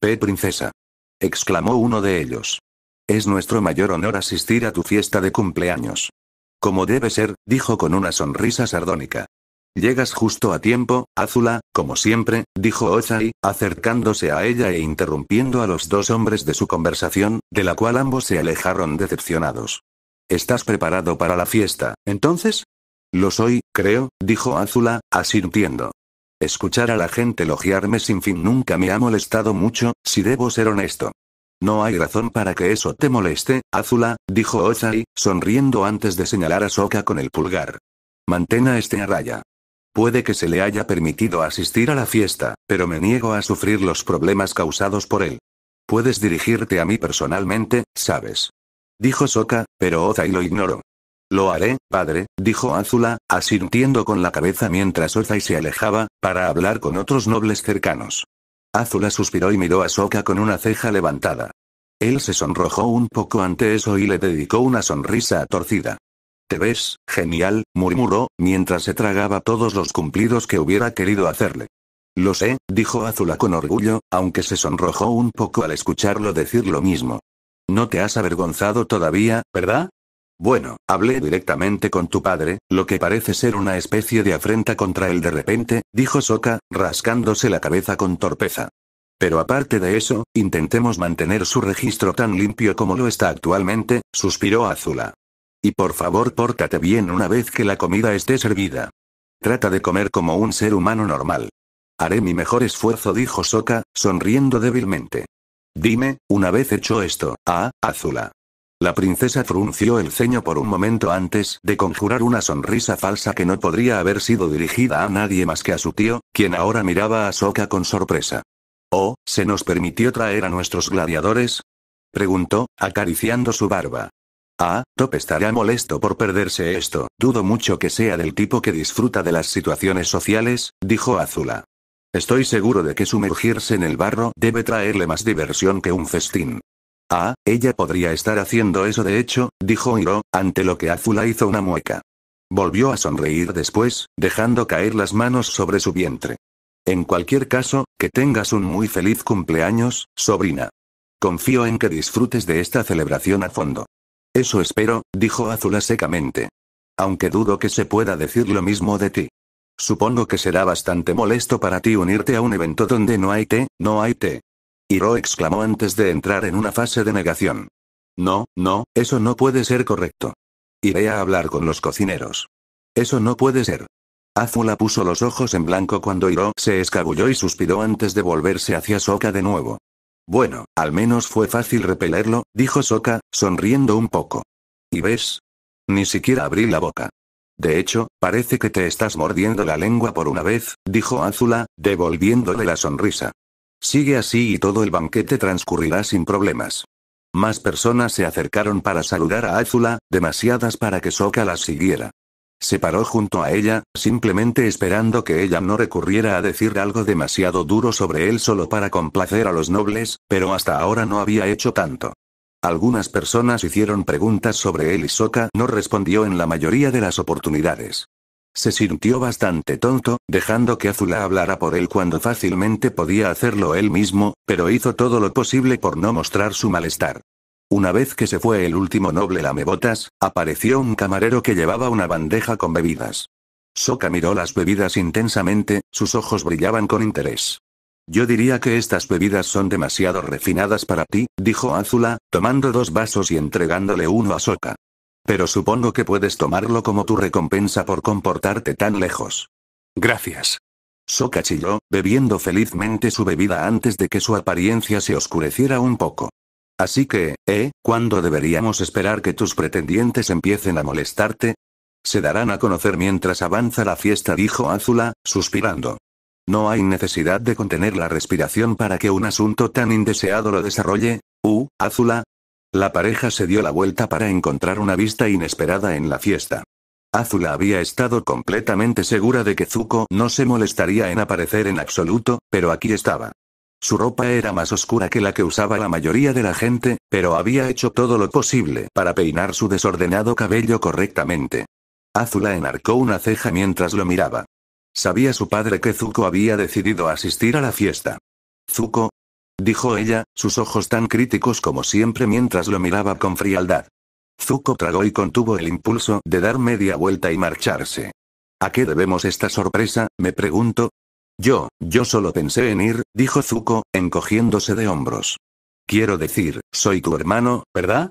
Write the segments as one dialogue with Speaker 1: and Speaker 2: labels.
Speaker 1: Pe Princesa. exclamó uno de ellos. Es nuestro mayor honor asistir a tu fiesta de cumpleaños. Como debe ser, dijo con una sonrisa sardónica. Llegas justo a tiempo, Azula, como siempre, dijo Ozai, acercándose a ella e interrumpiendo a los dos hombres de su conversación, de la cual ambos se alejaron decepcionados. ¿Estás preparado para la fiesta, entonces? Lo soy, creo, dijo Azula, asintiendo. Escuchar a la gente elogiarme sin fin nunca me ha molestado mucho, si debo ser honesto. No hay razón para que eso te moleste, Azula, dijo Ozai, sonriendo antes de señalar a Soka con el pulgar. Mantén a este a raya. Puede que se le haya permitido asistir a la fiesta, pero me niego a sufrir los problemas causados por él. Puedes dirigirte a mí personalmente, ¿sabes? Dijo Soka, pero Ozai lo ignoró. Lo haré, padre, dijo Azula, asintiendo con la cabeza mientras Ozai se alejaba, para hablar con otros nobles cercanos. Azula suspiró y miró a Soka con una ceja levantada. Él se sonrojó un poco ante eso y le dedicó una sonrisa torcida. Te ves, genial, murmuró, mientras se tragaba todos los cumplidos que hubiera querido hacerle. Lo sé, dijo Azula con orgullo, aunque se sonrojó un poco al escucharlo decir lo mismo. No te has avergonzado todavía, ¿verdad? Bueno, hablé directamente con tu padre, lo que parece ser una especie de afrenta contra él de repente, dijo Soka, rascándose la cabeza con torpeza. Pero aparte de eso, intentemos mantener su registro tan limpio como lo está actualmente, suspiró Azula. Y por favor pórtate bien una vez que la comida esté servida. Trata de comer como un ser humano normal. Haré mi mejor esfuerzo, dijo Soka, sonriendo débilmente. Dime, una vez hecho esto, ah, Azula. La princesa frunció el ceño por un momento antes de conjurar una sonrisa falsa que no podría haber sido dirigida a nadie más que a su tío, quien ahora miraba a Soka con sorpresa. Oh, ¿se nos permitió traer a nuestros gladiadores? preguntó, acariciando su barba. Ah, Top estará molesto por perderse esto, dudo mucho que sea del tipo que disfruta de las situaciones sociales, dijo Azula. Estoy seguro de que sumergirse en el barro debe traerle más diversión que un festín. Ah, ella podría estar haciendo eso de hecho, dijo Hiro, ante lo que Azula hizo una mueca. Volvió a sonreír después, dejando caer las manos sobre su vientre. En cualquier caso, que tengas un muy feliz cumpleaños, sobrina. Confío en que disfrutes de esta celebración a fondo. Eso espero, dijo Azula secamente. Aunque dudo que se pueda decir lo mismo de ti. Supongo que será bastante molesto para ti unirte a un evento donde no hay té, no hay té. Hiro exclamó antes de entrar en una fase de negación. No, no, eso no puede ser correcto. Iré a hablar con los cocineros. Eso no puede ser. Azula puso los ojos en blanco cuando Hiro se escabulló y suspiró antes de volverse hacia Soka de nuevo. Bueno, al menos fue fácil repelerlo, dijo Soka, sonriendo un poco. ¿Y ves? Ni siquiera abrí la boca. De hecho, parece que te estás mordiendo la lengua por una vez, dijo Azula, devolviéndole la sonrisa. Sigue así y todo el banquete transcurrirá sin problemas. Más personas se acercaron para saludar a Azula, demasiadas para que Soka las siguiera. Se paró junto a ella, simplemente esperando que ella no recurriera a decir algo demasiado duro sobre él solo para complacer a los nobles, pero hasta ahora no había hecho tanto. Algunas personas hicieron preguntas sobre él y Soka no respondió en la mayoría de las oportunidades. Se sintió bastante tonto, dejando que Azula hablara por él cuando fácilmente podía hacerlo él mismo, pero hizo todo lo posible por no mostrar su malestar. Una vez que se fue el último noble lamebotas, apareció un camarero que llevaba una bandeja con bebidas. Soka miró las bebidas intensamente, sus ojos brillaban con interés. Yo diría que estas bebidas son demasiado refinadas para ti, dijo Azula, tomando dos vasos y entregándole uno a Soka. Pero supongo que puedes tomarlo como tu recompensa por comportarte tan lejos. Gracias. Soka chilló, bebiendo felizmente su bebida antes de que su apariencia se oscureciera un poco. Así que, ¿eh? ¿Cuándo deberíamos esperar que tus pretendientes empiecen a molestarte? Se darán a conocer mientras avanza la fiesta, dijo Azula, suspirando. No hay necesidad de contener la respiración para que un asunto tan indeseado lo desarrolle. Uh, Azula, la pareja se dio la vuelta para encontrar una vista inesperada en la fiesta. Azula había estado completamente segura de que Zuko no se molestaría en aparecer en absoluto, pero aquí estaba. Su ropa era más oscura que la que usaba la mayoría de la gente, pero había hecho todo lo posible para peinar su desordenado cabello correctamente. Azula enarcó una ceja mientras lo miraba. Sabía su padre que Zuko había decidido asistir a la fiesta. Zuko, dijo ella, sus ojos tan críticos como siempre mientras lo miraba con frialdad. Zuko tragó y contuvo el impulso de dar media vuelta y marcharse. ¿A qué debemos esta sorpresa? me pregunto. Yo, yo solo pensé en ir, dijo Zuko, encogiéndose de hombros. Quiero decir, soy tu hermano, ¿verdad?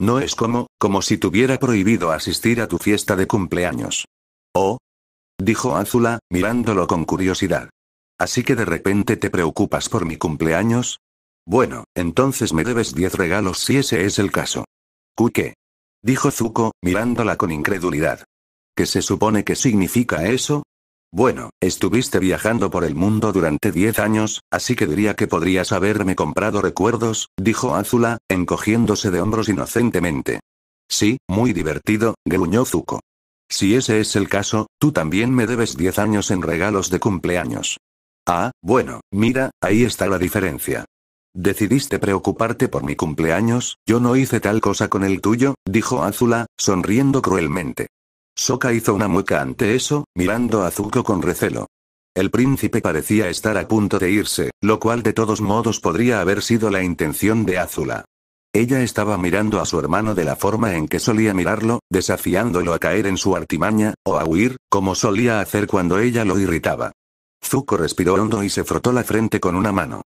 Speaker 1: No es como, como si tuviera prohibido asistir a tu fiesta de cumpleaños. ¿Oh? Dijo Azula, mirándolo con curiosidad. Así que de repente te preocupas por mi cumpleaños. Bueno, entonces me debes 10 regalos si ese es el caso. ¿Qué? Dijo Zuko, mirándola con incredulidad. ¿Qué se supone que significa eso? Bueno, estuviste viajando por el mundo durante 10 años, así que diría que podrías haberme comprado recuerdos, dijo Azula, encogiéndose de hombros inocentemente. Sí, muy divertido, gruñó Zuko. Si ese es el caso, tú también me debes 10 años en regalos de cumpleaños. Ah, bueno, mira, ahí está la diferencia. Decidiste preocuparte por mi cumpleaños, yo no hice tal cosa con el tuyo, dijo Azula, sonriendo cruelmente. Soka hizo una mueca ante eso, mirando a Zuko con recelo. El príncipe parecía estar a punto de irse, lo cual de todos modos podría haber sido la intención de Azula. Ella estaba mirando a su hermano de la forma en que solía mirarlo, desafiándolo a caer en su artimaña, o a huir, como solía hacer cuando ella lo irritaba. Zuko respiró hondo y se frotó la frente con una mano.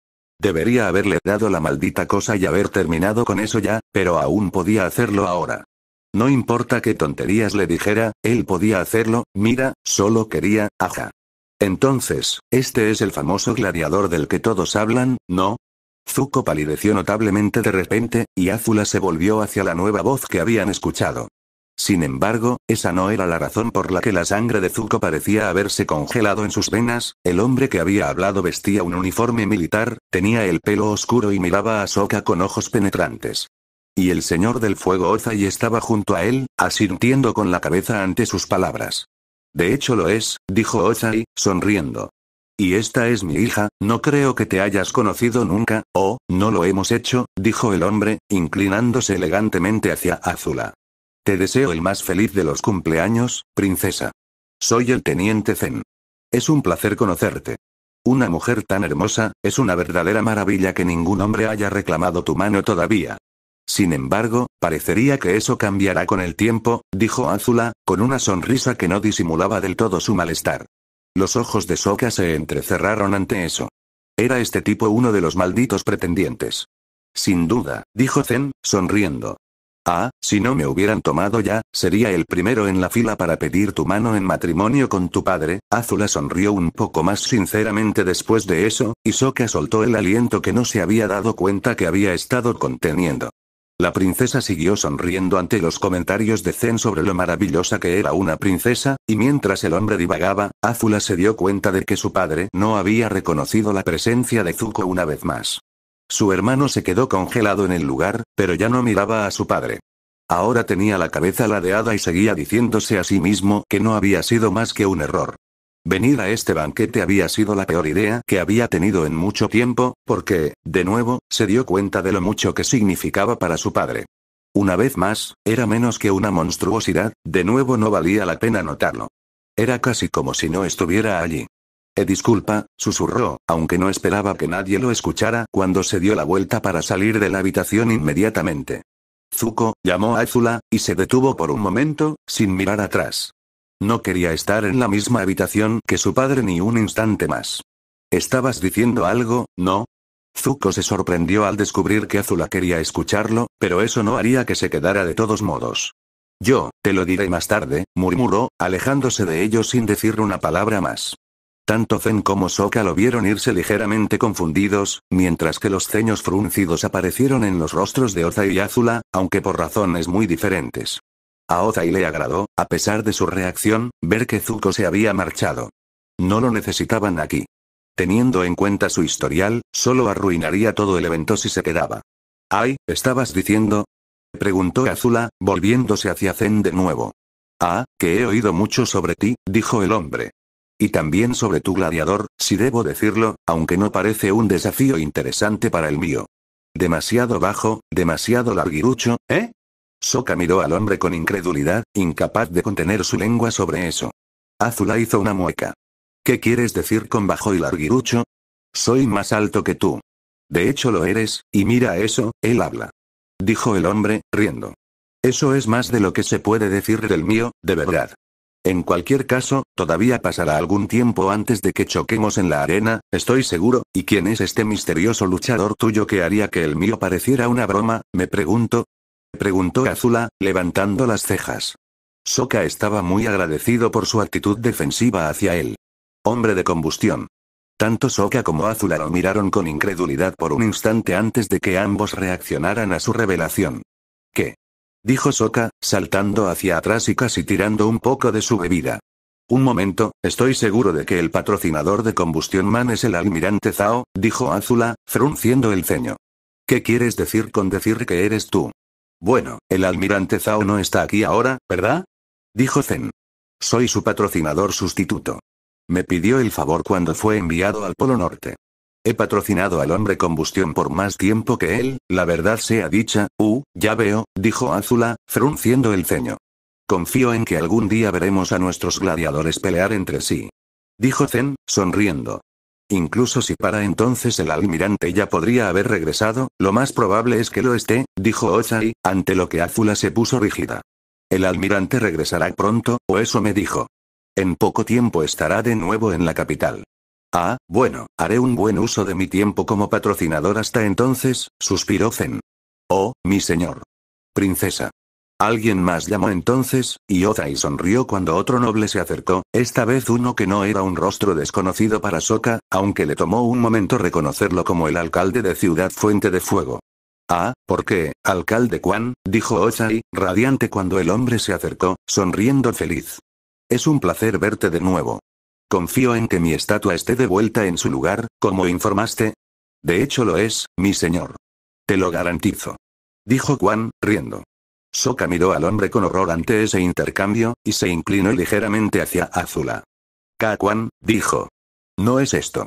Speaker 1: Debería haberle dado la maldita cosa y haber terminado con eso ya, pero aún podía hacerlo ahora. No importa qué tonterías le dijera, él podía hacerlo, mira, solo quería, aja. Entonces, este es el famoso gladiador del que todos hablan, ¿no? Zuko palideció notablemente de repente, y Azula se volvió hacia la nueva voz que habían escuchado. Sin embargo, esa no era la razón por la que la sangre de Zuko parecía haberse congelado en sus venas, el hombre que había hablado vestía un uniforme militar, tenía el pelo oscuro y miraba a Sokka con ojos penetrantes. Y el señor del fuego Ozai estaba junto a él, asintiendo con la cabeza ante sus palabras. De hecho lo es, dijo Ozai, sonriendo. Y esta es mi hija, no creo que te hayas conocido nunca, oh, no lo hemos hecho, dijo el hombre, inclinándose elegantemente hacia Azula. Te deseo el más feliz de los cumpleaños, princesa. Soy el teniente Zen. Es un placer conocerte. Una mujer tan hermosa, es una verdadera maravilla que ningún hombre haya reclamado tu mano todavía. Sin embargo, parecería que eso cambiará con el tiempo, dijo Azula, con una sonrisa que no disimulaba del todo su malestar. Los ojos de Soka se entrecerraron ante eso. Era este tipo uno de los malditos pretendientes. Sin duda, dijo Zen, sonriendo, Ah, si no me hubieran tomado ya, sería el primero en la fila para pedir tu mano en matrimonio con tu padre. Azula sonrió un poco más sinceramente después de eso, y Soka soltó el aliento que no se había dado cuenta que había estado conteniendo. La princesa siguió sonriendo ante los comentarios de Zen sobre lo maravillosa que era una princesa, y mientras el hombre divagaba, Azula se dio cuenta de que su padre no había reconocido la presencia de Zuko una vez más. Su hermano se quedó congelado en el lugar, pero ya no miraba a su padre. Ahora tenía la cabeza ladeada y seguía diciéndose a sí mismo que no había sido más que un error. Venir a este banquete había sido la peor idea que había tenido en mucho tiempo, porque, de nuevo, se dio cuenta de lo mucho que significaba para su padre. Una vez más, era menos que una monstruosidad, de nuevo no valía la pena notarlo. Era casi como si no estuviera allí. Eh, disculpa, susurró, aunque no esperaba que nadie lo escuchara cuando se dio la vuelta para salir de la habitación inmediatamente. Zuko, llamó a Azula, y se detuvo por un momento, sin mirar atrás. No quería estar en la misma habitación que su padre ni un instante más. ¿Estabas diciendo algo, no? Zuko se sorprendió al descubrir que Azula quería escucharlo, pero eso no haría que se quedara de todos modos. Yo, te lo diré más tarde, murmuró, alejándose de ellos sin decir una palabra más. Tanto Zen como Soka lo vieron irse ligeramente confundidos, mientras que los ceños fruncidos aparecieron en los rostros de Oza y Azula, aunque por razones muy diferentes. A y le agradó, a pesar de su reacción, ver que Zuko se había marchado. No lo necesitaban aquí. Teniendo en cuenta su historial, solo arruinaría todo el evento si se quedaba. Ay, ¿estabas diciendo? Preguntó Azula, volviéndose hacia Zen de nuevo. Ah, que he oído mucho sobre ti, dijo el hombre. Y también sobre tu gladiador, si debo decirlo, aunque no parece un desafío interesante para el mío. Demasiado bajo, demasiado larguirucho, ¿eh? Soka miró al hombre con incredulidad, incapaz de contener su lengua sobre eso. Azula hizo una mueca. ¿Qué quieres decir con bajo y larguirucho? Soy más alto que tú. De hecho lo eres, y mira eso, él habla. Dijo el hombre, riendo. Eso es más de lo que se puede decir del mío, de verdad. En cualquier caso, todavía pasará algún tiempo antes de que choquemos en la arena, estoy seguro, ¿y quién es este misterioso luchador tuyo que haría que el mío pareciera una broma? Me pregunto. Preguntó Azula, levantando las cejas. Soka estaba muy agradecido por su actitud defensiva hacia él. Hombre de combustión. Tanto Soka como Azula lo miraron con incredulidad por un instante antes de que ambos reaccionaran a su revelación. ¿Qué? dijo Soka, saltando hacia atrás y casi tirando un poco de su bebida. Un momento, estoy seguro de que el patrocinador de Combustión Man es el almirante Zao, dijo Azula, frunciendo el ceño. ¿Qué quieres decir con decir que eres tú? Bueno, el almirante Zao no está aquí ahora, ¿verdad? Dijo Zen. Soy su patrocinador sustituto. Me pidió el favor cuando fue enviado al Polo Norte. He patrocinado al hombre combustión por más tiempo que él, la verdad sea dicha, uh, ya veo, dijo Azula, frunciendo el ceño. Confío en que algún día veremos a nuestros gladiadores pelear entre sí. Dijo Zen, sonriendo. Incluso si para entonces el almirante ya podría haber regresado, lo más probable es que lo esté, dijo Ozai, ante lo que Azula se puso rígida. El almirante regresará pronto, o eso me dijo. En poco tiempo estará de nuevo en la capital. Ah, bueno, haré un buen uso de mi tiempo como patrocinador hasta entonces, suspiró Zen. Oh, mi señor. Princesa. Alguien más llamó entonces, y Ozai sonrió cuando otro noble se acercó, esta vez uno que no era un rostro desconocido para Soka, aunque le tomó un momento reconocerlo como el alcalde de Ciudad Fuente de Fuego. Ah, ¿por qué, alcalde Kwan? dijo Ozai, radiante cuando el hombre se acercó, sonriendo feliz. Es un placer verte de nuevo. Confío en que mi estatua esté de vuelta en su lugar, como informaste. De hecho lo es, mi señor. Te lo garantizo. Dijo Juan, riendo. Soka miró al hombre con horror ante ese intercambio, y se inclinó ligeramente hacia Azula. K-Kwan, dijo. No es esto.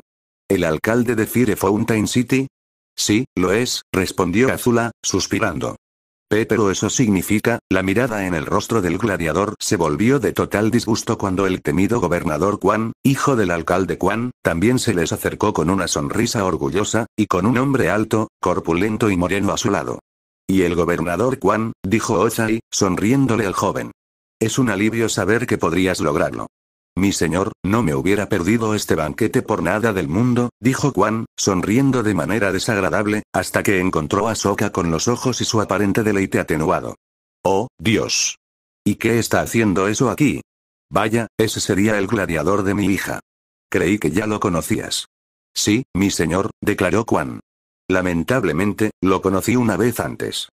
Speaker 1: ¿El alcalde de Fire Fountain City? Sí, lo es, respondió Azula, suspirando. Pero eso significa, la mirada en el rostro del gladiador se volvió de total disgusto cuando el temido gobernador Quan, hijo del alcalde Quan, también se les acercó con una sonrisa orgullosa, y con un hombre alto, corpulento y moreno a su lado. Y el gobernador Quan, dijo Ozai, sonriéndole al joven. Es un alivio saber que podrías lograrlo. Mi señor, no me hubiera perdido este banquete por nada del mundo, dijo Juan, sonriendo de manera desagradable, hasta que encontró a Soka con los ojos y su aparente deleite atenuado. Oh, Dios. ¿Y qué está haciendo eso aquí? Vaya, ese sería el gladiador de mi hija. Creí que ya lo conocías. Sí, mi señor, declaró Juan. Lamentablemente, lo conocí una vez antes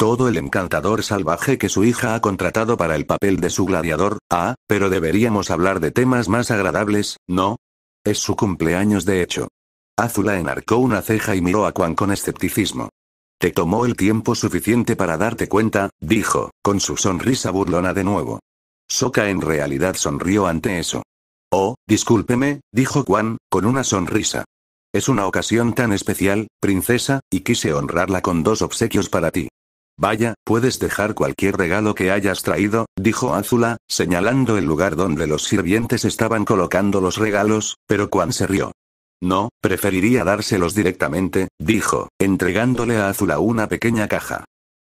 Speaker 1: todo el encantador salvaje que su hija ha contratado para el papel de su gladiador, ah, pero deberíamos hablar de temas más agradables, ¿no? Es su cumpleaños de hecho. Azula enarcó una ceja y miró a Juan con escepticismo. Te tomó el tiempo suficiente para darte cuenta, dijo, con su sonrisa burlona de nuevo. Soka en realidad sonrió ante eso. Oh, discúlpeme, dijo Juan, con una sonrisa. Es una ocasión tan especial, princesa, y quise honrarla con dos obsequios para ti. Vaya, puedes dejar cualquier regalo que hayas traído, dijo Azula, señalando el lugar donde los sirvientes estaban colocando los regalos, pero Quan se rió. No, preferiría dárselos directamente, dijo, entregándole a Azula una pequeña caja.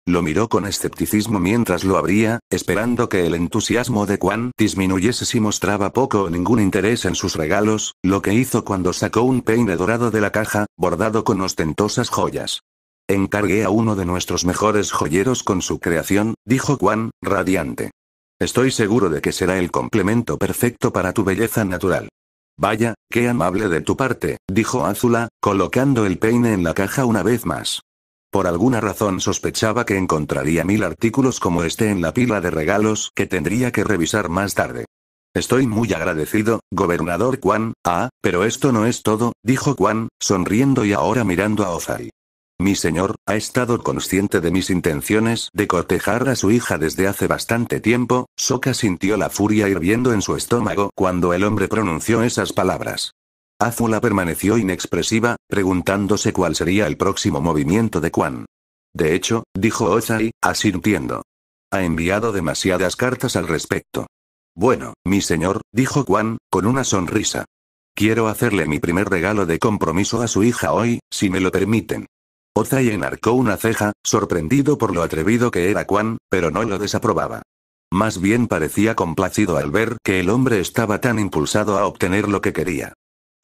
Speaker 1: Lo miró con escepticismo mientras lo abría, esperando que el entusiasmo de Quan disminuyese si mostraba poco o ningún interés en sus regalos, lo que hizo cuando sacó un peine dorado de la caja, bordado con ostentosas joyas. Encargué a uno de nuestros mejores joyeros con su creación, dijo Juan, radiante. Estoy seguro de que será el complemento perfecto para tu belleza natural. Vaya, qué amable de tu parte, dijo Azula, colocando el peine en la caja una vez más. Por alguna razón sospechaba que encontraría mil artículos como este en la pila de regalos que tendría que revisar más tarde. Estoy muy agradecido, gobernador Juan, ah, pero esto no es todo, dijo Juan, sonriendo y ahora mirando a Ozai. Mi señor, ha estado consciente de mis intenciones de cortejar a su hija desde hace bastante tiempo, Soka sintió la furia hirviendo en su estómago cuando el hombre pronunció esas palabras. Azula permaneció inexpresiva, preguntándose cuál sería el próximo movimiento de Quan. De hecho, dijo Ozai, asintiendo. Ha enviado demasiadas cartas al respecto. Bueno, mi señor, dijo Quan, con una sonrisa. Quiero hacerle mi primer regalo de compromiso a su hija hoy, si me lo permiten. Ozai enarcó una ceja, sorprendido por lo atrevido que era Quan, pero no lo desaprobaba. Más bien parecía complacido al ver que el hombre estaba tan impulsado a obtener lo que quería.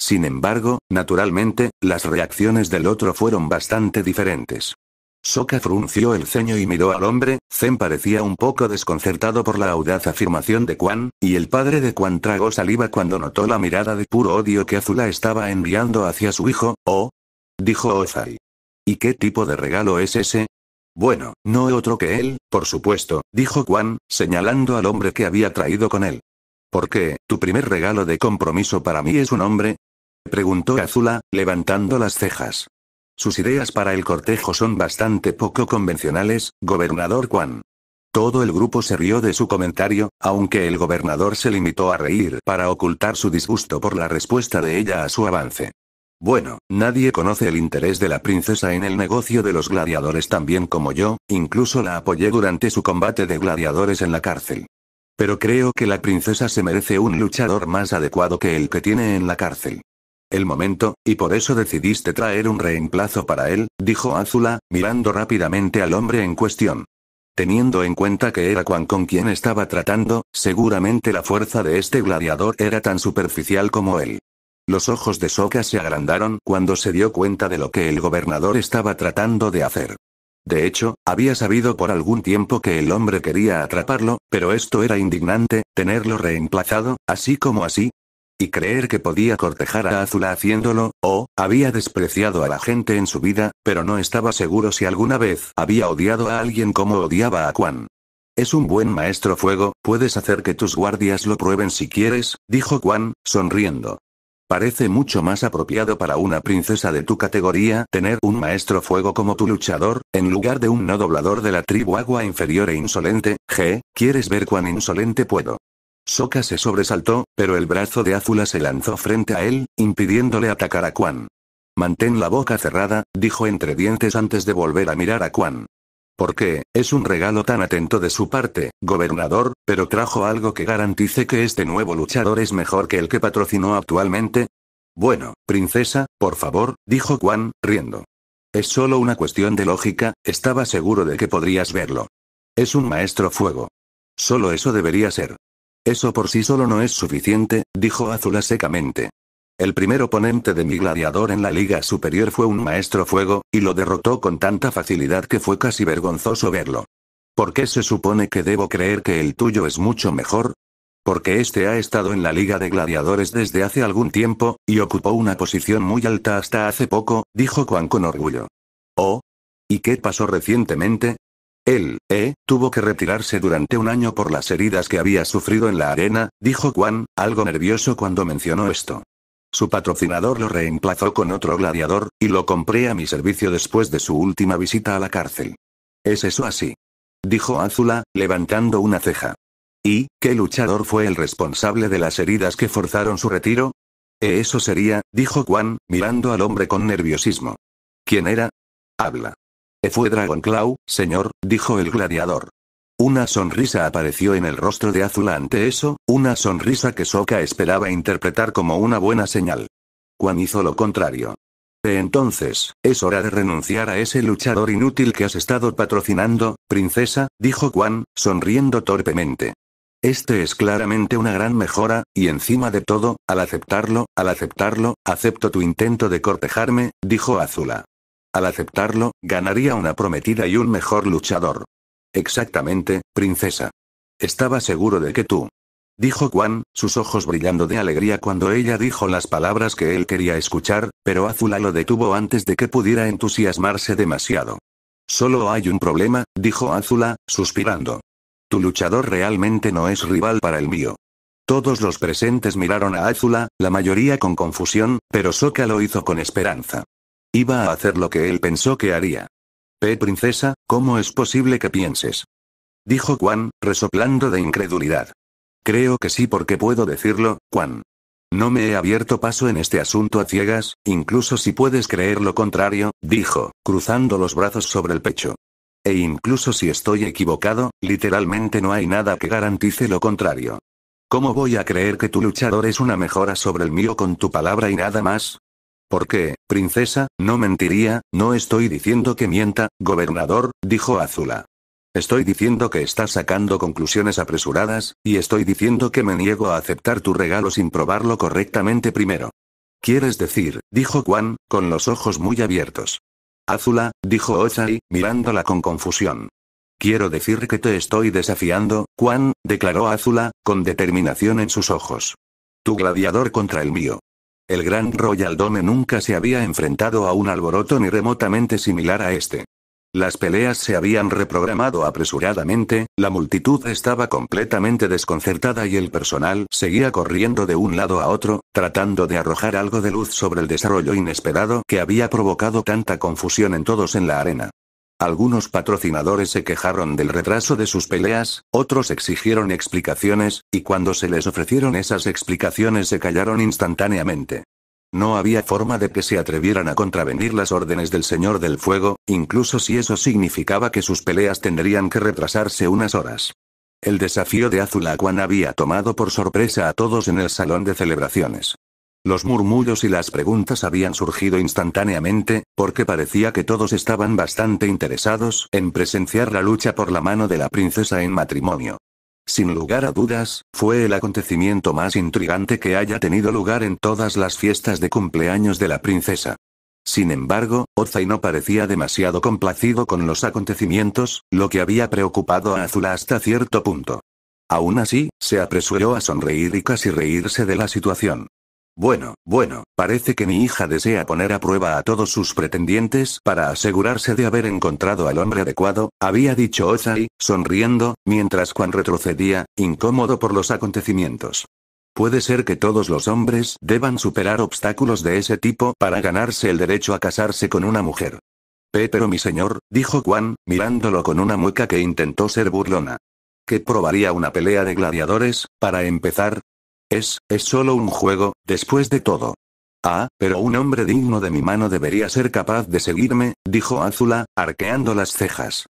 Speaker 1: Sin embargo, naturalmente, las reacciones del otro fueron bastante diferentes. Soka frunció el ceño y miró al hombre, Zen parecía un poco desconcertado por la audaz afirmación de Quan, y el padre de Quan tragó saliva cuando notó la mirada de puro odio que Azula estaba enviando hacia su hijo, ¿O? Oh", dijo Ozai. ¿Y qué tipo de regalo es ese? Bueno, no otro que él, por supuesto, dijo Juan, señalando al hombre que había traído con él. ¿Por qué, tu primer regalo de compromiso para mí es un hombre? preguntó Azula, levantando las cejas. Sus ideas para el cortejo son bastante poco convencionales, gobernador Juan. Todo el grupo se rió de su comentario, aunque el gobernador se limitó a reír para ocultar su disgusto por la respuesta de ella a su avance. Bueno, nadie conoce el interés de la princesa en el negocio de los gladiadores tan bien como yo, incluso la apoyé durante su combate de gladiadores en la cárcel. Pero creo que la princesa se merece un luchador más adecuado que el que tiene en la cárcel. El momento, y por eso decidiste traer un reemplazo para él, dijo Azula, mirando rápidamente al hombre en cuestión. Teniendo en cuenta que era Juan con quien estaba tratando, seguramente la fuerza de este gladiador era tan superficial como él. Los ojos de Soka se agrandaron cuando se dio cuenta de lo que el gobernador estaba tratando de hacer. De hecho, había sabido por algún tiempo que el hombre quería atraparlo, pero esto era indignante, tenerlo reemplazado, así como así. Y creer que podía cortejar a Azula haciéndolo, o, oh, había despreciado a la gente en su vida, pero no estaba seguro si alguna vez había odiado a alguien como odiaba a Quan. Es un buen maestro fuego, puedes hacer que tus guardias lo prueben si quieres, dijo Juan, sonriendo. Parece mucho más apropiado para una princesa de tu categoría tener un maestro fuego como tu luchador, en lugar de un no doblador de la tribu agua inferior e insolente, G, ¿quieres ver cuán insolente puedo? Soka se sobresaltó, pero el brazo de Azula se lanzó frente a él, impidiéndole atacar a Quan. Mantén la boca cerrada, dijo entre dientes antes de volver a mirar a Quan. ¿Por qué, es un regalo tan atento de su parte, gobernador, pero trajo algo que garantice que este nuevo luchador es mejor que el que patrocinó actualmente. Bueno, princesa, por favor, dijo Juan, riendo. Es solo una cuestión de lógica, estaba seguro de que podrías verlo. Es un maestro fuego. Solo eso debería ser. Eso por sí solo no es suficiente, dijo Azula secamente. El primer oponente de mi gladiador en la Liga Superior fue un maestro fuego, y lo derrotó con tanta facilidad que fue casi vergonzoso verlo. ¿Por qué se supone que debo creer que el tuyo es mucho mejor? Porque este ha estado en la Liga de Gladiadores desde hace algún tiempo, y ocupó una posición muy alta hasta hace poco, dijo Juan con orgullo. Oh. ¿Y qué pasó recientemente? Él, eh, tuvo que retirarse durante un año por las heridas que había sufrido en la arena, dijo Juan, algo nervioso cuando mencionó esto. Su patrocinador lo reemplazó con otro gladiador, y lo compré a mi servicio después de su última visita a la cárcel. ¿Es eso así? Dijo Azula, levantando una ceja. ¿Y qué luchador fue el responsable de las heridas que forzaron su retiro? Eh, eso sería, dijo Juan, mirando al hombre con nerviosismo. ¿Quién era? Habla. E fue Dragon Claw, señor, dijo el gladiador. Una sonrisa apareció en el rostro de Azula ante eso, una sonrisa que Soka esperaba interpretar como una buena señal. Juan hizo lo contrario. De entonces, es hora de renunciar a ese luchador inútil que has estado patrocinando, princesa, dijo Juan, sonriendo torpemente. Este es claramente una gran mejora, y encima de todo, al aceptarlo, al aceptarlo, acepto tu intento de cortejarme, dijo Azula. Al aceptarlo, ganaría una prometida y un mejor luchador. Exactamente, princesa. Estaba seguro de que tú. Dijo Juan, sus ojos brillando de alegría cuando ella dijo las palabras que él quería escuchar, pero Azula lo detuvo antes de que pudiera entusiasmarse demasiado. Solo hay un problema, dijo Azula, suspirando. Tu luchador realmente no es rival para el mío. Todos los presentes miraron a Azula, la mayoría con confusión, pero Soka lo hizo con esperanza. Iba a hacer lo que él pensó que haría. Pe Princesa, ¿cómo es posible que pienses? Dijo Juan, resoplando de incredulidad. Creo que sí porque puedo decirlo, Juan. No me he abierto paso en este asunto a ciegas, incluso si puedes creer lo contrario, dijo, cruzando los brazos sobre el pecho. E incluso si estoy equivocado, literalmente no hay nada que garantice lo contrario. ¿Cómo voy a creer que tu luchador es una mejora sobre el mío con tu palabra y nada más? ¿Por qué, princesa, no mentiría, no estoy diciendo que mienta, gobernador, dijo Azula. Estoy diciendo que estás sacando conclusiones apresuradas, y estoy diciendo que me niego a aceptar tu regalo sin probarlo correctamente primero. Quieres decir, dijo Juan, con los ojos muy abiertos. Azula, dijo Ozai, mirándola con confusión. Quiero decir que te estoy desafiando, Juan, declaró Azula, con determinación en sus ojos. Tu gladiador contra el mío. El Gran Royal Dome nunca se había enfrentado a un alboroto ni remotamente similar a este. Las peleas se habían reprogramado apresuradamente, la multitud estaba completamente desconcertada y el personal seguía corriendo de un lado a otro, tratando de arrojar algo de luz sobre el desarrollo inesperado que había provocado tanta confusión en todos en la arena. Algunos patrocinadores se quejaron del retraso de sus peleas, otros exigieron explicaciones, y cuando se les ofrecieron esas explicaciones se callaron instantáneamente. No había forma de que se atrevieran a contravenir las órdenes del Señor del Fuego, incluso si eso significaba que sus peleas tendrían que retrasarse unas horas. El desafío de Azulaquan había tomado por sorpresa a todos en el salón de celebraciones. Los murmullos y las preguntas habían surgido instantáneamente, porque parecía que todos estaban bastante interesados en presenciar la lucha por la mano de la princesa en matrimonio. Sin lugar a dudas, fue el acontecimiento más intrigante que haya tenido lugar en todas las fiestas de cumpleaños de la princesa. Sin embargo, Ozai no parecía demasiado complacido con los acontecimientos, lo que había preocupado a Azula hasta cierto punto. Aún así, se apresuró a sonreír y casi reírse de la situación. Bueno, bueno, parece que mi hija desea poner a prueba a todos sus pretendientes para asegurarse de haber encontrado al hombre adecuado, había dicho Ozai, sonriendo, mientras Juan retrocedía, incómodo por los acontecimientos. Puede ser que todos los hombres deban superar obstáculos de ese tipo para ganarse el derecho a casarse con una mujer. Pero mi señor, dijo Juan, mirándolo con una mueca que intentó ser burlona. ¿Qué probaría una pelea de gladiadores, para empezar, es, es solo un juego, después de todo. Ah, pero un hombre digno de mi mano debería ser capaz de seguirme, dijo Azula, arqueando las cejas.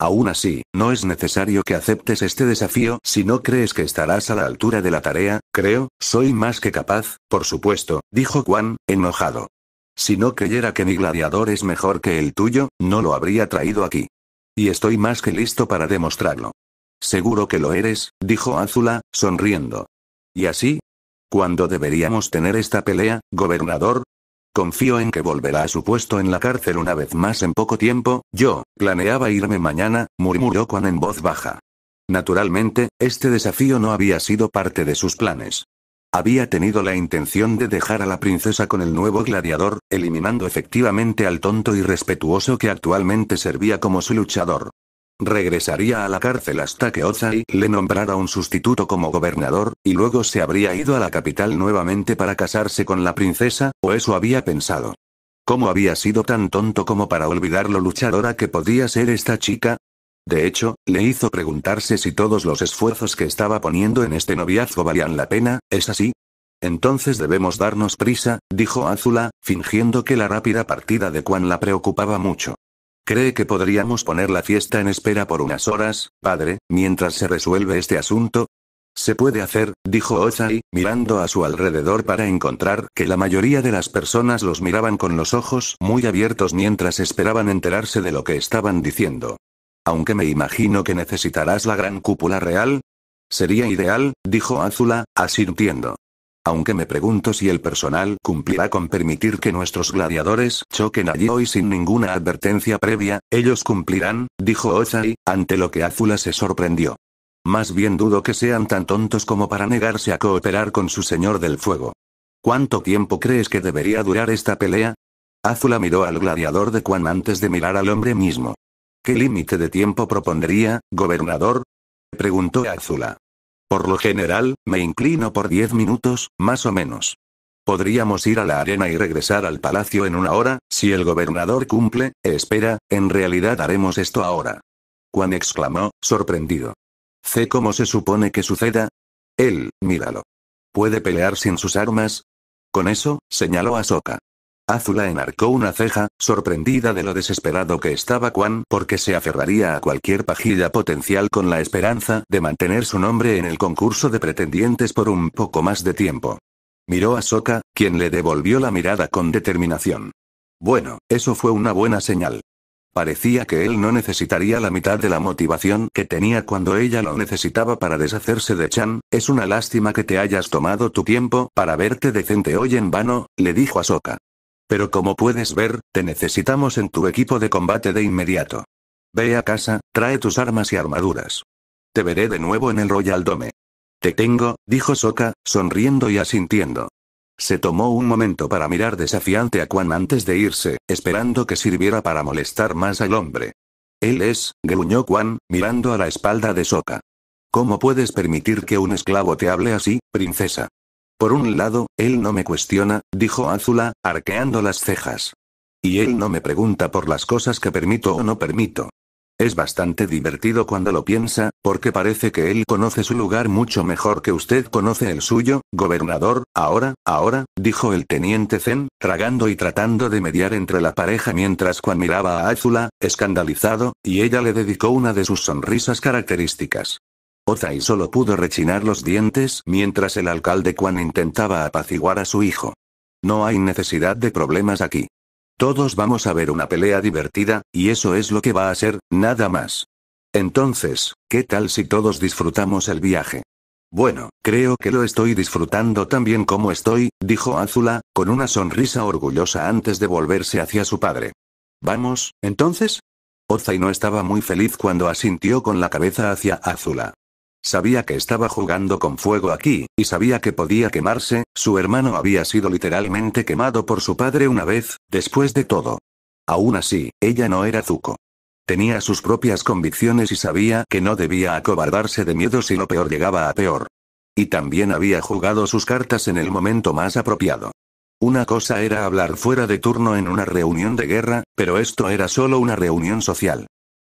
Speaker 1: Aún así, no es necesario que aceptes este desafío si no crees que estarás a la altura de la tarea, creo, soy más que capaz, por supuesto, dijo Juan, enojado. Si no creyera que mi gladiador es mejor que el tuyo, no lo habría traído aquí. Y estoy más que listo para demostrarlo. Seguro que lo eres, dijo Azula, sonriendo. Y así, ¿cuándo deberíamos tener esta pelea, gobernador? Confío en que volverá a su puesto en la cárcel una vez más en poco tiempo, yo, planeaba irme mañana, murmuró Juan en voz baja. Naturalmente, este desafío no había sido parte de sus planes. Había tenido la intención de dejar a la princesa con el nuevo gladiador, eliminando efectivamente al tonto y respetuoso que actualmente servía como su luchador. Regresaría a la cárcel hasta que Ozai le nombrara un sustituto como gobernador, y luego se habría ido a la capital nuevamente para casarse con la princesa, o eso había pensado. ¿Cómo había sido tan tonto como para olvidar lo luchadora que podía ser esta chica? De hecho, le hizo preguntarse si todos los esfuerzos que estaba poniendo en este noviazgo valían la pena, ¿es así? Entonces debemos darnos prisa, dijo Azula, fingiendo que la rápida partida de Quan la preocupaba mucho. ¿Cree que podríamos poner la fiesta en espera por unas horas, padre, mientras se resuelve este asunto? Se puede hacer, dijo Ozai, mirando a su alrededor para encontrar que la mayoría de las personas los miraban con los ojos muy abiertos mientras esperaban enterarse de lo que estaban diciendo. Aunque me imagino que necesitarás la gran cúpula real. Sería ideal, dijo Azula, asintiendo. Aunque me pregunto si el personal cumplirá con permitir que nuestros gladiadores choquen allí hoy sin ninguna advertencia previa, ellos cumplirán, dijo Ozai, ante lo que Azula se sorprendió. Más bien dudo que sean tan tontos como para negarse a cooperar con su señor del fuego. ¿Cuánto tiempo crees que debería durar esta pelea? Azula miró al gladiador de Quan antes de mirar al hombre mismo. ¿Qué límite de tiempo propondría, gobernador? preguntó Azula. Por lo general, me inclino por diez minutos, más o menos. Podríamos ir a la arena y regresar al palacio en una hora, si el gobernador cumple, espera, en realidad haremos esto ahora. Juan exclamó, sorprendido. ¿Sé cómo se supone que suceda? Él, míralo. ¿Puede pelear sin sus armas? Con eso, señaló a Soka. Azula enarcó una ceja, sorprendida de lo desesperado que estaba Quan porque se aferraría a cualquier pajilla potencial con la esperanza de mantener su nombre en el concurso de pretendientes por un poco más de tiempo. Miró a Soka, quien le devolvió la mirada con determinación. Bueno, eso fue una buena señal. Parecía que él no necesitaría la mitad de la motivación que tenía cuando ella lo necesitaba para deshacerse de Chan. Es una lástima que te hayas tomado tu tiempo para verte decente hoy en vano, le dijo a Soka. Pero como puedes ver, te necesitamos en tu equipo de combate de inmediato. Ve a casa, trae tus armas y armaduras. Te veré de nuevo en el Royal Dome. Te tengo, dijo Soka, sonriendo y asintiendo. Se tomó un momento para mirar desafiante a Quan antes de irse, esperando que sirviera para molestar más al hombre. Él es, gruñó Quan, mirando a la espalda de Soka. ¿Cómo puedes permitir que un esclavo te hable así, princesa? Por un lado, él no me cuestiona, dijo Azula, arqueando las cejas. Y él no me pregunta por las cosas que permito o no permito. Es bastante divertido cuando lo piensa, porque parece que él conoce su lugar mucho mejor que usted conoce el suyo, gobernador, ahora, ahora, dijo el teniente Zen, tragando y tratando de mediar entre la pareja mientras Juan miraba a Azula, escandalizado, y ella le dedicó una de sus sonrisas características. Ozai solo pudo rechinar los dientes mientras el alcalde Quan intentaba apaciguar a su hijo. No hay necesidad de problemas aquí. Todos vamos a ver una pelea divertida, y eso es lo que va a ser, nada más. Entonces, ¿qué tal si todos disfrutamos el viaje? Bueno, creo que lo estoy disfrutando tan bien como estoy, dijo Azula, con una sonrisa orgullosa antes de volverse hacia su padre. ¿Vamos, entonces? Ozai no estaba muy feliz cuando asintió con la cabeza hacia Azula. Sabía que estaba jugando con fuego aquí, y sabía que podía quemarse, su hermano había sido literalmente quemado por su padre una vez, después de todo. Aún así, ella no era Zuko. Tenía sus propias convicciones y sabía que no debía acobardarse de miedo si lo peor llegaba a peor. Y también había jugado sus cartas en el momento más apropiado. Una cosa era hablar fuera de turno en una reunión de guerra, pero esto era solo una reunión social.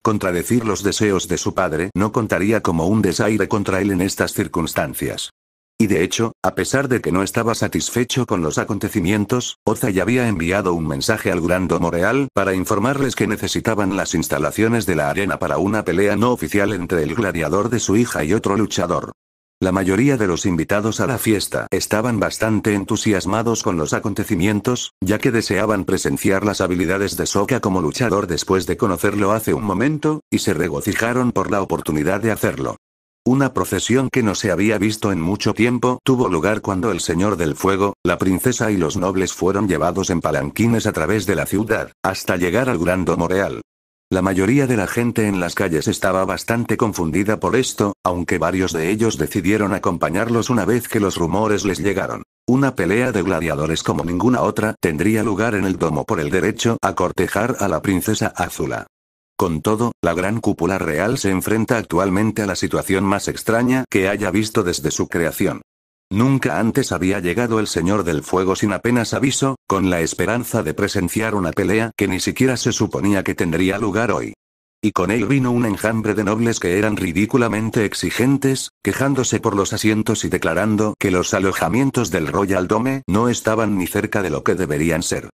Speaker 1: Contradecir los deseos de su padre no contaría como un desaire contra él en estas circunstancias. Y de hecho, a pesar de que no estaba satisfecho con los acontecimientos, Oza ya había enviado un mensaje al Grando Moreal para informarles que necesitaban las instalaciones de la arena para una pelea no oficial entre el gladiador de su hija y otro luchador. La mayoría de los invitados a la fiesta estaban bastante entusiasmados con los acontecimientos, ya que deseaban presenciar las habilidades de Soka como luchador después de conocerlo hace un momento, y se regocijaron por la oportunidad de hacerlo. Una procesión que no se había visto en mucho tiempo tuvo lugar cuando el Señor del Fuego, la princesa y los nobles fueron llevados en palanquines a través de la ciudad, hasta llegar al Gran Domo Real. La mayoría de la gente en las calles estaba bastante confundida por esto, aunque varios de ellos decidieron acompañarlos una vez que los rumores les llegaron. Una pelea de gladiadores como ninguna otra tendría lugar en el domo por el derecho a cortejar a la princesa Azula. Con todo, la gran cúpula real se enfrenta actualmente a la situación más extraña que haya visto desde su creación. Nunca antes había llegado el Señor del Fuego sin apenas aviso, con la esperanza de presenciar una pelea que ni siquiera se suponía que tendría lugar hoy. Y con él vino un enjambre de nobles que eran ridículamente exigentes, quejándose por los asientos y declarando que los alojamientos del Royal Dome no estaban ni cerca de lo que deberían ser.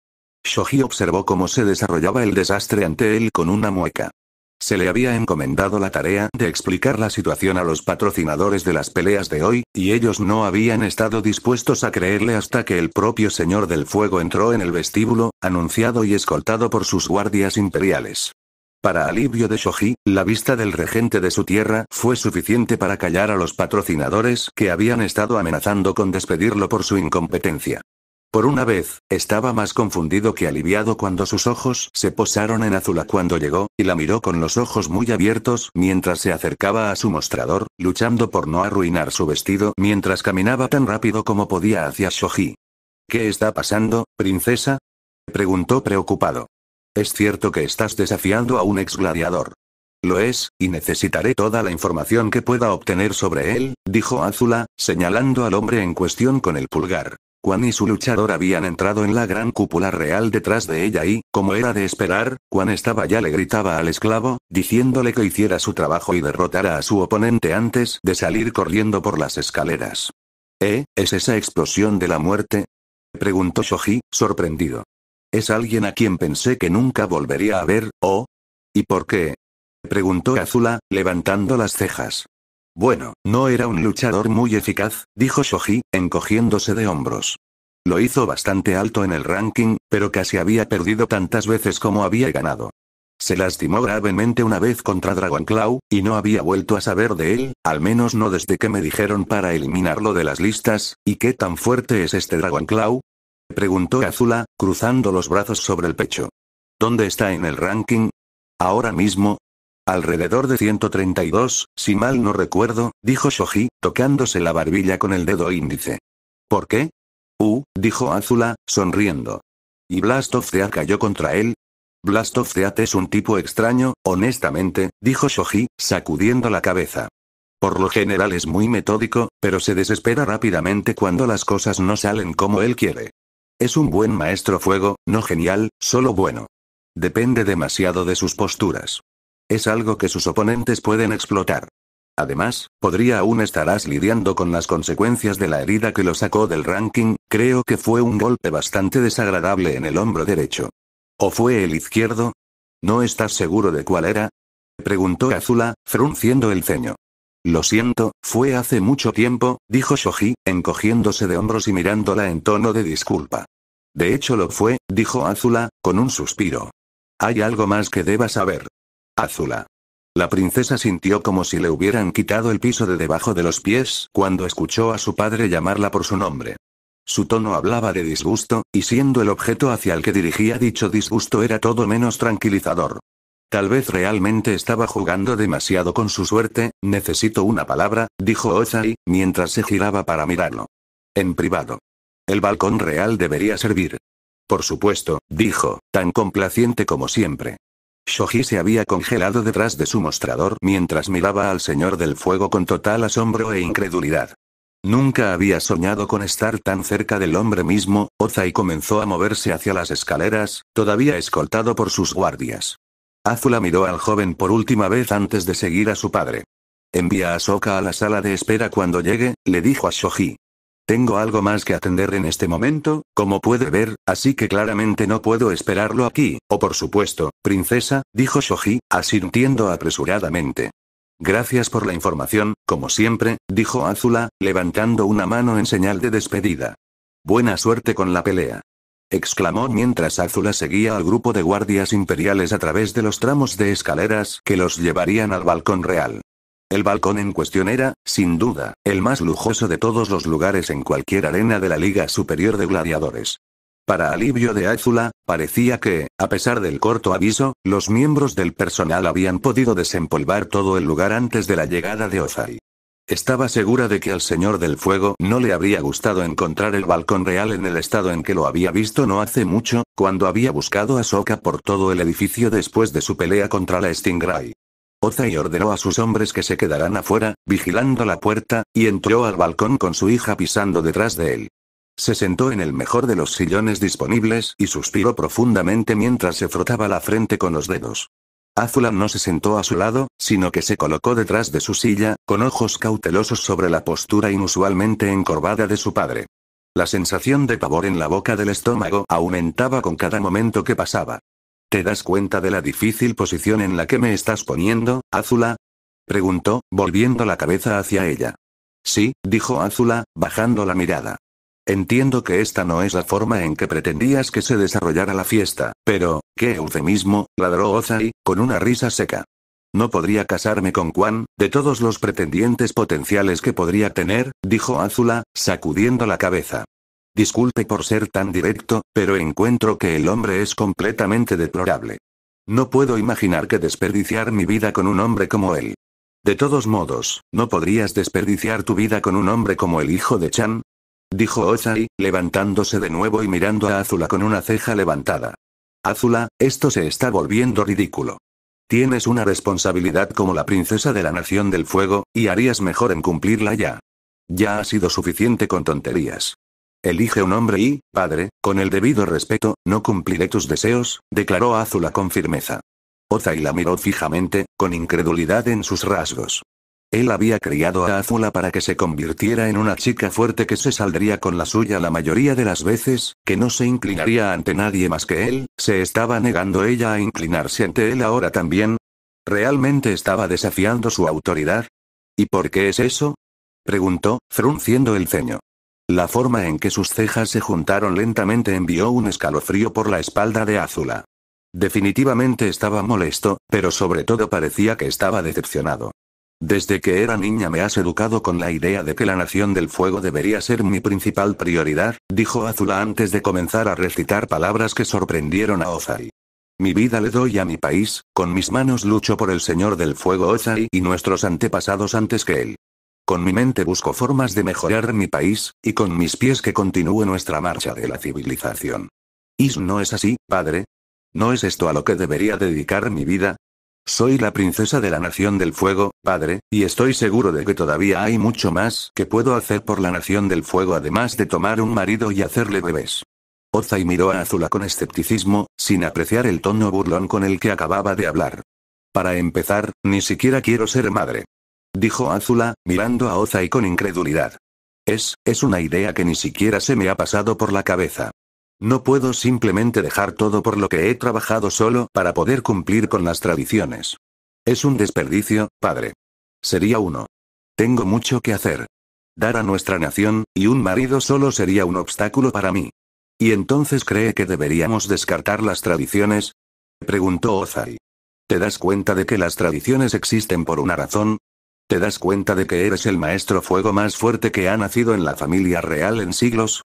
Speaker 1: Shoji observó cómo se desarrollaba el desastre ante él con una mueca. Se le había encomendado la tarea de explicar la situación a los patrocinadores de las peleas de hoy, y ellos no habían estado dispuestos a creerle hasta que el propio Señor del Fuego entró en el vestíbulo, anunciado y escoltado por sus guardias imperiales. Para alivio de Shoji, la vista del regente de su tierra fue suficiente para callar a los patrocinadores que habían estado amenazando con despedirlo por su incompetencia. Por una vez, estaba más confundido que aliviado cuando sus ojos se posaron en Azula cuando llegó, y la miró con los ojos muy abiertos mientras se acercaba a su mostrador, luchando por no arruinar su vestido mientras caminaba tan rápido como podía hacia Shoji. ¿Qué está pasando, princesa? preguntó preocupado. Es cierto que estás desafiando a un ex gladiador. Lo es, y necesitaré toda la información que pueda obtener sobre él, dijo Azula, señalando al hombre en cuestión con el pulgar. Juan y su luchador habían entrado en la gran cúpula real detrás de ella y, como era de esperar, Juan estaba ya le gritaba al esclavo, diciéndole que hiciera su trabajo y derrotara a su oponente antes de salir corriendo por las escaleras. ¿Eh? ¿Es esa explosión de la muerte? preguntó Shoji, sorprendido. ¿Es alguien a quien pensé que nunca volvería a ver, o? ¿Y por qué? preguntó Azula, levantando las cejas. Bueno, no era un luchador muy eficaz, dijo Shoji, encogiéndose de hombros. Lo hizo bastante alto en el ranking, pero casi había perdido tantas veces como había ganado. Se lastimó gravemente una vez contra Dragon Claw, y no había vuelto a saber de él, al menos no desde que me dijeron para eliminarlo de las listas, ¿y qué tan fuerte es este Dragon Claw? Preguntó Azula, cruzando los brazos sobre el pecho. ¿Dónde está en el ranking? Ahora mismo, Alrededor de 132, si mal no recuerdo, dijo Shoji, tocándose la barbilla con el dedo índice. ¿Por qué? Uh, dijo Azula, sonriendo. Y Blast of cayó contra él, Blast of es un tipo extraño, honestamente, dijo Shoji, sacudiendo la cabeza. Por lo general es muy metódico, pero se desespera rápidamente cuando las cosas no salen como él quiere. Es un buen maestro fuego, no genial, solo bueno. Depende demasiado de sus posturas. Es algo que sus oponentes pueden explotar. Además, podría aún estarás lidiando con las consecuencias de la herida que lo sacó del ranking, creo que fue un golpe bastante desagradable en el hombro derecho. ¿O fue el izquierdo? ¿No estás seguro de cuál era? Preguntó Azula, frunciendo el ceño. Lo siento, fue hace mucho tiempo, dijo Shoji, encogiéndose de hombros y mirándola en tono de disculpa. De hecho lo fue, dijo Azula, con un suspiro. Hay algo más que deba saber. Azula. La princesa sintió como si le hubieran quitado el piso de debajo de los pies cuando escuchó a su padre llamarla por su nombre. Su tono hablaba de disgusto, y siendo el objeto hacia el que dirigía dicho disgusto era todo menos tranquilizador. Tal vez realmente estaba jugando demasiado con su suerte, necesito una palabra, dijo Ozai, mientras se giraba para mirarlo. En privado. El balcón real debería servir. Por supuesto, dijo, tan complaciente como siempre. Shoji se había congelado detrás de su mostrador mientras miraba al Señor del Fuego con total asombro e incredulidad. Nunca había soñado con estar tan cerca del hombre mismo, Ozai comenzó a moverse hacia las escaleras, todavía escoltado por sus guardias. Azula miró al joven por última vez antes de seguir a su padre. Envía a Soka a la sala de espera cuando llegue, le dijo a Shoji. Tengo algo más que atender en este momento, como puede ver, así que claramente no puedo esperarlo aquí, o oh, por supuesto, princesa, dijo Shoji, asintiendo apresuradamente. Gracias por la información, como siempre, dijo Azula, levantando una mano en señal de despedida. Buena suerte con la pelea exclamó mientras Azula seguía al grupo de guardias imperiales a través de los tramos de escaleras que los llevarían al balcón real. El balcón en cuestión era, sin duda, el más lujoso de todos los lugares en cualquier arena de la Liga Superior de Gladiadores. Para alivio de Azula, parecía que, a pesar del corto aviso, los miembros del personal habían podido desempolvar todo el lugar antes de la llegada de Ozai. Estaba segura de que al Señor del Fuego no le habría gustado encontrar el balcón real en el estado en que lo había visto no hace mucho, cuando había buscado a Soka por todo el edificio después de su pelea contra la Stingray y ordenó a sus hombres que se quedaran afuera, vigilando la puerta, y entró al balcón con su hija pisando detrás de él. Se sentó en el mejor de los sillones disponibles y suspiró profundamente mientras se frotaba la frente con los dedos. Azula no se sentó a su lado, sino que se colocó detrás de su silla, con ojos cautelosos sobre la postura inusualmente encorvada de su padre. La sensación de pavor en la boca del estómago aumentaba con cada momento que pasaba. ¿Te das cuenta de la difícil posición en la que me estás poniendo, Azula? preguntó, volviendo la cabeza hacia ella. Sí, dijo Azula, bajando la mirada. Entiendo que esta no es la forma en que pretendías que se desarrollara la fiesta, pero, qué eufemismo, ladró Ozai, con una risa seca. No podría casarme con Juan, de todos los pretendientes potenciales que podría tener, dijo Azula, sacudiendo la cabeza. Disculpe por ser tan directo, pero encuentro que el hombre es completamente deplorable. No puedo imaginar que desperdiciar mi vida con un hombre como él. De todos modos, ¿no podrías desperdiciar tu vida con un hombre como el hijo de Chan? Dijo Ozai, levantándose de nuevo y mirando a Azula con una ceja levantada. Azula, esto se está volviendo ridículo. Tienes una responsabilidad como la princesa de la Nación del Fuego, y harías mejor en cumplirla ya. Ya ha sido suficiente con tonterías. Elige un hombre y, padre, con el debido respeto, no cumpliré tus deseos, declaró Azula con firmeza. Oza la miró fijamente, con incredulidad en sus rasgos. Él había criado a Azula para que se convirtiera en una chica fuerte que se saldría con la suya la mayoría de las veces, que no se inclinaría ante nadie más que él, se estaba negando ella a inclinarse ante él ahora también. ¿Realmente estaba desafiando su autoridad? ¿Y por qué es eso? preguntó, frunciendo el ceño. La forma en que sus cejas se juntaron lentamente envió un escalofrío por la espalda de Azula. Definitivamente estaba molesto, pero sobre todo parecía que estaba decepcionado. Desde que era niña me has educado con la idea de que la nación del fuego debería ser mi principal prioridad, dijo Azula antes de comenzar a recitar palabras que sorprendieron a Ozai. Mi vida le doy a mi país, con mis manos lucho por el Señor del Fuego Ozai y nuestros antepasados antes que él. Con mi mente busco formas de mejorar mi país, y con mis pies que continúe nuestra marcha de la civilización. ¿Y no es así, padre? ¿No es esto a lo que debería dedicar mi vida? Soy la princesa de la Nación del Fuego, padre, y estoy seguro de que todavía hay mucho más que puedo hacer por la Nación del Fuego además de tomar un marido y hacerle bebés. Ozai miró a Azula con escepticismo, sin apreciar el tono burlón con el que acababa de hablar. Para empezar, ni siquiera quiero ser madre dijo Azula, mirando a Ozai con incredulidad. Es, es una idea que ni siquiera se me ha pasado por la cabeza. No puedo simplemente dejar todo por lo que he trabajado solo para poder cumplir con las tradiciones. Es un desperdicio, padre. Sería uno. Tengo mucho que hacer. Dar a nuestra nación, y un marido solo sería un obstáculo para mí. ¿Y entonces cree que deberíamos descartar las tradiciones? Preguntó Ozai. ¿Te das cuenta de que las tradiciones existen por una razón? ¿Te das cuenta de que eres el maestro fuego más fuerte que ha nacido en la familia real en siglos?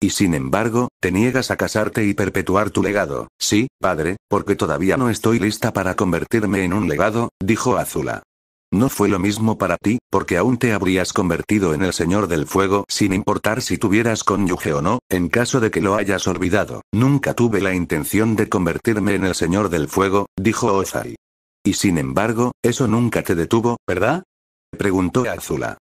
Speaker 1: Y sin embargo, te niegas a casarte y perpetuar tu legado. Sí, padre, porque todavía no estoy lista para convertirme en un legado, dijo Azula. No fue lo mismo para ti, porque aún te habrías convertido en el Señor del Fuego sin importar si tuvieras cónyuge o no, en caso de que lo hayas olvidado. Nunca tuve la intención de convertirme en el Señor del Fuego, dijo Ozai. Y sin embargo, eso nunca te detuvo, ¿verdad? preguntó Azula.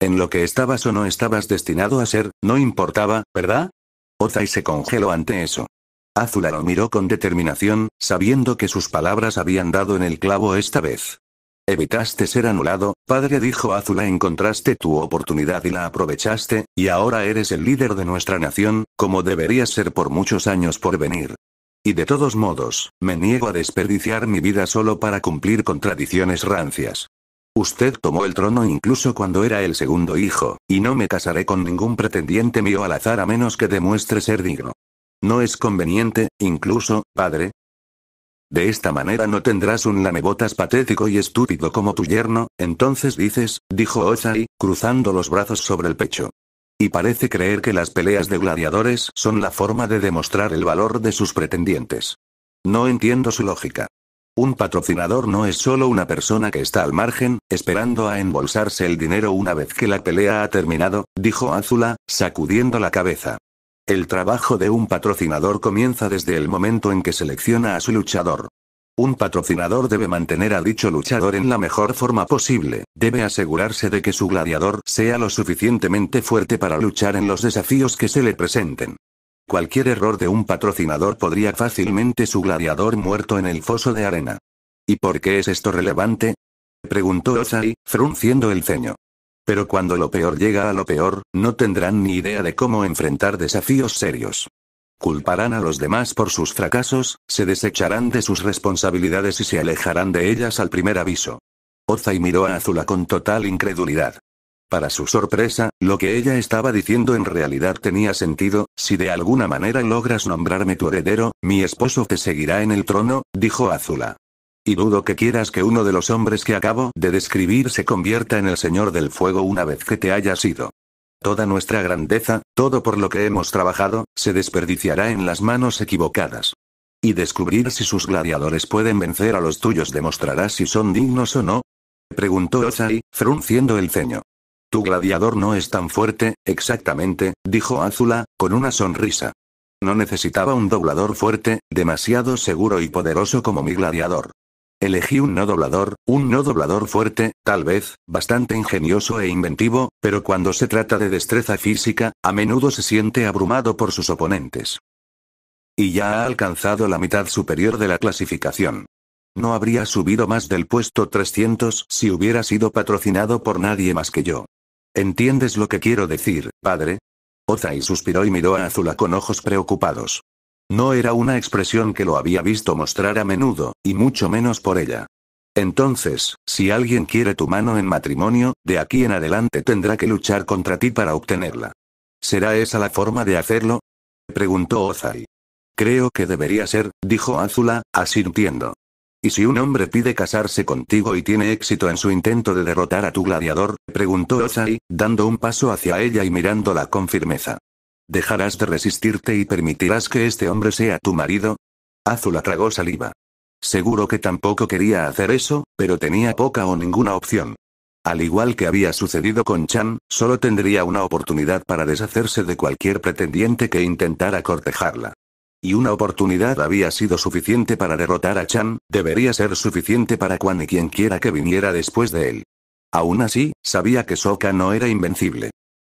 Speaker 1: En lo que estabas o no estabas destinado a ser, no importaba, ¿verdad? Ozai se congeló ante eso. Azula lo miró con determinación, sabiendo que sus palabras habían dado en el clavo esta vez. Evitaste ser anulado, padre dijo Azula, encontraste tu oportunidad y la aprovechaste, y ahora eres el líder de nuestra nación, como deberías ser por muchos años por venir. Y de todos modos, me niego a desperdiciar mi vida solo para cumplir con tradiciones rancias. Usted tomó el trono incluso cuando era el segundo hijo, y no me casaré con ningún pretendiente mío al azar a menos que demuestre ser digno. No es conveniente, incluso, padre. De esta manera no tendrás un lamebotas patético y estúpido como tu yerno, entonces dices, dijo Ozai, cruzando los brazos sobre el pecho. Y parece creer que las peleas de gladiadores son la forma de demostrar el valor de sus pretendientes. No entiendo su lógica. Un patrocinador no es solo una persona que está al margen, esperando a embolsarse el dinero una vez que la pelea ha terminado, dijo Azula, sacudiendo la cabeza. El trabajo de un patrocinador comienza desde el momento en que selecciona a su luchador. Un patrocinador debe mantener a dicho luchador en la mejor forma posible, debe asegurarse de que su gladiador sea lo suficientemente fuerte para luchar en los desafíos que se le presenten. Cualquier error de un patrocinador podría fácilmente su gladiador muerto en el foso de arena. ¿Y por qué es esto relevante? preguntó Ozai, frunciendo el ceño. Pero cuando lo peor llega a lo peor, no tendrán ni idea de cómo enfrentar desafíos serios. Culparán a los demás por sus fracasos, se desecharán de sus responsabilidades y se alejarán de ellas al primer aviso. Ozai miró a Azula con total incredulidad. Para su sorpresa, lo que ella estaba diciendo en realidad tenía sentido, si de alguna manera logras nombrarme tu heredero, mi esposo te seguirá en el trono, dijo Azula. Y dudo que quieras que uno de los hombres que acabo de describir se convierta en el Señor del Fuego una vez que te haya sido. Toda nuestra grandeza, todo por lo que hemos trabajado, se desperdiciará en las manos equivocadas. Y descubrir si sus gladiadores pueden vencer a los tuyos demostrará si son dignos o no. Preguntó Ozai, frunciendo el ceño. Tu gladiador no es tan fuerte, exactamente, dijo Azula, con una sonrisa. No necesitaba un doblador fuerte, demasiado seguro y poderoso como mi gladiador. Elegí un no doblador, un no doblador fuerte, tal vez, bastante ingenioso e inventivo, pero cuando se trata de destreza física, a menudo se siente abrumado por sus oponentes. Y ya ha alcanzado la mitad superior de la clasificación. No habría subido más del puesto 300 si hubiera sido patrocinado por nadie más que yo. ¿Entiendes lo que quiero decir, padre? Ozai suspiró y miró a Azula con ojos preocupados. No era una expresión que lo había visto mostrar a menudo, y mucho menos por ella. Entonces, si alguien quiere tu mano en matrimonio, de aquí en adelante tendrá que luchar contra ti para obtenerla. ¿Será esa la forma de hacerlo? preguntó Ozai. Creo que debería ser, dijo Azula, asintiendo. ¿Y si un hombre pide casarse contigo y tiene éxito en su intento de derrotar a tu gladiador? preguntó Ozai, dando un paso hacia ella y mirándola con firmeza. ¿Dejarás de resistirte y permitirás que este hombre sea tu marido? Azula tragó saliva. Seguro que tampoco quería hacer eso, pero tenía poca o ninguna opción. Al igual que había sucedido con Chan, solo tendría una oportunidad para deshacerse de cualquier pretendiente que intentara cortejarla. Y una oportunidad había sido suficiente para derrotar a Chan, debería ser suficiente para Quan y quien quiera que viniera después de él. Aún así, sabía que Soka no era invencible.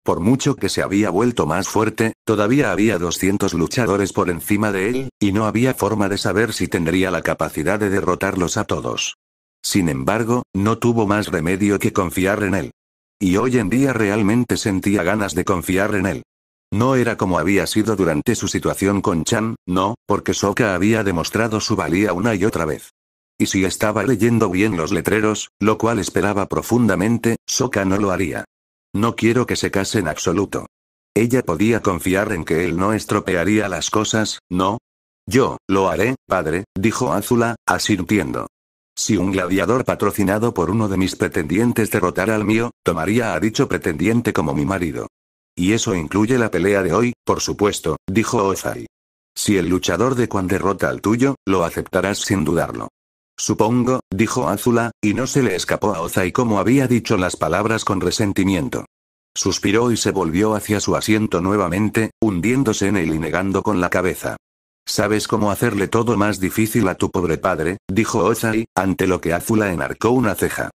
Speaker 1: Por mucho que se había vuelto más fuerte, todavía había 200 luchadores por encima de él, y no había forma de saber si tendría la capacidad de derrotarlos a todos. Sin embargo, no tuvo más remedio que confiar en él. Y hoy en día realmente sentía ganas de confiar en él. No era como había sido durante su situación con Chan, no, porque Soka había demostrado su valía una y otra vez. Y si estaba leyendo bien los letreros, lo cual esperaba profundamente, Soka no lo haría. No quiero que se case en absoluto. Ella podía confiar en que él no estropearía las cosas, ¿no? Yo, lo haré, padre, dijo Azula, asintiendo. Si un gladiador patrocinado por uno de mis pretendientes derrotara al mío, tomaría a dicho pretendiente como mi marido. Y eso incluye la pelea de hoy, por supuesto, dijo Ozai. Si el luchador de cuan derrota al tuyo, lo aceptarás sin dudarlo. Supongo, dijo Azula, y no se le escapó a Ozai como había dicho las palabras con resentimiento. Suspiró y se volvió hacia su asiento nuevamente, hundiéndose en él y negando con la cabeza. Sabes cómo hacerle todo más difícil a tu pobre padre, dijo Ozai, ante lo que Azula enarcó una ceja.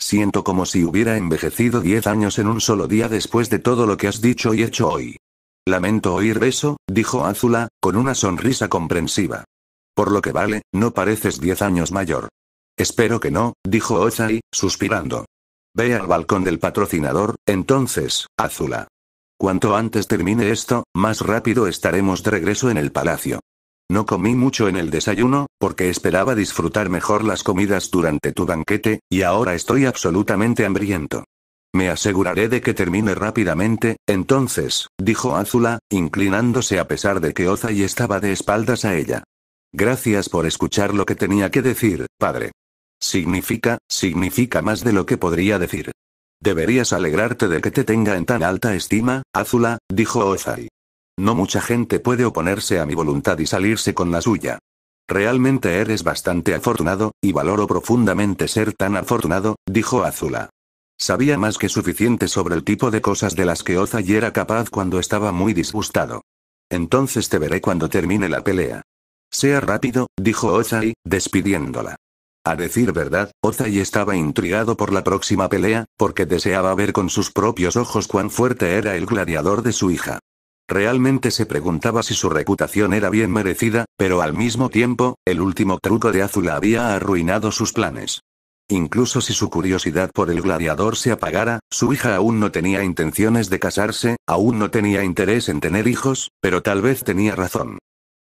Speaker 1: Siento como si hubiera envejecido diez años en un solo día después de todo lo que has dicho y hecho hoy. Lamento oír eso, dijo Azula, con una sonrisa comprensiva. Por lo que vale, no pareces diez años mayor. Espero que no, dijo Ozai, suspirando. Ve al balcón del patrocinador, entonces, Azula. Cuanto antes termine esto, más rápido estaremos de regreso en el palacio. No comí mucho en el desayuno, porque esperaba disfrutar mejor las comidas durante tu banquete, y ahora estoy absolutamente hambriento. Me aseguraré de que termine rápidamente, entonces, dijo Azula, inclinándose a pesar de que Ozai estaba de espaldas a ella. Gracias por escuchar lo que tenía que decir, padre. Significa, significa más de lo que podría decir. Deberías alegrarte de que te tenga en tan alta estima, Azula, dijo Ozai. No mucha gente puede oponerse a mi voluntad y salirse con la suya. Realmente eres bastante afortunado, y valoro profundamente ser tan afortunado, dijo Azula. Sabía más que suficiente sobre el tipo de cosas de las que Ozai era capaz cuando estaba muy disgustado. Entonces te veré cuando termine la pelea. Sea rápido, dijo Ozai, despidiéndola. A decir verdad, Ozai estaba intrigado por la próxima pelea, porque deseaba ver con sus propios ojos cuán fuerte era el gladiador de su hija. Realmente se preguntaba si su reputación era bien merecida, pero al mismo tiempo, el último truco de Azula había arruinado sus planes. Incluso si su curiosidad por el gladiador se apagara, su hija aún no tenía intenciones de casarse, aún no tenía interés en tener hijos, pero tal vez tenía razón.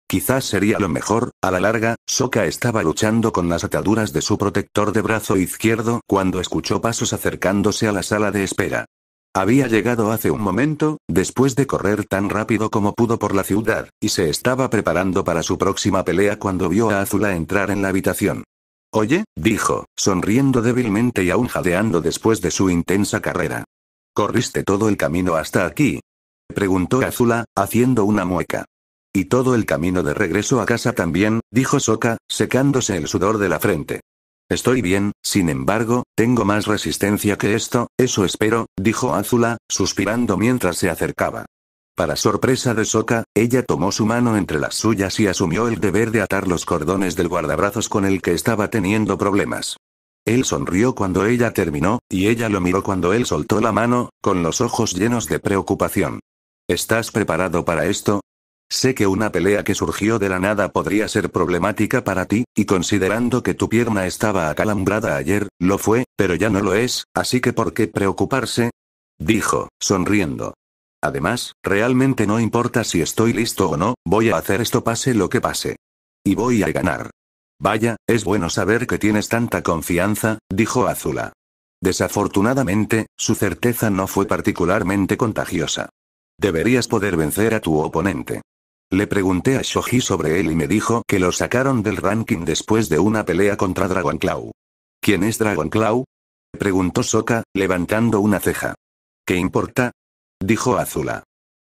Speaker 1: Quizás sería lo mejor, a la larga, Soka estaba luchando con las ataduras de su protector de brazo izquierdo cuando escuchó pasos acercándose a la sala de espera. Había llegado hace un momento, después de correr tan rápido como pudo por la ciudad, y se estaba preparando para su próxima pelea cuando vio a Azula entrar en la habitación. Oye, dijo, sonriendo débilmente y aún jadeando después de su intensa carrera. ¿Corriste todo el camino hasta aquí? preguntó Azula, haciendo una mueca. Y todo el camino de regreso a casa también, dijo Soka, secándose el sudor de la frente. Estoy bien, sin embargo, tengo más resistencia que esto, eso espero, dijo Azula, suspirando mientras se acercaba. Para sorpresa de Soka, ella tomó su mano entre las suyas y asumió el deber de atar los cordones del guardabrazos con el que estaba teniendo problemas. Él sonrió cuando ella terminó, y ella lo miró cuando él soltó la mano, con los ojos llenos de preocupación. ¿Estás preparado para esto? Sé que una pelea que surgió de la nada podría ser problemática para ti, y considerando que tu pierna estaba acalambrada ayer, lo fue, pero ya no lo es, así que ¿por qué preocuparse? Dijo, sonriendo. Además, realmente no importa si estoy listo o no, voy a hacer esto pase lo que pase. Y voy a ganar. Vaya, es bueno saber que tienes tanta confianza, dijo Azula. Desafortunadamente, su certeza no fue particularmente contagiosa. Deberías poder vencer a tu oponente. Le pregunté a Shoji sobre él y me dijo que lo sacaron del ranking después de una pelea contra Dragonclaw. ¿Quién es Dragonclaw? Preguntó Soka, levantando una ceja. ¿Qué importa? Dijo Azula.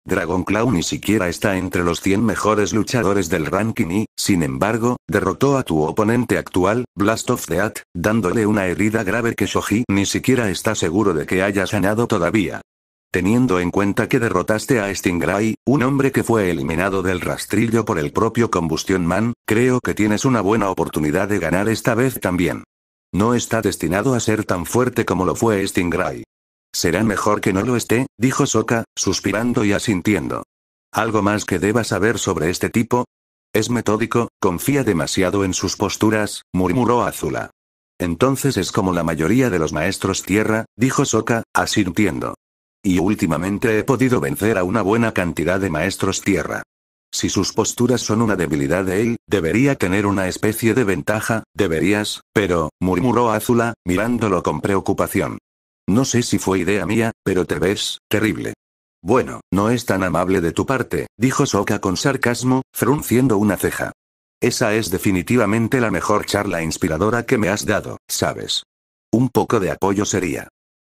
Speaker 1: Dragonclaw ni siquiera está entre los 100 mejores luchadores del ranking y, sin embargo, derrotó a tu oponente actual, Blast of the At, dándole una herida grave que Shoji ni siquiera está seguro de que haya sanado todavía. Teniendo en cuenta que derrotaste a Stingray, un hombre que fue eliminado del rastrillo por el propio Combustión Man, creo que tienes una buena oportunidad de ganar esta vez también. No está destinado a ser tan fuerte como lo fue Stingray. Será mejor que no lo esté, dijo Soka, suspirando y asintiendo. ¿Algo más que debas saber sobre este tipo? Es metódico, confía demasiado en sus posturas, murmuró Azula. Entonces es como la mayoría de los maestros tierra, dijo Soka, asintiendo. Y últimamente he podido vencer a una buena cantidad de maestros tierra. Si sus posturas son una debilidad de él, debería tener una especie de ventaja, deberías, pero, murmuró Azula, mirándolo con preocupación. No sé si fue idea mía, pero te ves, terrible. Bueno, no es tan amable de tu parte, dijo Soka con sarcasmo, frunciendo una ceja. Esa es definitivamente la mejor charla inspiradora que me has dado, ¿sabes? Un poco de apoyo sería.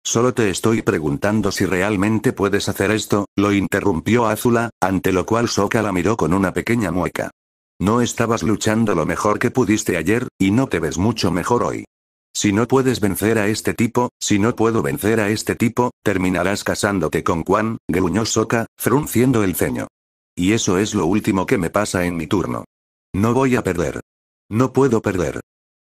Speaker 1: Solo te estoy preguntando si realmente puedes hacer esto, lo interrumpió Azula, ante lo cual Soka la miró con una pequeña mueca. No estabas luchando lo mejor que pudiste ayer, y no te ves mucho mejor hoy. Si no puedes vencer a este tipo, si no puedo vencer a este tipo, terminarás casándote con Juan, gruñó Soka, frunciendo el ceño. Y eso es lo último que me pasa en mi turno. No voy a perder. No puedo perder.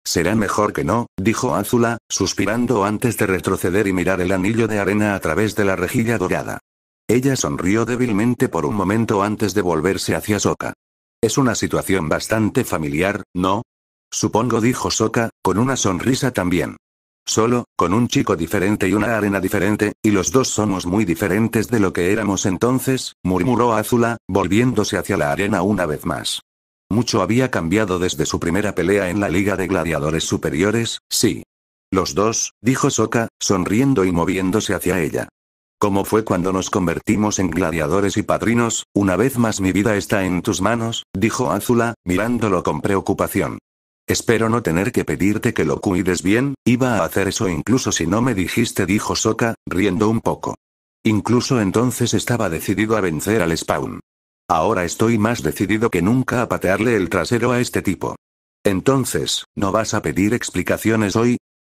Speaker 1: Será mejor que no, dijo Azula, suspirando antes de retroceder y mirar el anillo de arena a través de la rejilla dorada. Ella sonrió débilmente por un momento antes de volverse hacia Soka. Es una situación bastante familiar, ¿no? Supongo, dijo Soka, con una sonrisa también. Solo, con un chico diferente y una arena diferente, y los dos somos muy diferentes de lo que éramos entonces, murmuró Azula, volviéndose hacia la arena una vez más. Mucho había cambiado desde su primera pelea en la Liga de Gladiadores Superiores, sí. Los dos, dijo Soka, sonriendo y moviéndose hacia ella. Como fue cuando nos convertimos en gladiadores y padrinos, una vez más mi vida está en tus manos, dijo Azula, mirándolo con preocupación. Espero no tener que pedirte que lo cuides bien, iba a hacer eso incluso si no me dijiste, dijo Soka, riendo un poco. Incluso entonces estaba decidido a vencer al Spawn. Ahora estoy más decidido que nunca a patearle el trasero a este tipo. Entonces, ¿no vas a pedir explicaciones hoy?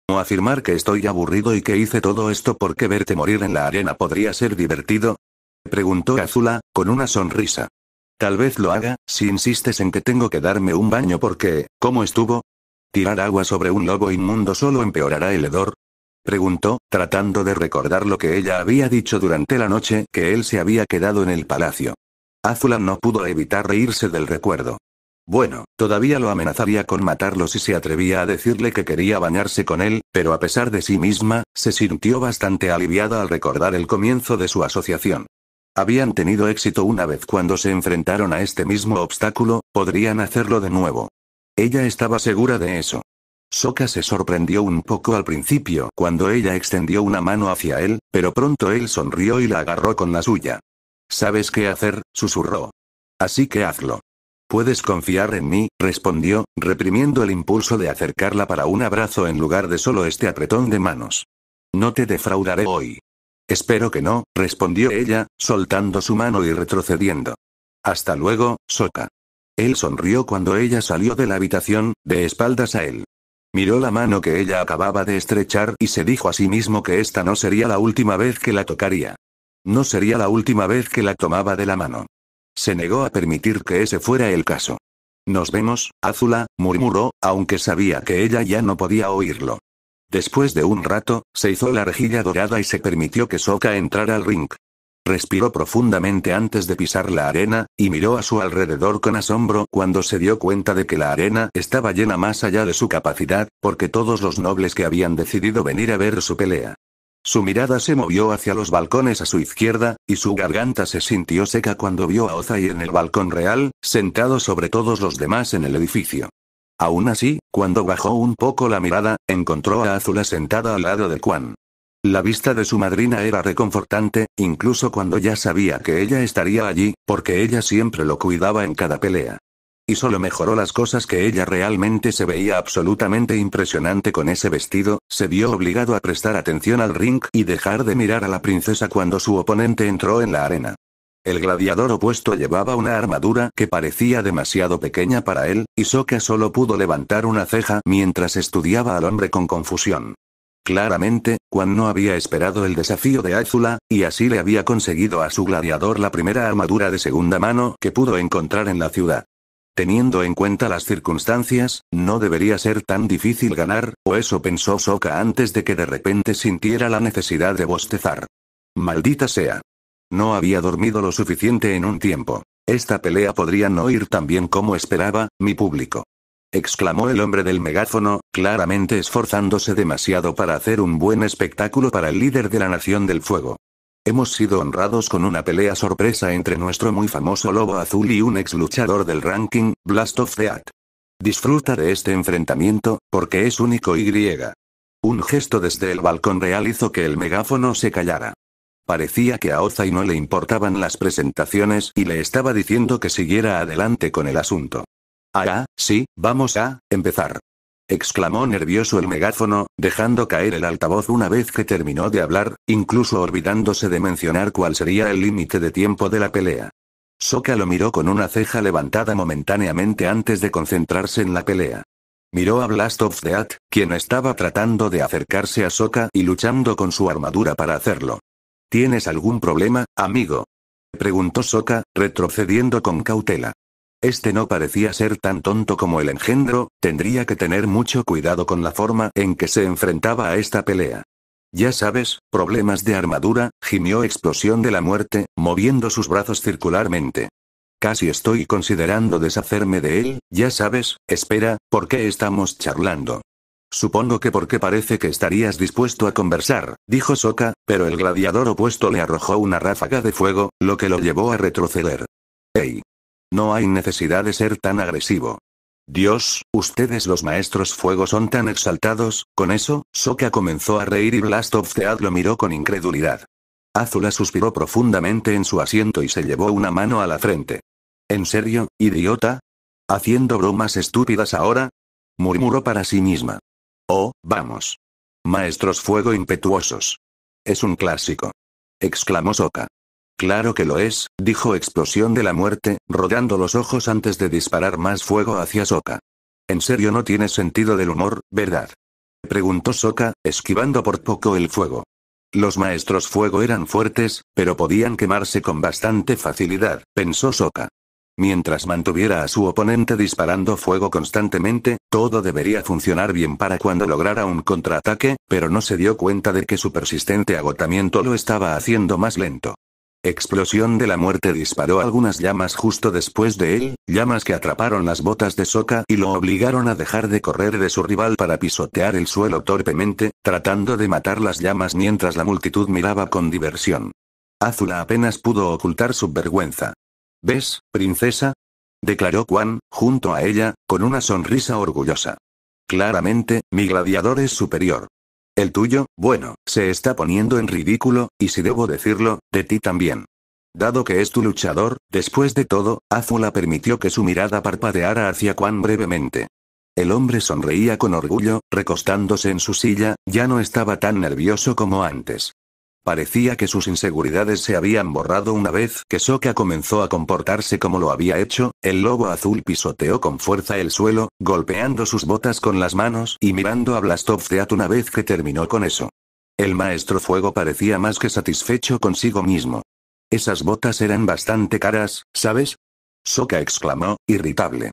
Speaker 1: ¿O afirmar que estoy aburrido y que hice todo esto porque verte morir en la arena podría ser divertido? Preguntó Azula, con una sonrisa. Tal vez lo haga, si insistes en que tengo que darme un baño porque, ¿cómo estuvo? ¿Tirar agua sobre un lobo inmundo solo empeorará el hedor? Preguntó, tratando de recordar lo que ella había dicho durante la noche que él se había quedado en el palacio. Azula no pudo evitar reírse del recuerdo. Bueno, todavía lo amenazaría con matarlo si se atrevía a decirle que quería bañarse con él, pero a pesar de sí misma, se sintió bastante aliviada al recordar el comienzo de su asociación. Habían tenido éxito una vez cuando se enfrentaron a este mismo obstáculo, podrían hacerlo de nuevo. Ella estaba segura de eso. Soka se sorprendió un poco al principio cuando ella extendió una mano hacia él, pero pronto él sonrió y la agarró con la suya. Sabes qué hacer, susurró. Así que hazlo. Puedes confiar en mí, respondió, reprimiendo el impulso de acercarla para un abrazo en lugar de solo este apretón de manos. No te defraudaré hoy. Espero que no, respondió ella, soltando su mano y retrocediendo. Hasta luego, Soka. Él sonrió cuando ella salió de la habitación, de espaldas a él. Miró la mano que ella acababa de estrechar y se dijo a sí mismo que esta no sería la última vez que la tocaría. No sería la última vez que la tomaba de la mano. Se negó a permitir que ese fuera el caso. Nos vemos, Azula, murmuró, aunque sabía que ella ya no podía oírlo. Después de un rato, se hizo la rejilla dorada y se permitió que Soka entrara al ring. Respiró profundamente antes de pisar la arena, y miró a su alrededor con asombro cuando se dio cuenta de que la arena estaba llena más allá de su capacidad, porque todos los nobles que habían decidido venir a ver su pelea su mirada se movió hacia los balcones a su izquierda, y su garganta se sintió seca cuando vio a Ozai en el balcón real, sentado sobre todos los demás en el edificio. Aún así, cuando bajó un poco la mirada, encontró a Azula sentada al lado de Juan. La vista de su madrina era reconfortante, incluso cuando ya sabía que ella estaría allí, porque ella siempre lo cuidaba en cada pelea. Y solo mejoró las cosas que ella realmente se veía absolutamente impresionante con ese vestido, se vio obligado a prestar atención al ring y dejar de mirar a la princesa cuando su oponente entró en la arena. El gladiador opuesto llevaba una armadura que parecía demasiado pequeña para él, y Soka solo pudo levantar una ceja mientras estudiaba al hombre con confusión. Claramente, Juan no había esperado el desafío de Azula, y así le había conseguido a su gladiador la primera armadura de segunda mano que pudo encontrar en la ciudad. Teniendo en cuenta las circunstancias, no debería ser tan difícil ganar, o eso pensó Soka antes de que de repente sintiera la necesidad de bostezar. Maldita sea. No había dormido lo suficiente en un tiempo. Esta pelea podría no ir tan bien como esperaba, mi público. Exclamó el hombre del megáfono, claramente esforzándose demasiado para hacer un buen espectáculo para el líder de la Nación del Fuego. Hemos sido honrados con una pelea sorpresa entre nuestro muy famoso lobo azul y un ex luchador del ranking, Blast of Disfruta de este enfrentamiento, porque es único y griega. Un gesto desde el balcón real hizo que el megáfono se callara. Parecía que a Ozai no le importaban las presentaciones y le estaba diciendo que siguiera adelante con el asunto. Ah, ah sí, vamos a empezar exclamó nervioso el megáfono, dejando caer el altavoz una vez que terminó de hablar, incluso olvidándose de mencionar cuál sería el límite de tiempo de la pelea. Soka lo miró con una ceja levantada momentáneamente antes de concentrarse en la pelea. Miró a Blast of the quien estaba tratando de acercarse a Soka y luchando con su armadura para hacerlo. ¿Tienes algún problema, amigo? preguntó Soka, retrocediendo con cautela. Este no parecía ser tan tonto como el engendro, tendría que tener mucho cuidado con la forma en que se enfrentaba a esta pelea. Ya sabes, problemas de armadura, gimió Explosión de la Muerte, moviendo sus brazos circularmente. Casi estoy considerando deshacerme de él, ya sabes, espera, ¿por qué estamos charlando? Supongo que porque parece que estarías dispuesto a conversar, dijo Soka, pero el gladiador opuesto le arrojó una ráfaga de fuego, lo que lo llevó a retroceder. ¡Ey! No hay necesidad de ser tan agresivo. Dios, ustedes los maestros fuego son tan exaltados, con eso, Soka comenzó a reír y of Thead lo miró con incredulidad. Azula suspiró profundamente en su asiento y se llevó una mano a la frente. ¿En serio, idiota? ¿Haciendo bromas estúpidas ahora? murmuró para sí misma. Oh, vamos. Maestros fuego impetuosos. Es un clásico. exclamó Soka. Claro que lo es, dijo Explosión de la Muerte, rodando los ojos antes de disparar más fuego hacia Soka. En serio no tiene sentido del humor, ¿verdad? Preguntó Soka, esquivando por poco el fuego. Los maestros fuego eran fuertes, pero podían quemarse con bastante facilidad, pensó Soka. Mientras mantuviera a su oponente disparando fuego constantemente, todo debería funcionar bien para cuando lograra un contraataque, pero no se dio cuenta de que su persistente agotamiento lo estaba haciendo más lento explosión de la muerte disparó algunas llamas justo después de él, llamas que atraparon las botas de Soka y lo obligaron a dejar de correr de su rival para pisotear el suelo torpemente, tratando de matar las llamas mientras la multitud miraba con diversión. Azula apenas pudo ocultar su vergüenza. ¿Ves, princesa? declaró Juan, junto a ella, con una sonrisa orgullosa. Claramente, mi gladiador es superior. El tuyo, bueno, se está poniendo en ridículo, y si debo decirlo, de ti también. Dado que es tu luchador, después de todo, Azula permitió que su mirada parpadeara hacia Juan brevemente. El hombre sonreía con orgullo, recostándose en su silla, ya no estaba tan nervioso como antes. Parecía que sus inseguridades se habían borrado una vez que Soka comenzó a comportarse como lo había hecho, el lobo azul pisoteó con fuerza el suelo, golpeando sus botas con las manos y mirando a Theat una vez que terminó con eso. El maestro fuego parecía más que satisfecho consigo mismo. Esas botas eran bastante caras, ¿sabes? Soka exclamó, irritable.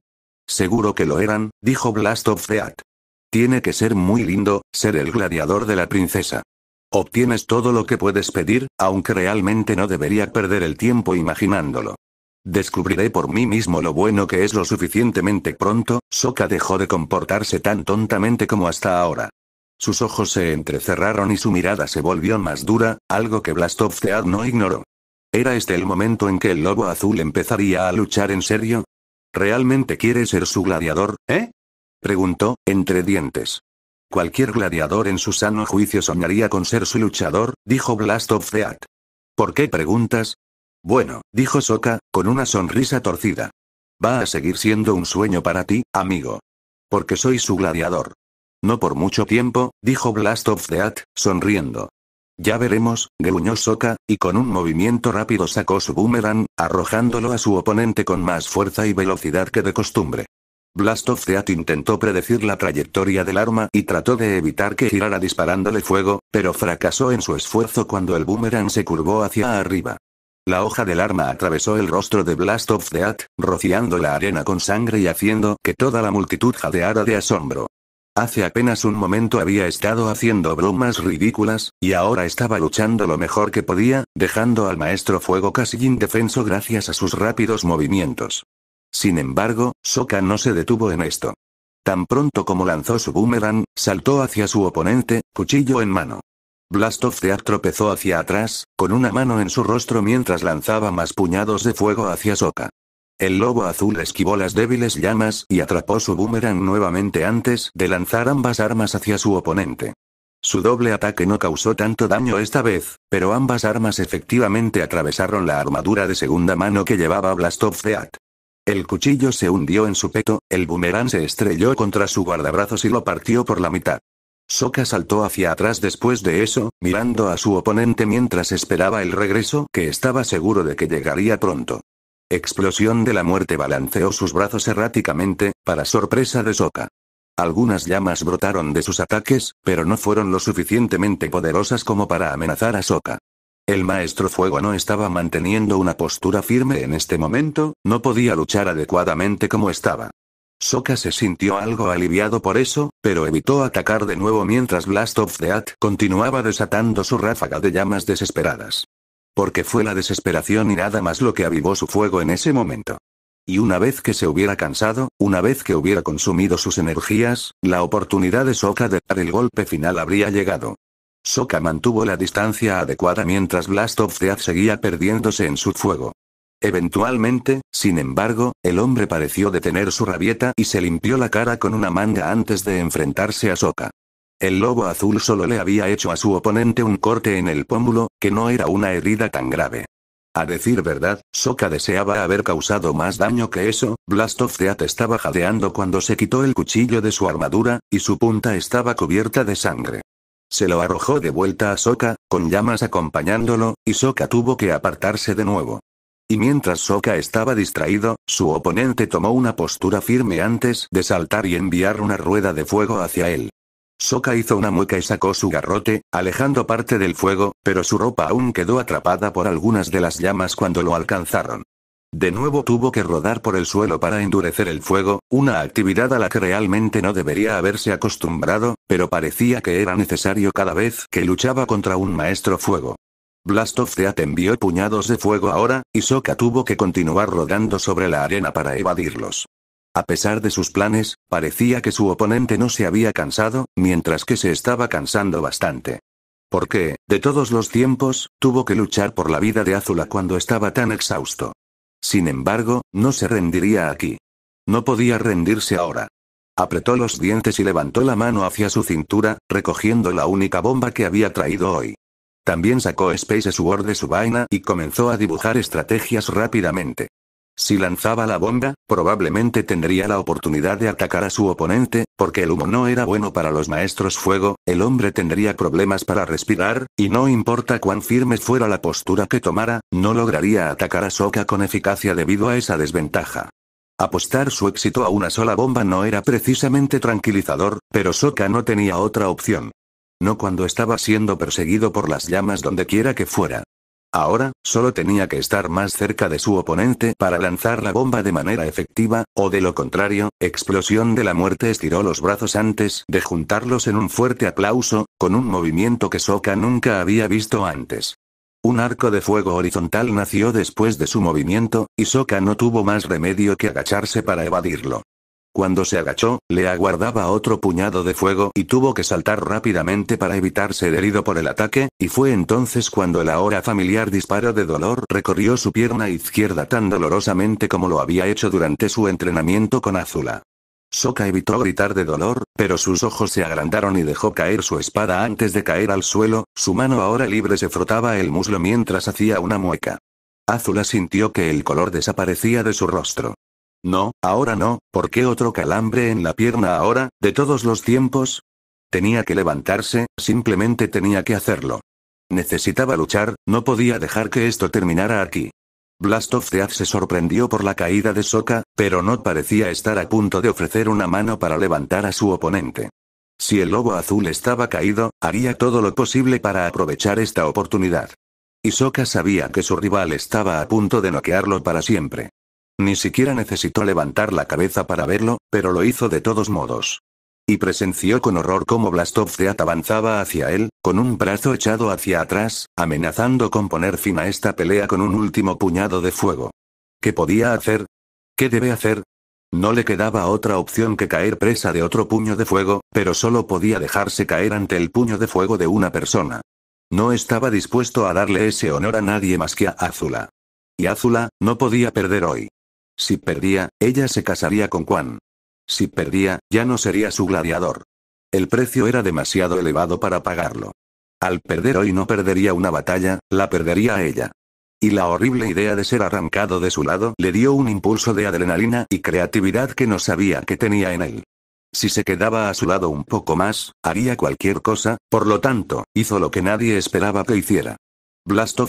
Speaker 1: Seguro que lo eran, dijo Theat. Tiene que ser muy lindo, ser el gladiador de la princesa. Obtienes todo lo que puedes pedir, aunque realmente no debería perder el tiempo imaginándolo. Descubriré por mí mismo lo bueno que es lo suficientemente pronto, Soka dejó de comportarse tan tontamente como hasta ahora. Sus ojos se entrecerraron y su mirada se volvió más dura, algo que Blastov Tead no ignoró. ¿Era este el momento en que el lobo azul empezaría a luchar en serio? ¿Realmente quiere ser su gladiador, eh? Preguntó, entre dientes. Cualquier gladiador en su sano juicio soñaría con ser su luchador, dijo Blast of ¿Por qué preguntas? Bueno, dijo Soka, con una sonrisa torcida. Va a seguir siendo un sueño para ti, amigo. Porque soy su gladiador. No por mucho tiempo, dijo Blast of sonriendo. Ya veremos, gruñó Soka, y con un movimiento rápido sacó su boomerang, arrojándolo a su oponente con más fuerza y velocidad que de costumbre. Theat intentó predecir la trayectoria del arma y trató de evitar que girara disparándole fuego, pero fracasó en su esfuerzo cuando el boomerang se curvó hacia arriba. La hoja del arma atravesó el rostro de Theat, rociando la arena con sangre y haciendo que toda la multitud jadeara de asombro. Hace apenas un momento había estado haciendo bromas ridículas, y ahora estaba luchando lo mejor que podía, dejando al maestro fuego casi indefenso gracias a sus rápidos movimientos. Sin embargo, Soka no se detuvo en esto. Tan pronto como lanzó su boomerang, saltó hacia su oponente, cuchillo en mano. Blastoff Theat tropezó hacia atrás, con una mano en su rostro mientras lanzaba más puñados de fuego hacia Soka. El lobo azul esquivó las débiles llamas y atrapó su boomerang nuevamente antes de lanzar ambas armas hacia su oponente. Su doble ataque no causó tanto daño esta vez, pero ambas armas efectivamente atravesaron la armadura de segunda mano que llevaba Blastoff Theat. El cuchillo se hundió en su peto, el boomerang se estrelló contra su guardabrazos y lo partió por la mitad. Soka saltó hacia atrás después de eso, mirando a su oponente mientras esperaba el regreso que estaba seguro de que llegaría pronto. Explosión de la muerte balanceó sus brazos erráticamente, para sorpresa de Soka. Algunas llamas brotaron de sus ataques, pero no fueron lo suficientemente poderosas como para amenazar a Soka. El maestro Fuego no estaba manteniendo una postura firme en este momento, no podía luchar adecuadamente como estaba. Soka se sintió algo aliviado por eso, pero evitó atacar de nuevo mientras Blast of the At continuaba desatando su ráfaga de llamas desesperadas. Porque fue la desesperación y nada más lo que avivó su fuego en ese momento. Y una vez que se hubiera cansado, una vez que hubiera consumido sus energías, la oportunidad de Soka de dar el golpe final habría llegado. Soka mantuvo la distancia adecuada mientras Blast of Death seguía perdiéndose en su fuego. Eventualmente, sin embargo, el hombre pareció detener su rabieta y se limpió la cara con una manga antes de enfrentarse a Soka. El lobo azul solo le había hecho a su oponente un corte en el pómulo, que no era una herida tan grave. A decir verdad, Soka deseaba haber causado más daño que eso, Blast of Death estaba jadeando cuando se quitó el cuchillo de su armadura, y su punta estaba cubierta de sangre. Se lo arrojó de vuelta a Soka, con llamas acompañándolo, y Soka tuvo que apartarse de nuevo. Y mientras Soka estaba distraído, su oponente tomó una postura firme antes de saltar y enviar una rueda de fuego hacia él. Soka hizo una mueca y sacó su garrote, alejando parte del fuego, pero su ropa aún quedó atrapada por algunas de las llamas cuando lo alcanzaron. De nuevo tuvo que rodar por el suelo para endurecer el fuego, una actividad a la que realmente no debería haberse acostumbrado, pero parecía que era necesario cada vez que luchaba contra un maestro fuego. Blastov at envió puñados de fuego ahora, y Soka tuvo que continuar rodando sobre la arena para evadirlos. A pesar de sus planes, parecía que su oponente no se había cansado, mientras que se estaba cansando bastante. Porque, de todos los tiempos, tuvo que luchar por la vida de Azula cuando estaba tan exhausto. Sin embargo, no se rendiría aquí. No podía rendirse ahora. Apretó los dientes y levantó la mano hacia su cintura, recogiendo la única bomba que había traído hoy. También sacó Space Sword de su vaina y comenzó a dibujar estrategias rápidamente. Si lanzaba la bomba, probablemente tendría la oportunidad de atacar a su oponente, porque el humo no era bueno para los maestros fuego, el hombre tendría problemas para respirar, y no importa cuán firme fuera la postura que tomara, no lograría atacar a Soka con eficacia debido a esa desventaja. Apostar su éxito a una sola bomba no era precisamente tranquilizador, pero Soka no tenía otra opción. No cuando estaba siendo perseguido por las llamas donde quiera que fuera. Ahora, solo tenía que estar más cerca de su oponente para lanzar la bomba de manera efectiva, o de lo contrario, Explosión de la Muerte estiró los brazos antes de juntarlos en un fuerte aplauso, con un movimiento que Soka nunca había visto antes. Un arco de fuego horizontal nació después de su movimiento, y Soka no tuvo más remedio que agacharse para evadirlo. Cuando se agachó, le aguardaba otro puñado de fuego y tuvo que saltar rápidamente para evitar ser herido por el ataque, y fue entonces cuando el ahora familiar disparo de dolor recorrió su pierna izquierda tan dolorosamente como lo había hecho durante su entrenamiento con Azula. Soka evitó gritar de dolor, pero sus ojos se agrandaron y dejó caer su espada antes de caer al suelo, su mano ahora libre se frotaba el muslo mientras hacía una mueca. Azula sintió que el color desaparecía de su rostro. No, ahora no, ¿por qué otro calambre en la pierna ahora, de todos los tiempos? Tenía que levantarse, simplemente tenía que hacerlo. Necesitaba luchar, no podía dejar que esto terminara aquí. Blast of se sorprendió por la caída de Soka, pero no parecía estar a punto de ofrecer una mano para levantar a su oponente. Si el lobo azul estaba caído, haría todo lo posible para aprovechar esta oportunidad. Y Soka sabía que su rival estaba a punto de noquearlo para siempre. Ni siquiera necesitó levantar la cabeza para verlo, pero lo hizo de todos modos. Y presenció con horror cómo Blastofdeat avanzaba hacia él, con un brazo echado hacia atrás, amenazando con poner fin a esta pelea con un último puñado de fuego. ¿Qué podía hacer? ¿Qué debe hacer? No le quedaba otra opción que caer presa de otro puño de fuego, pero solo podía dejarse caer ante el puño de fuego de una persona. No estaba dispuesto a darle ese honor a nadie más que a Azula. Y Azula, no podía perder hoy. Si perdía, ella se casaría con Juan. Si perdía, ya no sería su gladiador. El precio era demasiado elevado para pagarlo. Al perder hoy no perdería una batalla, la perdería a ella. Y la horrible idea de ser arrancado de su lado le dio un impulso de adrenalina y creatividad que no sabía que tenía en él. Si se quedaba a su lado un poco más, haría cualquier cosa, por lo tanto, hizo lo que nadie esperaba que hiciera.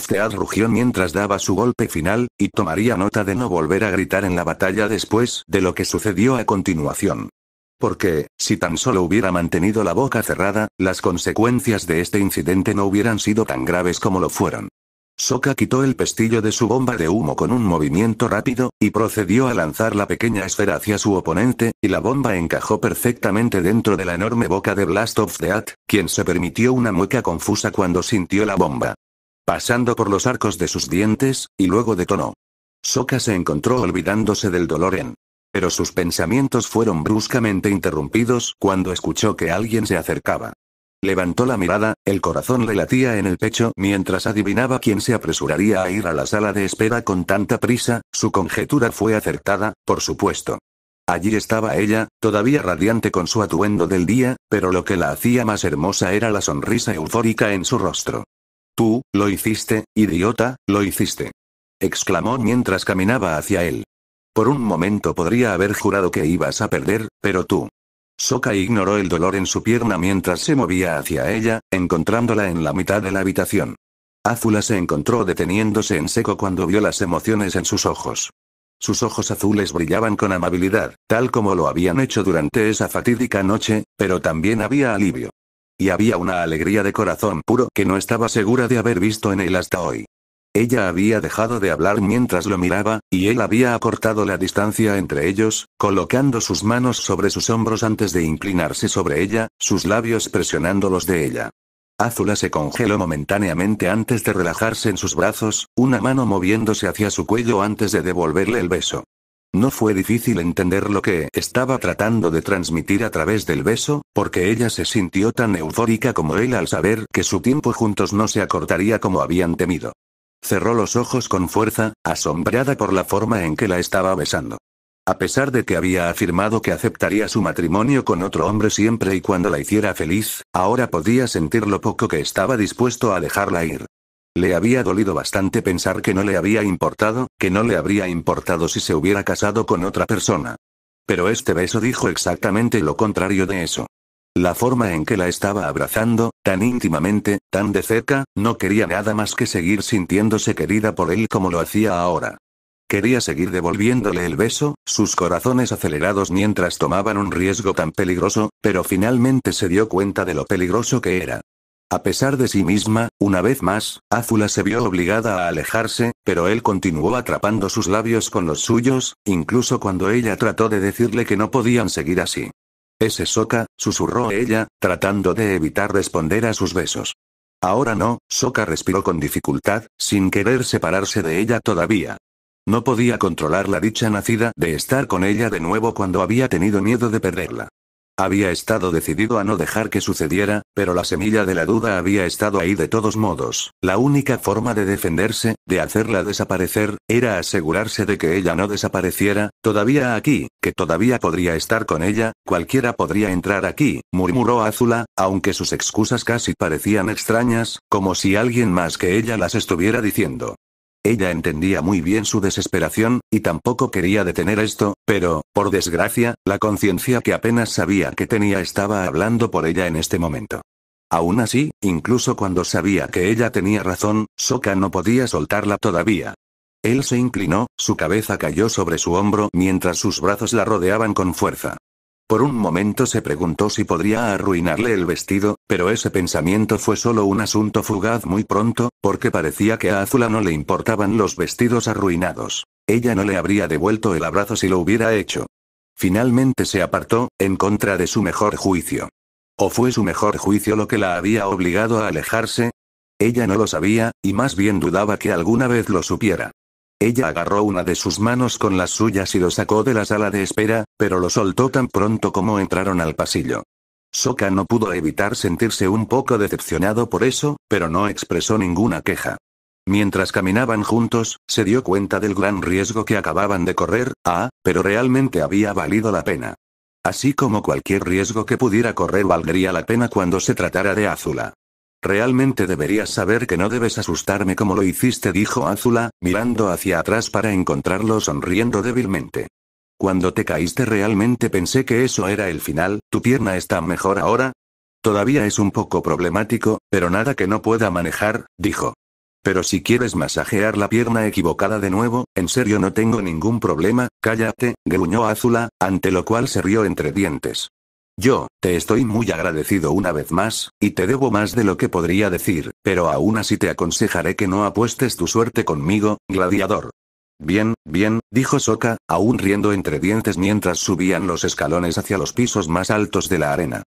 Speaker 1: Theat rugió mientras daba su golpe final, y tomaría nota de no volver a gritar en la batalla después de lo que sucedió a continuación. Porque, si tan solo hubiera mantenido la boca cerrada, las consecuencias de este incidente no hubieran sido tan graves como lo fueron. Soka quitó el pestillo de su bomba de humo con un movimiento rápido, y procedió a lanzar la pequeña esfera hacia su oponente, y la bomba encajó perfectamente dentro de la enorme boca de Blast of the quien se permitió una mueca confusa cuando sintió la bomba pasando por los arcos de sus dientes, y luego detonó. Soka se encontró olvidándose del dolor en. Pero sus pensamientos fueron bruscamente interrumpidos cuando escuchó que alguien se acercaba. Levantó la mirada, el corazón le latía en el pecho mientras adivinaba quién se apresuraría a ir a la sala de espera con tanta prisa, su conjetura fue acertada, por supuesto. Allí estaba ella, todavía radiante con su atuendo del día, pero lo que la hacía más hermosa era la sonrisa eufórica en su rostro. Tú, lo hiciste, idiota, lo hiciste. exclamó mientras caminaba hacia él. Por un momento podría haber jurado que ibas a perder, pero tú. Soka ignoró el dolor en su pierna mientras se movía hacia ella, encontrándola en la mitad de la habitación. Azula se encontró deteniéndose en seco cuando vio las emociones en sus ojos. Sus ojos azules brillaban con amabilidad, tal como lo habían hecho durante esa fatídica noche, pero también había alivio y había una alegría de corazón puro que no estaba segura de haber visto en él hasta hoy. Ella había dejado de hablar mientras lo miraba, y él había acortado la distancia entre ellos, colocando sus manos sobre sus hombros antes de inclinarse sobre ella, sus labios presionando los de ella. Azula se congeló momentáneamente antes de relajarse en sus brazos, una mano moviéndose hacia su cuello antes de devolverle el beso. No fue difícil entender lo que estaba tratando de transmitir a través del beso, porque ella se sintió tan eufórica como él al saber que su tiempo juntos no se acortaría como habían temido. Cerró los ojos con fuerza, asombrada por la forma en que la estaba besando. A pesar de que había afirmado que aceptaría su matrimonio con otro hombre siempre y cuando la hiciera feliz, ahora podía sentir lo poco que estaba dispuesto a dejarla ir. Le había dolido bastante pensar que no le había importado, que no le habría importado si se hubiera casado con otra persona. Pero este beso dijo exactamente lo contrario de eso. La forma en que la estaba abrazando, tan íntimamente, tan de cerca, no quería nada más que seguir sintiéndose querida por él como lo hacía ahora. Quería seguir devolviéndole el beso, sus corazones acelerados mientras tomaban un riesgo tan peligroso, pero finalmente se dio cuenta de lo peligroso que era. A pesar de sí misma, una vez más, Azula se vio obligada a alejarse, pero él continuó atrapando sus labios con los suyos, incluso cuando ella trató de decirle que no podían seguir así. Ese Soka, susurró ella, tratando de evitar responder a sus besos. Ahora no, Soka respiró con dificultad, sin querer separarse de ella todavía. No podía controlar la dicha nacida de estar con ella de nuevo cuando había tenido miedo de perderla. Había estado decidido a no dejar que sucediera, pero la semilla de la duda había estado ahí de todos modos. La única forma de defenderse, de hacerla desaparecer, era asegurarse de que ella no desapareciera, todavía aquí, que todavía podría estar con ella, cualquiera podría entrar aquí, murmuró Azula, aunque sus excusas casi parecían extrañas, como si alguien más que ella las estuviera diciendo. Ella entendía muy bien su desesperación, y tampoco quería detener esto, pero, por desgracia, la conciencia que apenas sabía que tenía estaba hablando por ella en este momento. Aún así, incluso cuando sabía que ella tenía razón, Soka no podía soltarla todavía. Él se inclinó, su cabeza cayó sobre su hombro mientras sus brazos la rodeaban con fuerza. Por un momento se preguntó si podría arruinarle el vestido, pero ese pensamiento fue solo un asunto fugaz muy pronto, porque parecía que a Azula no le importaban los vestidos arruinados. Ella no le habría devuelto el abrazo si lo hubiera hecho. Finalmente se apartó, en contra de su mejor juicio. ¿O fue su mejor juicio lo que la había obligado a alejarse? Ella no lo sabía, y más bien dudaba que alguna vez lo supiera. Ella agarró una de sus manos con las suyas y lo sacó de la sala de espera, pero lo soltó tan pronto como entraron al pasillo. Soka no pudo evitar sentirse un poco decepcionado por eso, pero no expresó ninguna queja. Mientras caminaban juntos, se dio cuenta del gran riesgo que acababan de correr, ah, pero realmente había valido la pena. Así como cualquier riesgo que pudiera correr valdría la pena cuando se tratara de Azula. Realmente deberías saber que no debes asustarme como lo hiciste, dijo Azula, mirando hacia atrás para encontrarlo sonriendo débilmente. Cuando te caíste realmente pensé que eso era el final, ¿tu pierna está mejor ahora? Todavía es un poco problemático, pero nada que no pueda manejar, dijo. Pero si quieres masajear la pierna equivocada de nuevo, en serio no tengo ningún problema, cállate, gruñó Azula, ante lo cual se rió entre dientes. Yo, te estoy muy agradecido una vez más, y te debo más de lo que podría decir, pero aún así te aconsejaré que no apuestes tu suerte conmigo, gladiador. Bien, bien, dijo Soka, aún riendo entre dientes mientras subían los escalones hacia los pisos más altos de la arena.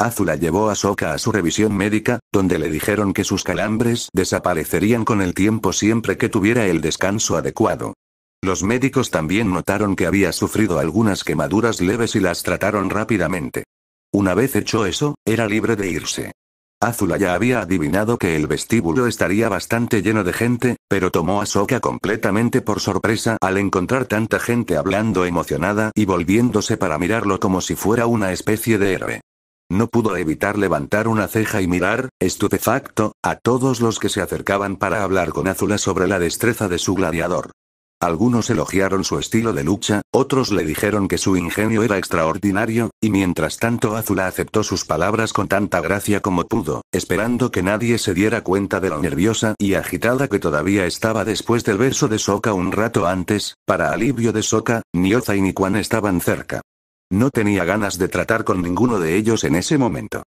Speaker 1: Azula llevó a Soka a su revisión médica, donde le dijeron que sus calambres desaparecerían con el tiempo siempre que tuviera el descanso adecuado. Los médicos también notaron que había sufrido algunas quemaduras leves y las trataron rápidamente. Una vez hecho eso, era libre de irse. Azula ya había adivinado que el vestíbulo estaría bastante lleno de gente, pero tomó a Sokka completamente por sorpresa al encontrar tanta gente hablando emocionada y volviéndose para mirarlo como si fuera una especie de héroe. No pudo evitar levantar una ceja y mirar, estupefacto, a todos los que se acercaban para hablar con Azula sobre la destreza de su gladiador. Algunos elogiaron su estilo de lucha, otros le dijeron que su ingenio era extraordinario, y mientras tanto Azula aceptó sus palabras con tanta gracia como pudo, esperando que nadie se diera cuenta de lo nerviosa y agitada que todavía estaba después del verso de Soka un rato antes, para alivio de Soka, ni y ni Kwan estaban cerca. No tenía ganas de tratar con ninguno de ellos en ese momento.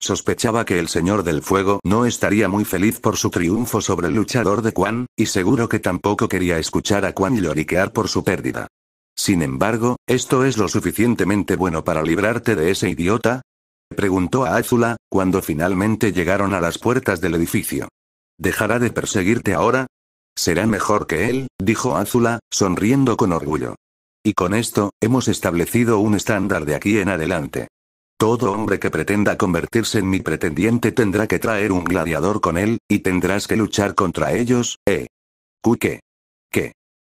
Speaker 1: Sospechaba que el Señor del Fuego no estaría muy feliz por su triunfo sobre el luchador de Quan, y seguro que tampoco quería escuchar a Quan lloriquear por su pérdida. Sin embargo, ¿esto es lo suficientemente bueno para librarte de ese idiota? Preguntó a Azula, cuando finalmente llegaron a las puertas del edificio. ¿Dejará de perseguirte ahora? Será mejor que él, dijo Azula, sonriendo con orgullo. Y con esto, hemos establecido un estándar de aquí en adelante. Todo hombre que pretenda convertirse en mi pretendiente tendrá que traer un gladiador con él, y tendrás que luchar contra ellos, ¿eh? ¿Qué? ¿Qué?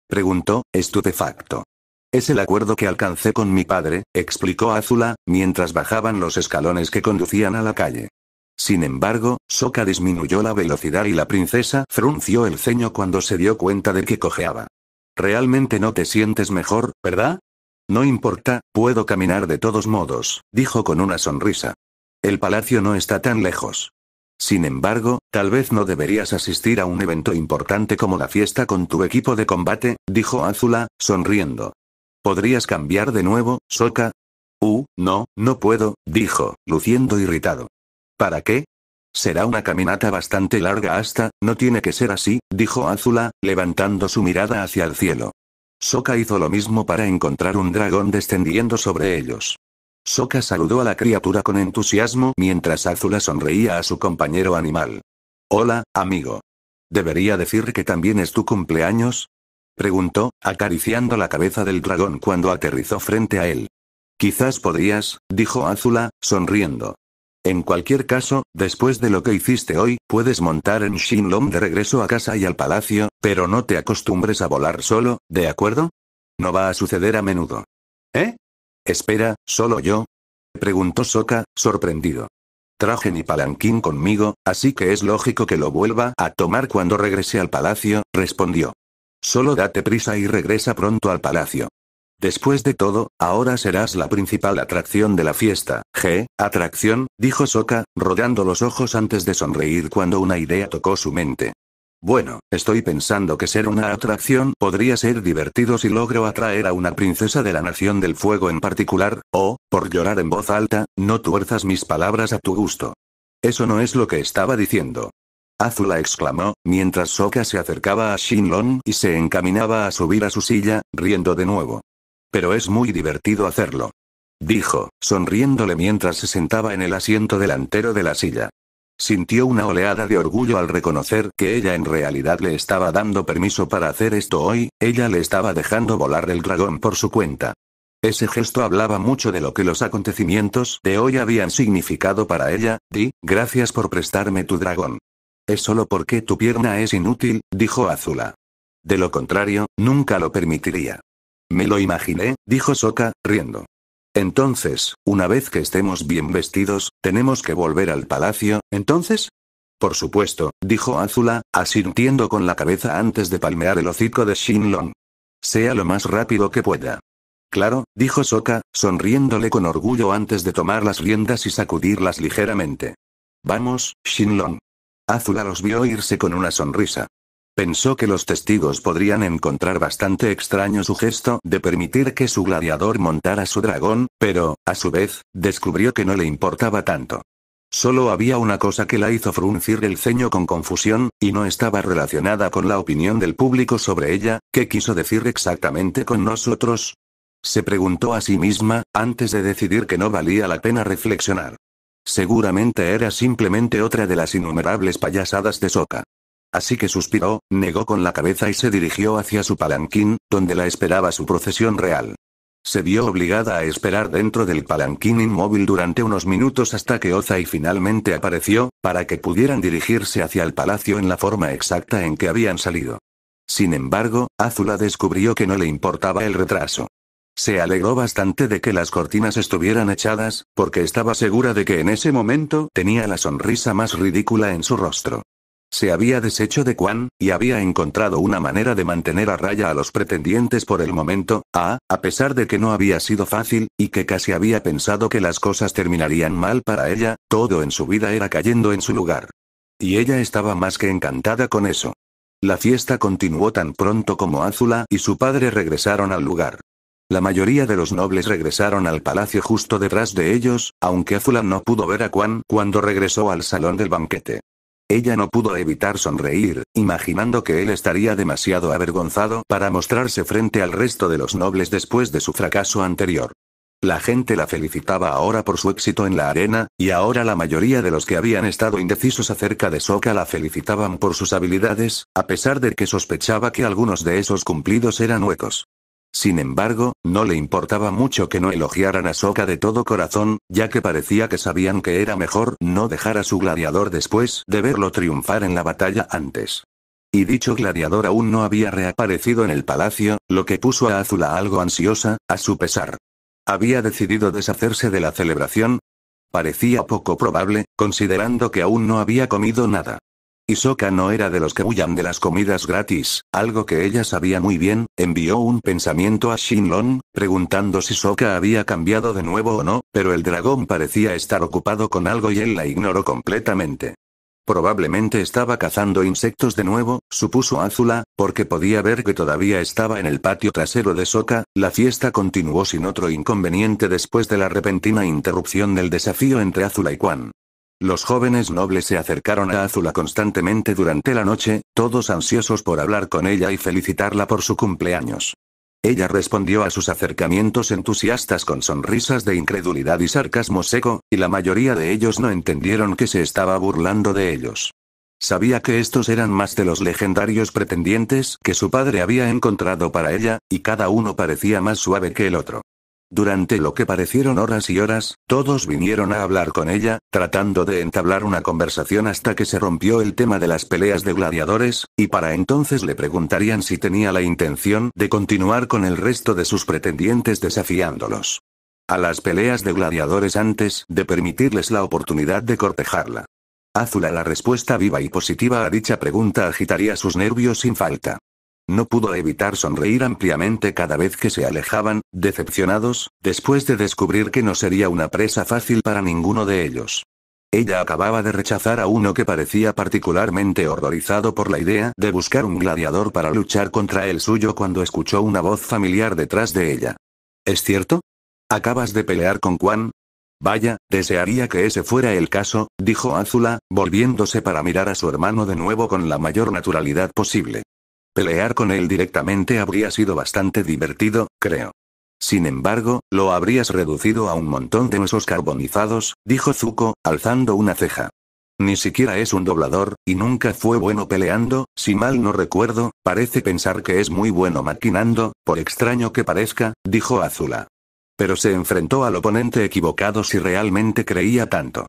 Speaker 1: Preguntó, estupefacto. Es el acuerdo que alcancé con mi padre, explicó Azula, mientras bajaban los escalones que conducían a la calle. Sin embargo, Soka disminuyó la velocidad y la princesa frunció el ceño cuando se dio cuenta de que cojeaba. Realmente no te sientes mejor, ¿verdad? No importa, puedo caminar de todos modos, dijo con una sonrisa. El palacio no está tan lejos. Sin embargo, tal vez no deberías asistir a un evento importante como la fiesta con tu equipo de combate, dijo Azula, sonriendo. ¿Podrías cambiar de nuevo, Soka? Uh, no, no puedo, dijo, luciendo irritado. ¿Para qué? Será una caminata bastante larga hasta, no tiene que ser así, dijo Azula, levantando su mirada hacia el cielo. Soka hizo lo mismo para encontrar un dragón descendiendo sobre ellos. Soka saludó a la criatura con entusiasmo mientras Azula sonreía a su compañero animal. Hola, amigo. ¿Debería decir que también es tu cumpleaños? Preguntó, acariciando la cabeza del dragón cuando aterrizó frente a él. Quizás podrías, dijo Azula, sonriendo. En cualquier caso, después de lo que hiciste hoy, puedes montar en Shinlong de regreso a casa y al palacio, pero no te acostumbres a volar solo, ¿de acuerdo? No va a suceder a menudo. ¿Eh? Espera, solo yo. Preguntó Soka, sorprendido. Traje mi palanquín conmigo, así que es lógico que lo vuelva a tomar cuando regrese al palacio, respondió. Solo date prisa y regresa pronto al palacio. Después de todo, ahora serás la principal atracción de la fiesta. G. Atracción, dijo Soka, rodando los ojos antes de sonreír cuando una idea tocó su mente. Bueno, estoy pensando que ser una atracción podría ser divertido si logro atraer a una princesa de la Nación del Fuego en particular, o, por llorar en voz alta, no tuerzas mis palabras a tu gusto. Eso no es lo que estaba diciendo. Azula exclamó, mientras Soka se acercaba a Shinlon y se encaminaba a subir a su silla, riendo de nuevo. Pero es muy divertido hacerlo. Dijo, sonriéndole mientras se sentaba en el asiento delantero de la silla. Sintió una oleada de orgullo al reconocer que ella en realidad le estaba dando permiso para hacer esto hoy, ella le estaba dejando volar el dragón por su cuenta. Ese gesto hablaba mucho de lo que los acontecimientos de hoy habían significado para ella, Di, gracias por prestarme tu dragón. Es solo porque tu pierna es inútil, dijo Azula. De lo contrario, nunca lo permitiría. Me lo imaginé, dijo Soka, riendo. Entonces, una vez que estemos bien vestidos, tenemos que volver al palacio, ¿entonces? Por supuesto, dijo Azula, asintiendo con la cabeza antes de palmear el hocico de Shinlong. Sea lo más rápido que pueda. Claro, dijo Soka, sonriéndole con orgullo antes de tomar las riendas y sacudirlas ligeramente. Vamos, Shinlong. Azula los vio irse con una sonrisa. Pensó que los testigos podrían encontrar bastante extraño su gesto de permitir que su gladiador montara su dragón, pero, a su vez, descubrió que no le importaba tanto. Solo había una cosa que la hizo fruncir el ceño con confusión, y no estaba relacionada con la opinión del público sobre ella, ¿qué quiso decir exactamente con nosotros? Se preguntó a sí misma, antes de decidir que no valía la pena reflexionar. Seguramente era simplemente otra de las innumerables payasadas de Soca. Así que suspiró, negó con la cabeza y se dirigió hacia su palanquín, donde la esperaba su procesión real. Se vio obligada a esperar dentro del palanquín inmóvil durante unos minutos hasta que Ozai finalmente apareció, para que pudieran dirigirse hacia el palacio en la forma exacta en que habían salido. Sin embargo, Azula descubrió que no le importaba el retraso. Se alegró bastante de que las cortinas estuvieran echadas, porque estaba segura de que en ese momento tenía la sonrisa más ridícula en su rostro. Se había deshecho de Quan, y había encontrado una manera de mantener a raya a los pretendientes por el momento, a, a pesar de que no había sido fácil, y que casi había pensado que las cosas terminarían mal para ella, todo en su vida era cayendo en su lugar. Y ella estaba más que encantada con eso. La fiesta continuó tan pronto como Azula y su padre regresaron al lugar. La mayoría de los nobles regresaron al palacio justo detrás de ellos, aunque Azula no pudo ver a Quan cuando regresó al salón del banquete. Ella no pudo evitar sonreír, imaginando que él estaría demasiado avergonzado para mostrarse frente al resto de los nobles después de su fracaso anterior. La gente la felicitaba ahora por su éxito en la arena, y ahora la mayoría de los que habían estado indecisos acerca de Soka la felicitaban por sus habilidades, a pesar de que sospechaba que algunos de esos cumplidos eran huecos. Sin embargo, no le importaba mucho que no elogiaran a Soka de todo corazón, ya que parecía que sabían que era mejor no dejar a su gladiador después de verlo triunfar en la batalla antes. Y dicho gladiador aún no había reaparecido en el palacio, lo que puso a Azula algo ansiosa, a su pesar. Había decidido deshacerse de la celebración. Parecía poco probable, considerando que aún no había comido nada. Soka no era de los que huyan de las comidas gratis, algo que ella sabía muy bien, envió un pensamiento a Shinlon, preguntando si Soka había cambiado de nuevo o no, pero el dragón parecía estar ocupado con algo y él la ignoró completamente. Probablemente estaba cazando insectos de nuevo, supuso Azula, porque podía ver que todavía estaba en el patio trasero de Soka. La fiesta continuó sin otro inconveniente después de la repentina interrupción del desafío entre Azula y Quan. Los jóvenes nobles se acercaron a Azula constantemente durante la noche, todos ansiosos por hablar con ella y felicitarla por su cumpleaños. Ella respondió a sus acercamientos entusiastas con sonrisas de incredulidad y sarcasmo seco, y la mayoría de ellos no entendieron que se estaba burlando de ellos. Sabía que estos eran más de los legendarios pretendientes que su padre había encontrado para ella, y cada uno parecía más suave que el otro. Durante lo que parecieron horas y horas, todos vinieron a hablar con ella, tratando de entablar una conversación hasta que se rompió el tema de las peleas de gladiadores, y para entonces le preguntarían si tenía la intención de continuar con el resto de sus pretendientes desafiándolos. A las peleas de gladiadores antes de permitirles la oportunidad de cortejarla. Azula la respuesta viva y positiva a dicha pregunta agitaría sus nervios sin falta. No pudo evitar sonreír ampliamente cada vez que se alejaban, decepcionados, después de descubrir que no sería una presa fácil para ninguno de ellos. Ella acababa de rechazar a uno que parecía particularmente horrorizado por la idea de buscar un gladiador para luchar contra el suyo cuando escuchó una voz familiar detrás de ella. ¿Es cierto? ¿Acabas de pelear con Juan? Vaya, desearía que ese fuera el caso, dijo Azula, volviéndose para mirar a su hermano de nuevo con la mayor naturalidad posible. Pelear con él directamente habría sido bastante divertido, creo. Sin embargo, lo habrías reducido a un montón de huesos carbonizados, dijo Zuko, alzando una ceja. Ni siquiera es un doblador, y nunca fue bueno peleando, si mal no recuerdo, parece pensar que es muy bueno maquinando, por extraño que parezca, dijo Azula. Pero se enfrentó al oponente equivocado si realmente creía tanto.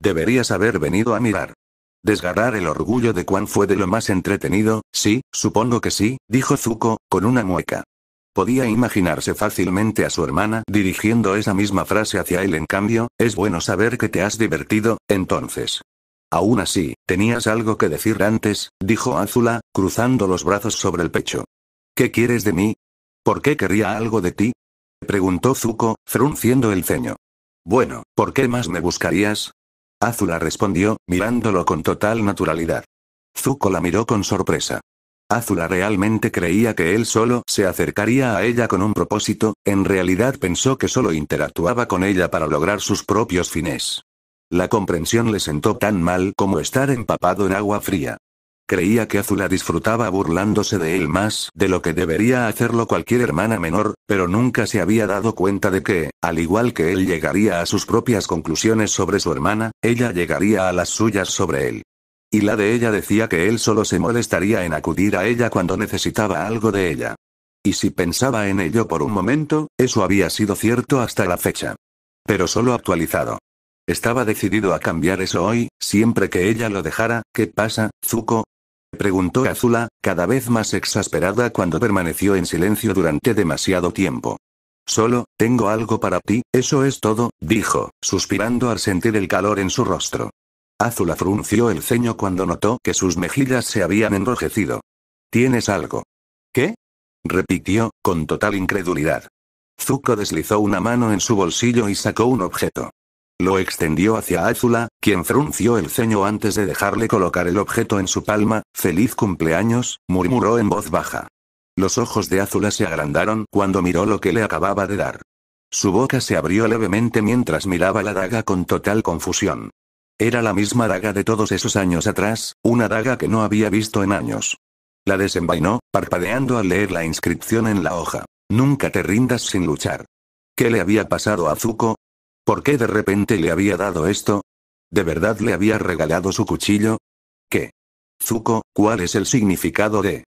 Speaker 1: Deberías haber venido a mirar. Desgarrar el orgullo de cuán fue de lo más entretenido, sí, supongo que sí, dijo Zuko, con una mueca. Podía imaginarse fácilmente a su hermana dirigiendo esa misma frase hacia él en cambio, es bueno saber que te has divertido, entonces. Aún así, tenías algo que decir antes, dijo Azula, cruzando los brazos sobre el pecho. ¿Qué quieres de mí? ¿Por qué querría algo de ti? preguntó Zuko, frunciendo el ceño. Bueno, ¿por qué más me buscarías? Azula respondió, mirándolo con total naturalidad. Zuko la miró con sorpresa. Azula realmente creía que él solo se acercaría a ella con un propósito, en realidad pensó que solo interactuaba con ella para lograr sus propios fines. La comprensión le sentó tan mal como estar empapado en agua fría. Creía que Azula disfrutaba burlándose de él más de lo que debería hacerlo cualquier hermana menor, pero nunca se había dado cuenta de que, al igual que él llegaría a sus propias conclusiones sobre su hermana, ella llegaría a las suyas sobre él. Y la de ella decía que él solo se molestaría en acudir a ella cuando necesitaba algo de ella. Y si pensaba en ello por un momento, eso había sido cierto hasta la fecha. Pero solo actualizado. Estaba decidido a cambiar eso hoy, siempre que ella lo dejara. ¿Qué pasa, Zuko? preguntó Azula, cada vez más exasperada cuando permaneció en silencio durante demasiado tiempo. Solo, tengo algo para ti, eso es todo, dijo, suspirando al sentir el calor en su rostro. Azula frunció el ceño cuando notó que sus mejillas se habían enrojecido. ¿Tienes algo? ¿Qué? repitió, con total incredulidad. Zuko deslizó una mano en su bolsillo y sacó un objeto. Lo extendió hacia Azula, quien frunció el ceño antes de dejarle colocar el objeto en su palma. Feliz cumpleaños, murmuró en voz baja. Los ojos de Azula se agrandaron cuando miró lo que le acababa de dar. Su boca se abrió levemente mientras miraba la daga con total confusión. Era la misma daga de todos esos años atrás, una daga que no había visto en años. La desenvainó, parpadeando al leer la inscripción en la hoja. Nunca te rindas sin luchar. ¿Qué le había pasado a Zuko? ¿Por qué de repente le había dado esto? ¿De verdad le había regalado su cuchillo? ¿Qué? Zuko, ¿cuál es el significado de?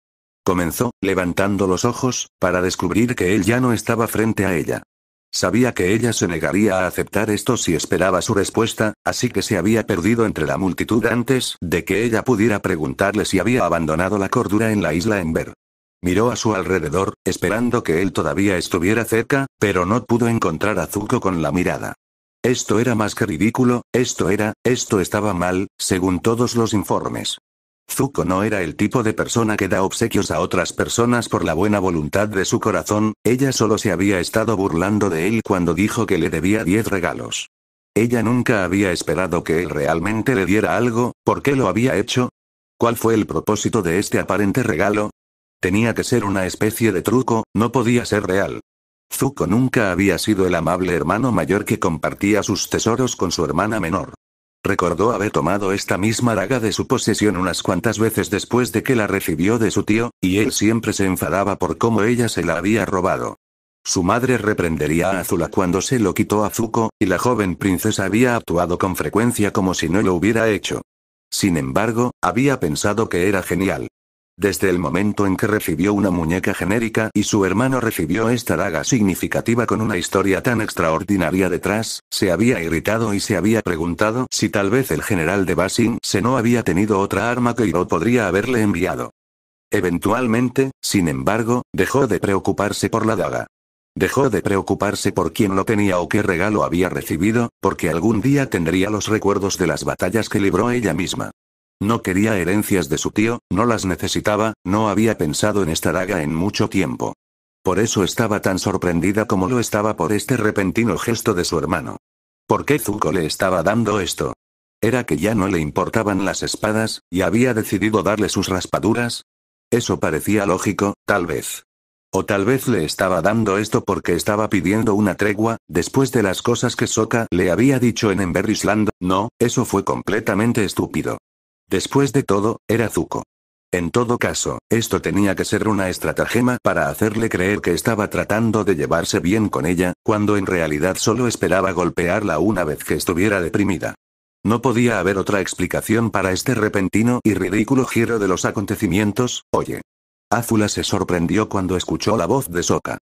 Speaker 1: Comenzó, levantando los ojos, para descubrir que él ya no estaba frente a ella. Sabía que ella se negaría a aceptar esto si esperaba su respuesta, así que se había perdido entre la multitud antes de que ella pudiera preguntarle si había abandonado la cordura en la isla Ember. Miró a su alrededor, esperando que él todavía estuviera cerca, pero no pudo encontrar a Zuko con la mirada. Esto era más que ridículo, esto era, esto estaba mal, según todos los informes. Zuko no era el tipo de persona que da obsequios a otras personas por la buena voluntad de su corazón, ella solo se había estado burlando de él cuando dijo que le debía 10 regalos. Ella nunca había esperado que él realmente le diera algo, ¿por qué lo había hecho? ¿Cuál fue el propósito de este aparente regalo? Tenía que ser una especie de truco, no podía ser real. Zuko nunca había sido el amable hermano mayor que compartía sus tesoros con su hermana menor. Recordó haber tomado esta misma daga de su posesión unas cuantas veces después de que la recibió de su tío, y él siempre se enfadaba por cómo ella se la había robado. Su madre reprendería a Azula cuando se lo quitó a Zuko, y la joven princesa había actuado con frecuencia como si no lo hubiera hecho. Sin embargo, había pensado que era genial. Desde el momento en que recibió una muñeca genérica y su hermano recibió esta daga significativa con una historia tan extraordinaria detrás, se había irritado y se había preguntado si tal vez el general de Basin se no había tenido otra arma que Iro podría haberle enviado. Eventualmente, sin embargo, dejó de preocuparse por la daga. Dejó de preocuparse por quién lo tenía o qué regalo había recibido, porque algún día tendría los recuerdos de las batallas que libró ella misma. No quería herencias de su tío, no las necesitaba, no había pensado en esta daga en mucho tiempo. Por eso estaba tan sorprendida como lo estaba por este repentino gesto de su hermano. ¿Por qué Zuko le estaba dando esto? ¿Era que ya no le importaban las espadas, y había decidido darle sus raspaduras? Eso parecía lógico, tal vez. O tal vez le estaba dando esto porque estaba pidiendo una tregua, después de las cosas que Soka le había dicho en Island. no, eso fue completamente estúpido. Después de todo, era Zuko. En todo caso, esto tenía que ser una estratagema para hacerle creer que estaba tratando de llevarse bien con ella, cuando en realidad solo esperaba golpearla una vez que estuviera deprimida. No podía haber otra explicación para este repentino y ridículo giro de los acontecimientos, oye. Azula se sorprendió cuando escuchó la voz de Soka.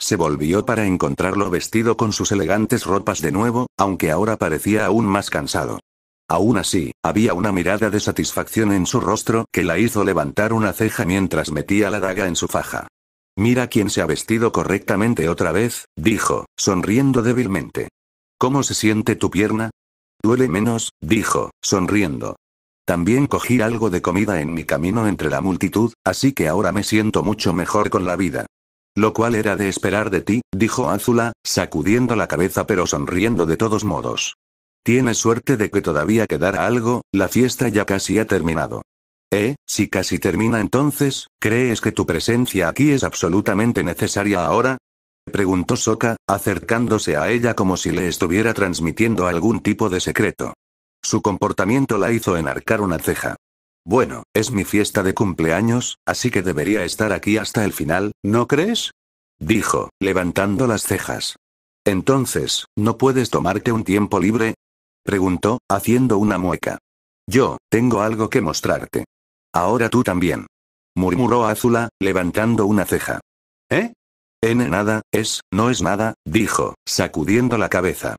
Speaker 1: Se volvió para encontrarlo vestido con sus elegantes ropas de nuevo, aunque ahora parecía aún más cansado. Aún así, había una mirada de satisfacción en su rostro que la hizo levantar una ceja mientras metía la daga en su faja. Mira quién se ha vestido correctamente otra vez, dijo, sonriendo débilmente. ¿Cómo se siente tu pierna? Duele menos, dijo, sonriendo. También cogí algo de comida en mi camino entre la multitud, así que ahora me siento mucho mejor con la vida. Lo cual era de esperar de ti, dijo Azula, sacudiendo la cabeza pero sonriendo de todos modos. Tiene suerte de que todavía quedara algo, la fiesta ya casi ha terminado. Eh, si casi termina entonces, ¿crees que tu presencia aquí es absolutamente necesaria ahora? preguntó Soka, acercándose a ella como si le estuviera transmitiendo algún tipo de secreto. Su comportamiento la hizo enarcar una ceja. Bueno, es mi fiesta de cumpleaños, así que debería estar aquí hasta el final, ¿no crees? dijo, levantando las cejas. Entonces, ¿no puedes tomarte un tiempo libre? Preguntó, haciendo una mueca. Yo, tengo algo que mostrarte. Ahora tú también. Murmuró Azula, levantando una ceja. ¿Eh? N nada, es, no es nada, dijo, sacudiendo la cabeza.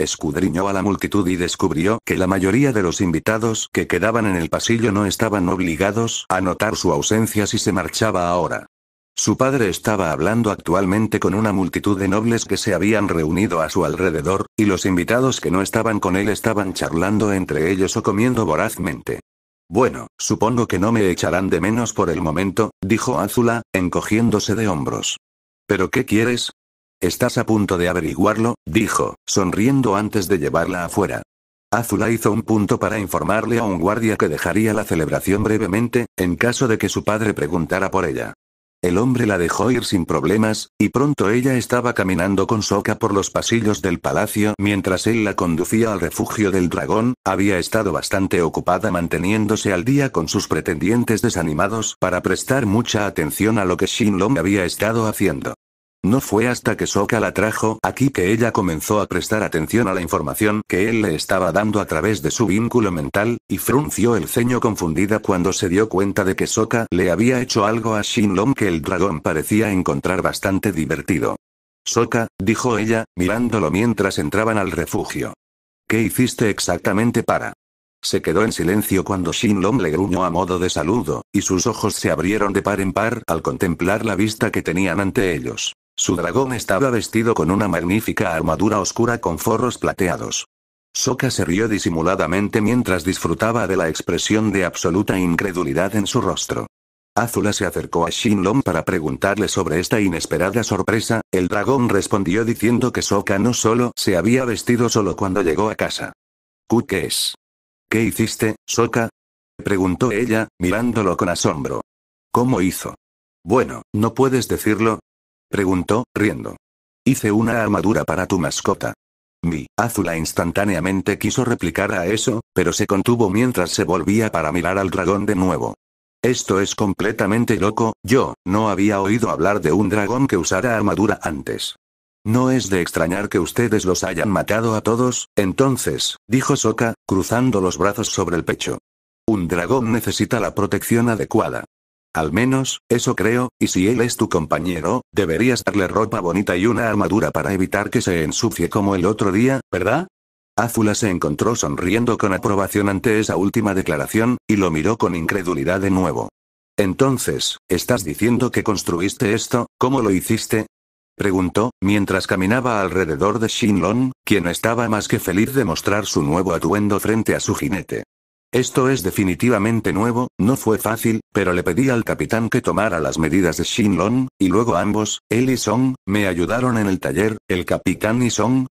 Speaker 1: Escudriñó a la multitud y descubrió que la mayoría de los invitados que quedaban en el pasillo no estaban obligados a notar su ausencia si se marchaba ahora. Su padre estaba hablando actualmente con una multitud de nobles que se habían reunido a su alrededor, y los invitados que no estaban con él estaban charlando entre ellos o comiendo vorazmente. Bueno, supongo que no me echarán de menos por el momento, dijo Azula, encogiéndose de hombros. ¿Pero qué quieres? Estás a punto de averiguarlo, dijo, sonriendo antes de llevarla afuera. Azula hizo un punto para informarle a un guardia que dejaría la celebración brevemente, en caso de que su padre preguntara por ella. El hombre la dejó ir sin problemas, y pronto ella estaba caminando con Soka por los pasillos del palacio mientras él la conducía al refugio del dragón, había estado bastante ocupada manteniéndose al día con sus pretendientes desanimados para prestar mucha atención a lo que Shin Long había estado haciendo. No fue hasta que Soka la trajo aquí que ella comenzó a prestar atención a la información que él le estaba dando a través de su vínculo mental, y frunció el ceño confundida cuando se dio cuenta de que Soka le había hecho algo a Shinlong que el dragón parecía encontrar bastante divertido. Soka, dijo ella, mirándolo mientras entraban al refugio. ¿Qué hiciste exactamente para? Se quedó en silencio cuando Shinlong le gruñó a modo de saludo, y sus ojos se abrieron de par en par al contemplar la vista que tenían ante ellos. Su dragón estaba vestido con una magnífica armadura oscura con forros plateados. Soka se rió disimuladamente mientras disfrutaba de la expresión de absoluta incredulidad en su rostro. Azula se acercó a Shinlong para preguntarle sobre esta inesperada sorpresa, el dragón respondió diciendo que Soka no solo se había vestido solo cuando llegó a casa. qué es? ¿Qué hiciste, Soka? preguntó ella, mirándolo con asombro. ¿Cómo hizo? Bueno, no puedes decirlo, Preguntó, riendo. Hice una armadura para tu mascota. Mi Azula instantáneamente quiso replicar a eso, pero se contuvo mientras se volvía para mirar al dragón de nuevo. Esto es completamente loco, yo, no había oído hablar de un dragón que usara armadura antes. No es de extrañar que ustedes los hayan matado a todos, entonces, dijo Soka, cruzando los brazos sobre el pecho. Un dragón necesita la protección adecuada. Al menos, eso creo, y si él es tu compañero, deberías darle ropa bonita y una armadura para evitar que se ensucie como el otro día, ¿verdad? Azula se encontró sonriendo con aprobación ante esa última declaración, y lo miró con incredulidad de nuevo. Entonces, ¿estás diciendo que construiste esto? ¿Cómo lo hiciste? preguntó, mientras caminaba alrededor de Shinlon, quien estaba más que feliz de mostrar su nuevo atuendo frente a su jinete. Esto es definitivamente nuevo, no fue fácil, pero le pedí al capitán que tomara las medidas de Shinlong, y luego ambos, él y Song, me ayudaron en el taller, el capitán y Song.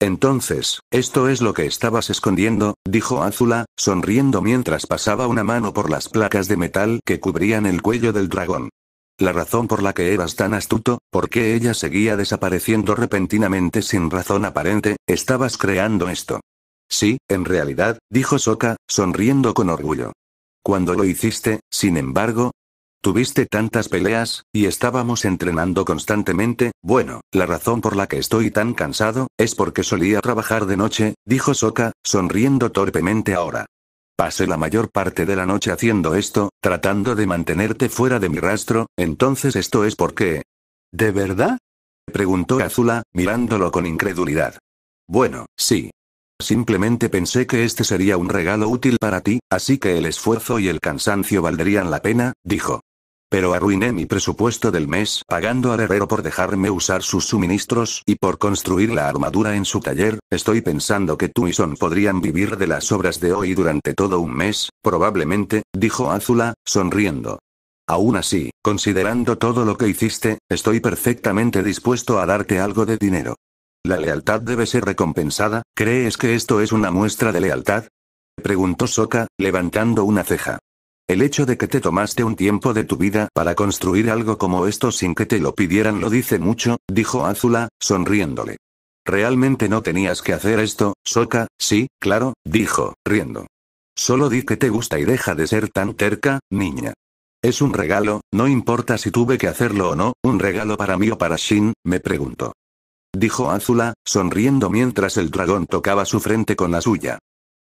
Speaker 1: Entonces, esto es lo que estabas escondiendo, dijo Azula, sonriendo mientras pasaba una mano por las placas de metal que cubrían el cuello del dragón. La razón por la que eras tan astuto, porque ella seguía desapareciendo repentinamente sin razón aparente, estabas creando esto. Sí, en realidad, dijo Soka, sonriendo con orgullo. Cuando lo hiciste, sin embargo, Tuviste tantas peleas, y estábamos entrenando constantemente, bueno, la razón por la que estoy tan cansado, es porque solía trabajar de noche, dijo Soka, sonriendo torpemente ahora. Pasé la mayor parte de la noche haciendo esto, tratando de mantenerte fuera de mi rastro, entonces esto es porque... ¿De verdad? preguntó Azula, mirándolo con incredulidad. Bueno, sí, Simplemente pensé que este sería un regalo útil para ti, así que el esfuerzo y el cansancio valdrían la pena, dijo. Pero arruiné mi presupuesto del mes pagando al herrero por dejarme usar sus suministros y por construir la armadura en su taller. Estoy pensando que tú y Son podrían vivir de las obras de hoy durante todo un mes, probablemente, dijo Azula, sonriendo. Aún así, considerando todo lo que hiciste, estoy perfectamente dispuesto a darte algo de dinero. La lealtad debe ser recompensada, ¿crees que esto es una muestra de lealtad? Preguntó Soka, levantando una ceja. El hecho de que te tomaste un tiempo de tu vida para construir algo como esto sin que te lo pidieran lo dice mucho, dijo Azula, sonriéndole. Realmente no tenías que hacer esto, Soka, sí, claro, dijo, riendo. Solo di que te gusta y deja de ser tan terca, niña. Es un regalo, no importa si tuve que hacerlo o no, un regalo para mí o para Shin, me preguntó dijo Azula, sonriendo mientras el dragón tocaba su frente con la suya.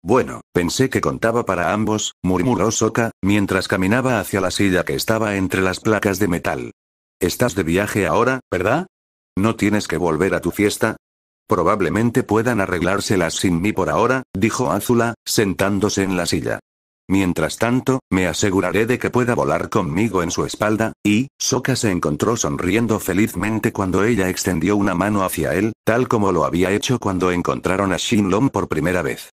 Speaker 1: Bueno, pensé que contaba para ambos, murmuró Soka, mientras caminaba hacia la silla que estaba entre las placas de metal. Estás de viaje ahora, ¿verdad? ¿No tienes que volver a tu fiesta? Probablemente puedan arreglárselas sin mí por ahora, dijo Azula, sentándose en la silla. Mientras tanto, me aseguraré de que pueda volar conmigo en su espalda, y, Soka se encontró sonriendo felizmente cuando ella extendió una mano hacia él, tal como lo había hecho cuando encontraron a Shinlong por primera vez.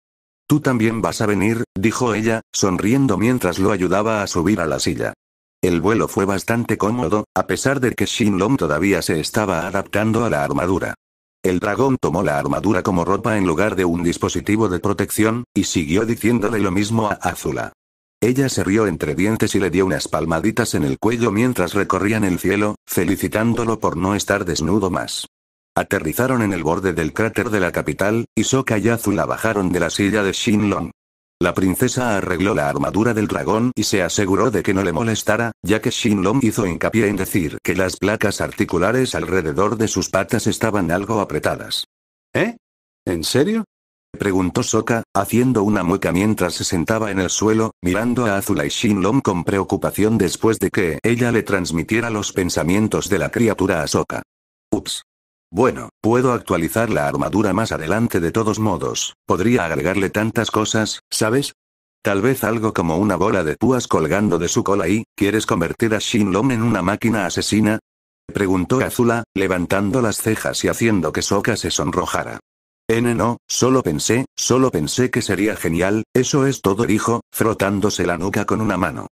Speaker 1: Tú también vas a venir, dijo ella, sonriendo mientras lo ayudaba a subir a la silla. El vuelo fue bastante cómodo, a pesar de que Shinlong todavía se estaba adaptando a la armadura. El dragón tomó la armadura como ropa en lugar de un dispositivo de protección, y siguió diciéndole lo mismo a Azula. Ella se rió entre dientes y le dio unas palmaditas en el cuello mientras recorrían el cielo, felicitándolo por no estar desnudo más. Aterrizaron en el borde del cráter de la capital, y Soka y Azula bajaron de la silla de Shinlong. La princesa arregló la armadura del dragón y se aseguró de que no le molestara, ya que Shinlong hizo hincapié en decir que las placas articulares alrededor de sus patas estaban algo apretadas. ¿Eh? ¿En serio? preguntó Soka, haciendo una mueca mientras se sentaba en el suelo, mirando a Azula y Shinlong con preocupación después de que ella le transmitiera los pensamientos de la criatura a Soka. Ups. Bueno, puedo actualizar la armadura más adelante de todos modos, podría agregarle tantas cosas, ¿sabes? Tal vez algo como una bola de púas colgando de su cola y, ¿quieres convertir a Shinlong en una máquina asesina? Preguntó Azula, levantando las cejas y haciendo que Soka se sonrojara. N no, solo pensé, solo pensé que sería genial, eso es todo dijo, frotándose la nuca con una mano.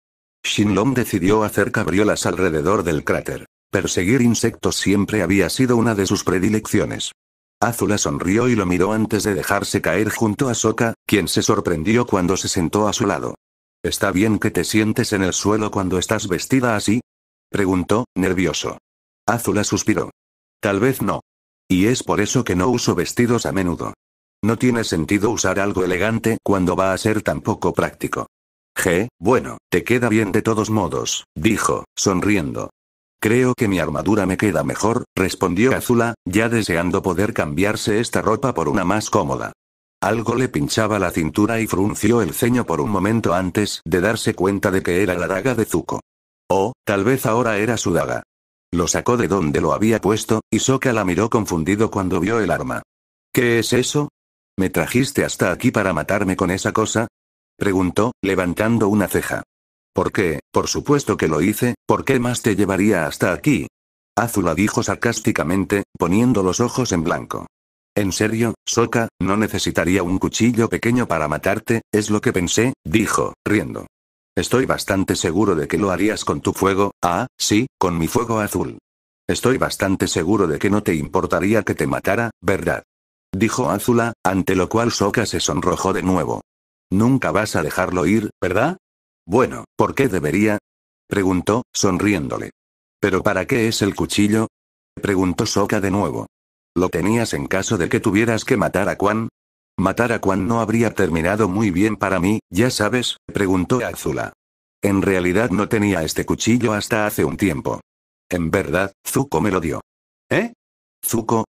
Speaker 1: Shinlong decidió hacer cabriolas alrededor del cráter. Perseguir insectos siempre había sido una de sus predilecciones. Azula sonrió y lo miró antes de dejarse caer junto a Soka, quien se sorprendió cuando se sentó a su lado. ¿Está bien que te sientes en el suelo cuando estás vestida así? preguntó, nervioso. Azula suspiró. Tal vez no. Y es por eso que no uso vestidos a menudo. No tiene sentido usar algo elegante cuando va a ser tan poco práctico. G, bueno, te queda bien de todos modos, dijo, sonriendo. Creo que mi armadura me queda mejor, respondió Azula, ya deseando poder cambiarse esta ropa por una más cómoda. Algo le pinchaba la cintura y frunció el ceño por un momento antes de darse cuenta de que era la daga de Zuko. O, oh, tal vez ahora era su daga. Lo sacó de donde lo había puesto, y Soka la miró confundido cuando vio el arma. ¿Qué es eso? ¿Me trajiste hasta aquí para matarme con esa cosa? Preguntó, levantando una ceja. ¿Por qué? Por supuesto que lo hice, ¿por qué más te llevaría hasta aquí? Azula dijo sarcásticamente, poniendo los ojos en blanco. En serio, Soka, no necesitaría un cuchillo pequeño para matarte, es lo que pensé, dijo, riendo. Estoy bastante seguro de que lo harías con tu fuego, ah, sí, con mi fuego azul. Estoy bastante seguro de que no te importaría que te matara, ¿verdad? Dijo Azula, ante lo cual Soka se sonrojó de nuevo. Nunca vas a dejarlo ir, ¿verdad? Bueno, ¿por qué debería? preguntó, sonriéndole. ¿Pero para qué es el cuchillo? preguntó Soka de nuevo. ¿Lo tenías en caso de que tuvieras que matar a Quan? Matar a Quan no habría terminado muy bien para mí, ya sabes, preguntó Azula. En realidad no tenía este cuchillo hasta hace un tiempo. En verdad, Zuko me lo dio. ¿Eh? ¿Zuko?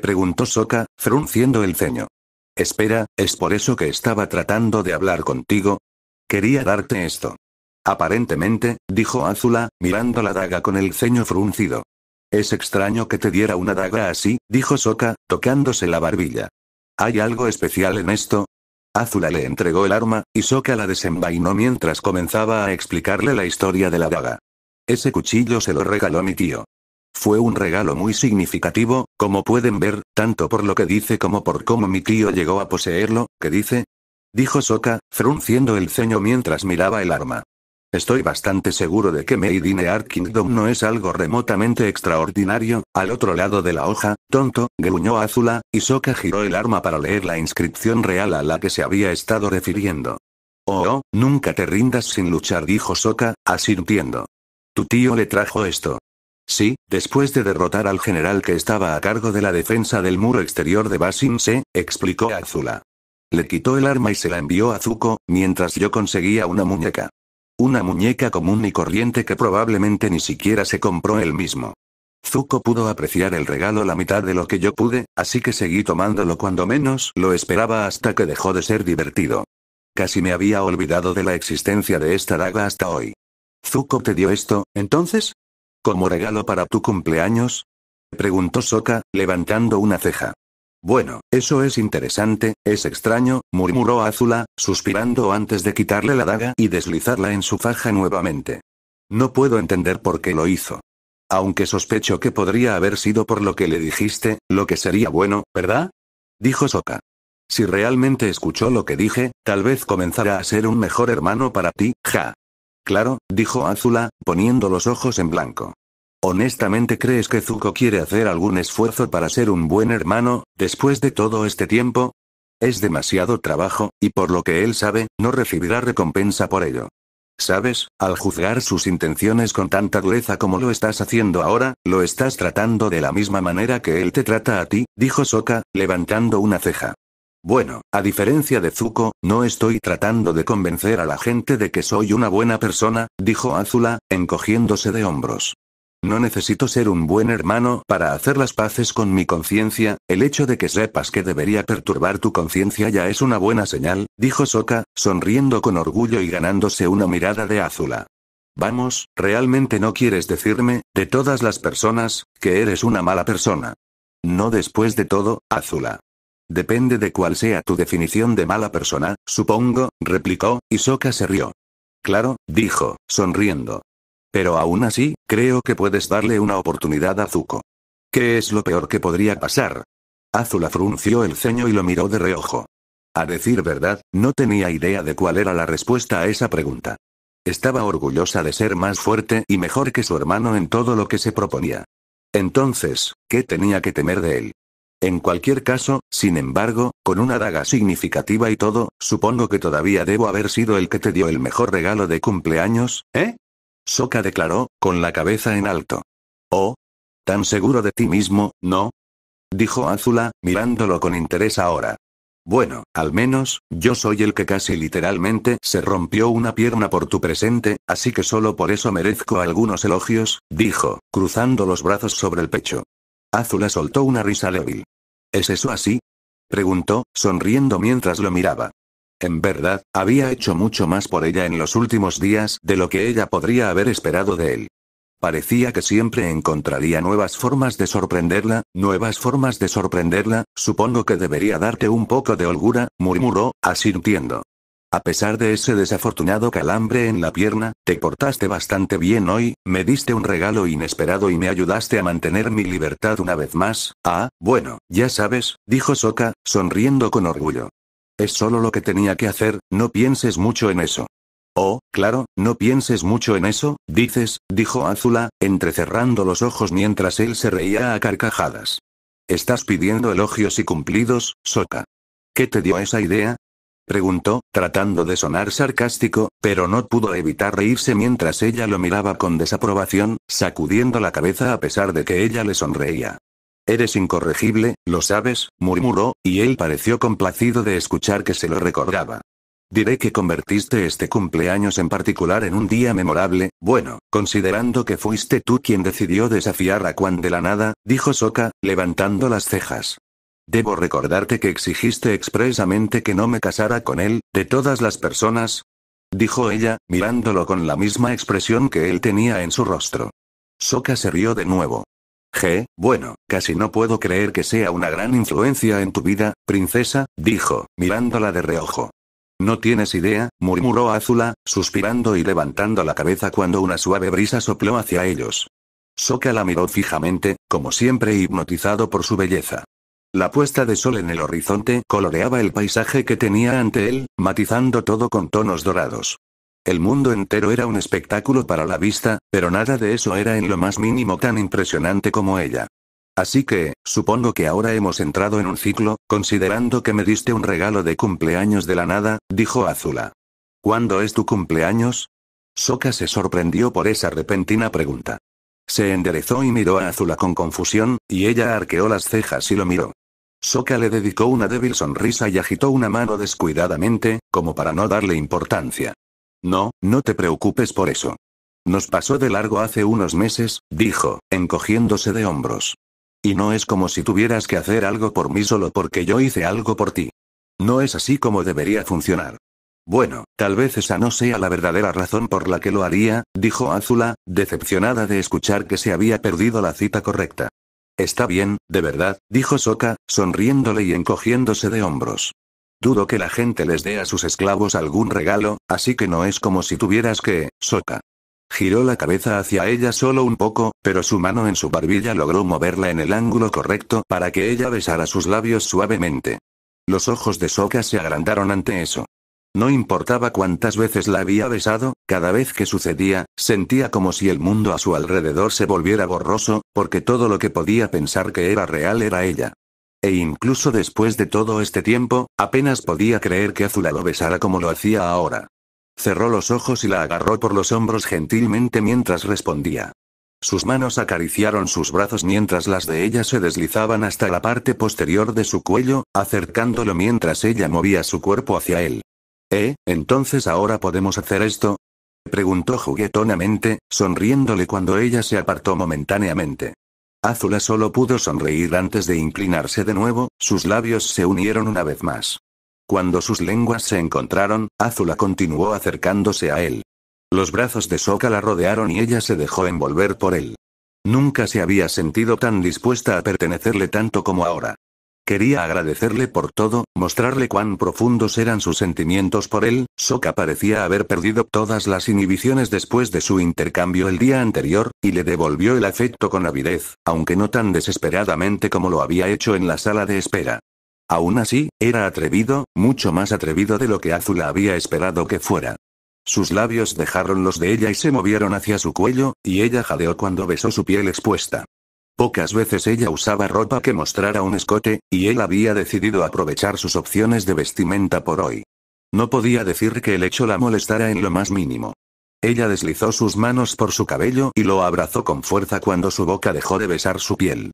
Speaker 1: preguntó Soka, frunciendo el ceño. Espera, ¿es por eso que estaba tratando de hablar contigo? Quería darte esto. Aparentemente, dijo Azula, mirando la daga con el ceño fruncido. Es extraño que te diera una daga así, dijo Soka, tocándose la barbilla. ¿Hay algo especial en esto? Azula le entregó el arma, y Soka la desenvainó mientras comenzaba a explicarle la historia de la daga. Ese cuchillo se lo regaló mi tío. Fue un regalo muy significativo, como pueden ver, tanto por lo que dice como por cómo mi tío llegó a poseerlo, que dice, dijo Soka, frunciendo el ceño mientras miraba el arma. Estoy bastante seguro de que Made in Kingdom no es algo remotamente extraordinario. Al otro lado de la hoja, tonto, gruñó Azula, y Soka giró el arma para leer la inscripción real a la que se había estado refiriendo. Oh, oh nunca te rindas sin luchar, dijo Soka, asintiendo. Tu tío le trajo esto. Sí, después de derrotar al general que estaba a cargo de la defensa del muro exterior de Basin se, explicó Azula. Le quitó el arma y se la envió a Zuko, mientras yo conseguía una muñeca. Una muñeca común y corriente que probablemente ni siquiera se compró él mismo. Zuko pudo apreciar el regalo la mitad de lo que yo pude, así que seguí tomándolo cuando menos lo esperaba hasta que dejó de ser divertido. Casi me había olvidado de la existencia de esta daga hasta hoy. Zuko te dio esto, entonces? ¿Como regalo para tu cumpleaños? Preguntó Soka, levantando una ceja. Bueno, eso es interesante, es extraño, murmuró Azula, suspirando antes de quitarle la daga y deslizarla en su faja nuevamente. No puedo entender por qué lo hizo. Aunque sospecho que podría haber sido por lo que le dijiste, lo que sería bueno, ¿verdad? Dijo Soka. Si realmente escuchó lo que dije, tal vez comenzará a ser un mejor hermano para ti, ja. Claro, dijo Azula, poniendo los ojos en blanco. Honestamente crees que Zuko quiere hacer algún esfuerzo para ser un buen hermano, después de todo este tiempo? Es demasiado trabajo, y por lo que él sabe, no recibirá recompensa por ello. Sabes, al juzgar sus intenciones con tanta dureza como lo estás haciendo ahora, lo estás tratando de la misma manera que él te trata a ti, dijo Soka, levantando una ceja. Bueno, a diferencia de Zuko, no estoy tratando de convencer a la gente de que soy una buena persona, dijo Azula, encogiéndose de hombros. No necesito ser un buen hermano para hacer las paces con mi conciencia, el hecho de que sepas que debería perturbar tu conciencia ya es una buena señal, dijo Soka, sonriendo con orgullo y ganándose una mirada de Azula. Vamos, realmente no quieres decirme, de todas las personas, que eres una mala persona. No después de todo, Azula. Depende de cuál sea tu definición de mala persona, supongo, replicó, y Soka se rió. Claro, dijo, sonriendo. Pero aún así, creo que puedes darle una oportunidad a Zuko. ¿Qué es lo peor que podría pasar? Azula frunció el ceño y lo miró de reojo. A decir verdad, no tenía idea de cuál era la respuesta a esa pregunta. Estaba orgullosa de ser más fuerte y mejor que su hermano en todo lo que se proponía. Entonces, ¿qué tenía que temer de él? En cualquier caso, sin embargo, con una daga significativa y todo, supongo que todavía debo haber sido el que te dio el mejor regalo de cumpleaños, ¿eh? Soka declaró, con la cabeza en alto. Oh. Tan seguro de ti mismo, ¿no? Dijo Azula, mirándolo con interés ahora. Bueno, al menos, yo soy el que casi literalmente se rompió una pierna por tu presente, así que solo por eso merezco algunos elogios, dijo, cruzando los brazos sobre el pecho. Azula soltó una risa débil. ¿Es eso así? preguntó, sonriendo mientras lo miraba. En verdad, había hecho mucho más por ella en los últimos días de lo que ella podría haber esperado de él. Parecía que siempre encontraría nuevas formas de sorprenderla, nuevas formas de sorprenderla, supongo que debería darte un poco de holgura, murmuró, asintiendo. A pesar de ese desafortunado calambre en la pierna, te portaste bastante bien hoy, me diste un regalo inesperado y me ayudaste a mantener mi libertad una vez más. Ah, bueno, ya sabes, dijo Soka, sonriendo con orgullo. Es solo lo que tenía que hacer, no pienses mucho en eso. Oh, claro, no pienses mucho en eso, dices, dijo Azula, entrecerrando los ojos mientras él se reía a carcajadas. Estás pidiendo elogios y cumplidos, Soka. ¿Qué te dio esa idea? preguntó, tratando de sonar sarcástico, pero no pudo evitar reírse mientras ella lo miraba con desaprobación, sacudiendo la cabeza a pesar de que ella le sonreía. Eres incorregible, lo sabes, murmuró, y él pareció complacido de escuchar que se lo recordaba. Diré que convertiste este cumpleaños en particular en un día memorable, bueno, considerando que fuiste tú quien decidió desafiar a Juan de la nada, dijo Soka, levantando las cejas. Debo recordarte que exigiste expresamente que no me casara con él, de todas las personas. Dijo ella, mirándolo con la misma expresión que él tenía en su rostro. Soka se rió de nuevo. G, bueno, casi no puedo creer que sea una gran influencia en tu vida, princesa, dijo, mirándola de reojo. No tienes idea, murmuró Azula, suspirando y levantando la cabeza cuando una suave brisa sopló hacia ellos. Soka la miró fijamente, como siempre hipnotizado por su belleza. La puesta de sol en el horizonte coloreaba el paisaje que tenía ante él, matizando todo con tonos dorados. El mundo entero era un espectáculo para la vista, pero nada de eso era en lo más mínimo tan impresionante como ella. Así que, supongo que ahora hemos entrado en un ciclo, considerando que me diste un regalo de cumpleaños de la nada, dijo Azula. ¿Cuándo es tu cumpleaños? Soka se sorprendió por esa repentina pregunta. Se enderezó y miró a Azula con confusión, y ella arqueó las cejas y lo miró. Soka le dedicó una débil sonrisa y agitó una mano descuidadamente, como para no darle importancia. No, no te preocupes por eso. Nos pasó de largo hace unos meses, dijo, encogiéndose de hombros. Y no es como si tuvieras que hacer algo por mí solo porque yo hice algo por ti. No es así como debería funcionar. Bueno, tal vez esa no sea la verdadera razón por la que lo haría, dijo Azula, decepcionada de escuchar que se había perdido la cita correcta. Está bien, de verdad, dijo Soka, sonriéndole y encogiéndose de hombros. Dudo que la gente les dé a sus esclavos algún regalo, así que no es como si tuvieras que, Soka. Giró la cabeza hacia ella solo un poco, pero su mano en su barbilla logró moverla en el ángulo correcto para que ella besara sus labios suavemente. Los ojos de Soka se agrandaron ante eso. No importaba cuántas veces la había besado, cada vez que sucedía, sentía como si el mundo a su alrededor se volviera borroso, porque todo lo que podía pensar que era real era ella. E incluso después de todo este tiempo, apenas podía creer que Azula lo besara como lo hacía ahora. Cerró los ojos y la agarró por los hombros gentilmente mientras respondía. Sus manos acariciaron sus brazos mientras las de ella se deslizaban hasta la parte posterior de su cuello, acercándolo mientras ella movía su cuerpo hacia él. ¿Eh? Entonces ahora podemos hacer esto? preguntó juguetonamente, sonriéndole cuando ella se apartó momentáneamente. Azula solo pudo sonreír antes de inclinarse de nuevo, sus labios se unieron una vez más. Cuando sus lenguas se encontraron, Azula continuó acercándose a él. Los brazos de Soka la rodearon y ella se dejó envolver por él. Nunca se había sentido tan dispuesta a pertenecerle tanto como ahora. Quería agradecerle por todo, mostrarle cuán profundos eran sus sentimientos por él. Soka parecía haber perdido todas las inhibiciones después de su intercambio el día anterior, y le devolvió el afecto con avidez, aunque no tan desesperadamente como lo había hecho en la sala de espera. Aún así, era atrevido, mucho más atrevido de lo que Azula había esperado que fuera. Sus labios dejaron los de ella y se movieron hacia su cuello, y ella jadeó cuando besó su piel expuesta. Pocas veces ella usaba ropa que mostrara un escote, y él había decidido aprovechar sus opciones de vestimenta por hoy. No podía decir que el hecho la molestara en lo más mínimo. Ella deslizó sus manos por su cabello y lo abrazó con fuerza cuando su boca dejó de besar su piel.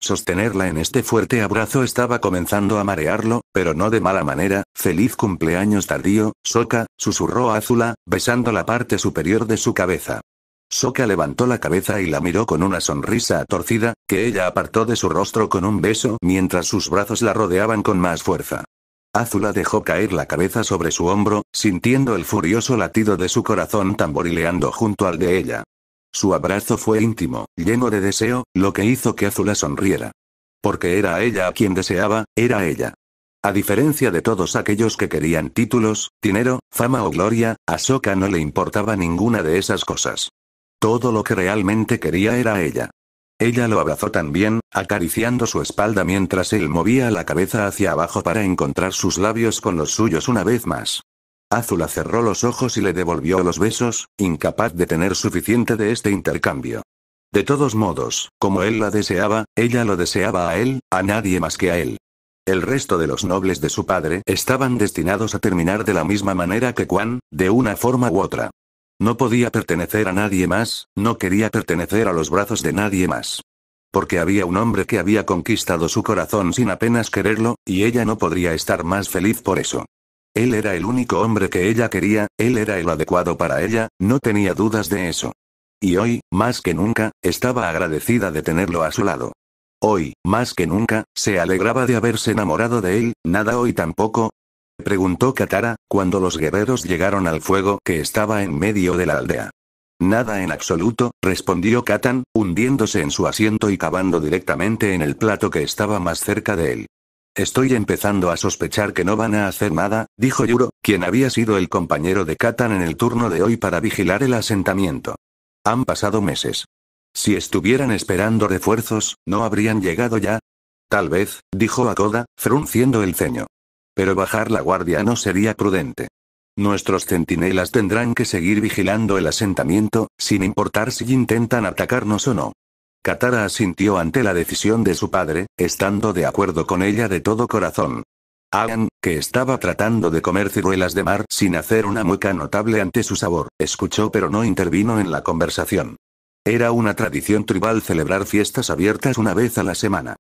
Speaker 1: Sostenerla en este fuerte abrazo estaba comenzando a marearlo, pero no de mala manera. Feliz cumpleaños tardío, Soca, susurró a Azula, besando la parte superior de su cabeza. Soka levantó la cabeza y la miró con una sonrisa torcida, que ella apartó de su rostro con un beso mientras sus brazos la rodeaban con más fuerza. Azula dejó caer la cabeza sobre su hombro, sintiendo el furioso latido de su corazón tamborileando junto al de ella. Su abrazo fue íntimo, lleno de deseo, lo que hizo que Azula sonriera. Porque era ella a quien deseaba, era ella. A diferencia de todos aquellos que querían títulos, dinero, fama o gloria, a Soka no le importaba ninguna de esas cosas. Todo lo que realmente quería era ella. Ella lo abrazó también, acariciando su espalda mientras él movía la cabeza hacia abajo para encontrar sus labios con los suyos una vez más. Azula cerró los ojos y le devolvió los besos, incapaz de tener suficiente de este intercambio. De todos modos, como él la deseaba, ella lo deseaba a él, a nadie más que a él. El resto de los nobles de su padre estaban destinados a terminar de la misma manera que Juan, de una forma u otra. No podía pertenecer a nadie más, no quería pertenecer a los brazos de nadie más. Porque había un hombre que había conquistado su corazón sin apenas quererlo, y ella no podría estar más feliz por eso. Él era el único hombre que ella quería, él era el adecuado para ella, no tenía dudas de eso. Y hoy, más que nunca, estaba agradecida de tenerlo a su lado. Hoy, más que nunca, se alegraba de haberse enamorado de él, nada hoy tampoco, preguntó Katara, cuando los guerreros llegaron al fuego que estaba en medio de la aldea. Nada en absoluto, respondió Katan, hundiéndose en su asiento y cavando directamente en el plato que estaba más cerca de él. Estoy empezando a sospechar que no van a hacer nada, dijo Yuro, quien había sido el compañero de Katan en el turno de hoy para vigilar el asentamiento. Han pasado meses. Si estuvieran esperando refuerzos, ¿no habrían llegado ya? Tal vez, dijo Akoda, frunciendo el ceño pero bajar la guardia no sería prudente. Nuestros centinelas tendrán que seguir vigilando el asentamiento, sin importar si intentan atacarnos o no. Katara asintió ante la decisión de su padre, estando de acuerdo con ella de todo corazón. Alan, que estaba tratando de comer ciruelas de mar sin hacer una mueca notable ante su sabor, escuchó pero no intervino en la conversación. Era una tradición tribal celebrar fiestas abiertas una vez a la semana.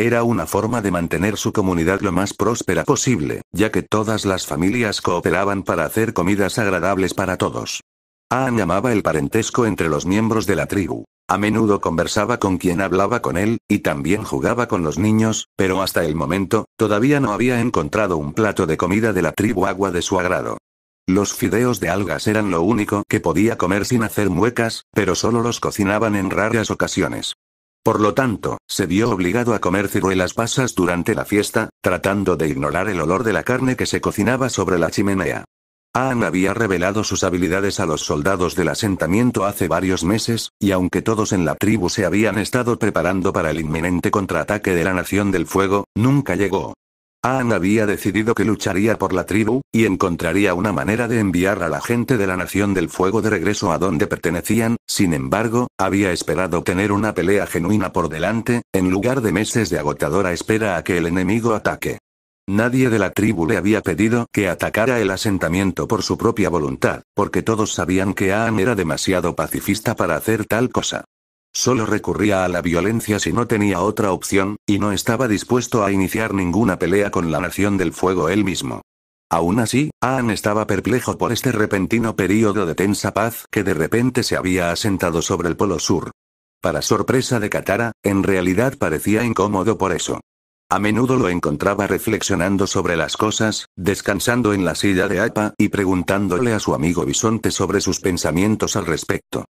Speaker 1: Era una forma de mantener su comunidad lo más próspera posible, ya que todas las familias cooperaban para hacer comidas agradables para todos. Aan amaba el parentesco entre los miembros de la tribu. A menudo conversaba con quien hablaba con él, y también jugaba con los niños, pero hasta el momento, todavía no había encontrado un plato de comida de la tribu agua de su agrado. Los fideos de algas eran lo único que podía comer sin hacer muecas, pero solo los cocinaban en raras ocasiones. Por lo tanto, se vio obligado a comer ciruelas pasas durante la fiesta, tratando de ignorar el olor de la carne que se cocinaba sobre la chimenea. Han había revelado sus habilidades a los soldados del asentamiento hace varios meses, y aunque todos en la tribu se habían estado preparando para el inminente contraataque de la Nación del Fuego, nunca llegó. Aan había decidido que lucharía por la tribu, y encontraría una manera de enviar a la gente de la Nación del Fuego de regreso a donde pertenecían, sin embargo, había esperado tener una pelea genuina por delante, en lugar de meses de agotadora espera a que el enemigo ataque. Nadie de la tribu le había pedido que atacara el asentamiento por su propia voluntad, porque todos sabían que Aan era demasiado pacifista para hacer tal cosa. Solo recurría a la violencia si no tenía otra opción, y no estaba dispuesto a iniciar ninguna pelea con la Nación del Fuego él mismo. Aún así, Aan estaba perplejo por este repentino período de tensa paz que de repente se había asentado sobre el Polo Sur. Para sorpresa de Katara, en realidad parecía incómodo por eso. A menudo lo encontraba reflexionando sobre las cosas, descansando en la silla de Apa y preguntándole a su amigo Bisonte sobre sus pensamientos al respecto.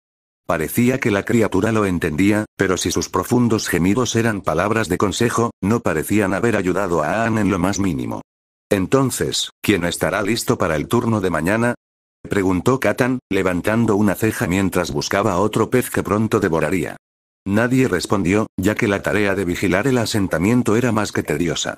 Speaker 1: Parecía que la criatura lo entendía, pero si sus profundos gemidos eran palabras de consejo, no parecían haber ayudado a Anne en lo más mínimo. Entonces, ¿quién estará listo para el turno de mañana? preguntó Katan, levantando una ceja mientras buscaba otro pez que pronto devoraría. Nadie respondió, ya que la tarea de vigilar el asentamiento era más que tediosa.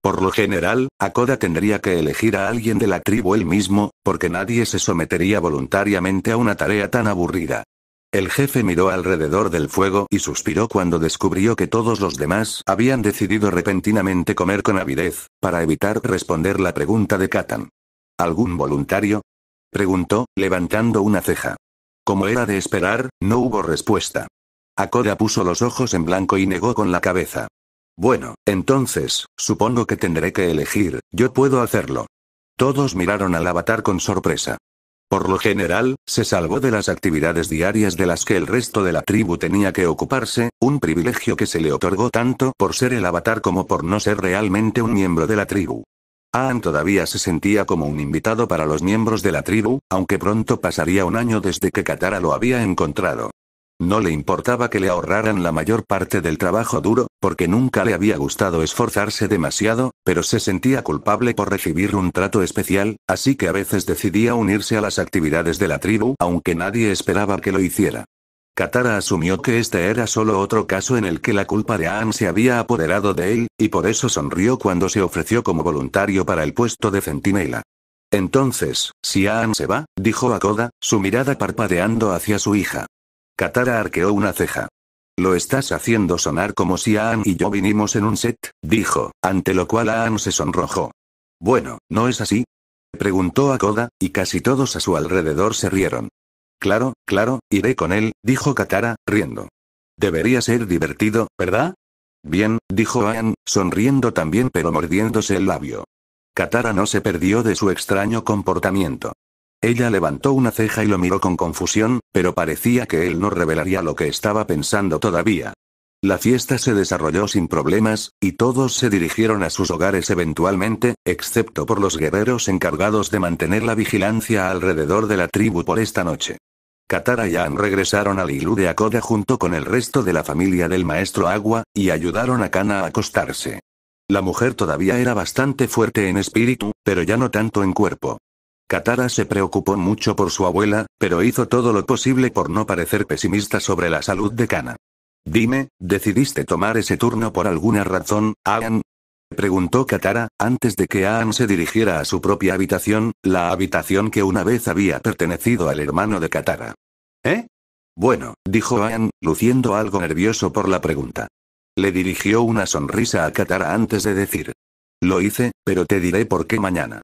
Speaker 1: Por lo general, Akoda tendría que elegir a alguien de la tribu él mismo, porque nadie se sometería voluntariamente a una tarea tan aburrida. El jefe miró alrededor del fuego y suspiró cuando descubrió que todos los demás habían decidido repentinamente comer con avidez, para evitar responder la pregunta de Katan. ¿Algún voluntario? preguntó, levantando una ceja. Como era de esperar, no hubo respuesta. Akoda puso los ojos en blanco y negó con la cabeza. Bueno, entonces, supongo que tendré que elegir, yo puedo hacerlo. Todos miraron al avatar con sorpresa. Por lo general, se salvó de las actividades diarias de las que el resto de la tribu tenía que ocuparse, un privilegio que se le otorgó tanto por ser el avatar como por no ser realmente un miembro de la tribu. Aan todavía se sentía como un invitado para los miembros de la tribu, aunque pronto pasaría un año desde que Katara lo había encontrado. No le importaba que le ahorraran la mayor parte del trabajo duro, porque nunca le había gustado esforzarse demasiado, pero se sentía culpable por recibir un trato especial, así que a veces decidía unirse a las actividades de la tribu, aunque nadie esperaba que lo hiciera. Katara asumió que este era solo otro caso en el que la culpa de Aang se había apoderado de él, y por eso sonrió cuando se ofreció como voluntario para el puesto de centinela. Entonces, si Aang se va, dijo Akoda, su mirada parpadeando hacia su hija. Katara arqueó una ceja. Lo estás haciendo sonar como si Aan y yo vinimos en un set, dijo, ante lo cual Aan se sonrojó. Bueno, ¿no es así? Preguntó a Koda, y casi todos a su alrededor se rieron. Claro, claro, iré con él, dijo Katara, riendo. Debería ser divertido, ¿verdad? Bien, dijo Aan, sonriendo también pero mordiéndose el labio. Katara no se perdió de su extraño comportamiento. Ella levantó una ceja y lo miró con confusión, pero parecía que él no revelaría lo que estaba pensando todavía. La fiesta se desarrolló sin problemas, y todos se dirigieron a sus hogares eventualmente, excepto por los guerreros encargados de mantener la vigilancia alrededor de la tribu por esta noche. Katara y Anne regresaron al iglú de Akoda junto con el resto de la familia del maestro Agua, y ayudaron a Kana a acostarse. La mujer todavía era bastante fuerte en espíritu, pero ya no tanto en cuerpo. Katara se preocupó mucho por su abuela, pero hizo todo lo posible por no parecer pesimista sobre la salud de Kana. Dime, ¿decidiste tomar ese turno por alguna razón, Aan? Preguntó Katara, antes de que Aan se dirigiera a su propia habitación, la habitación que una vez había pertenecido al hermano de Katara. ¿Eh? Bueno, dijo Aang, luciendo algo nervioso por la pregunta. Le dirigió una sonrisa a Katara antes de decir. Lo hice, pero te diré por qué mañana.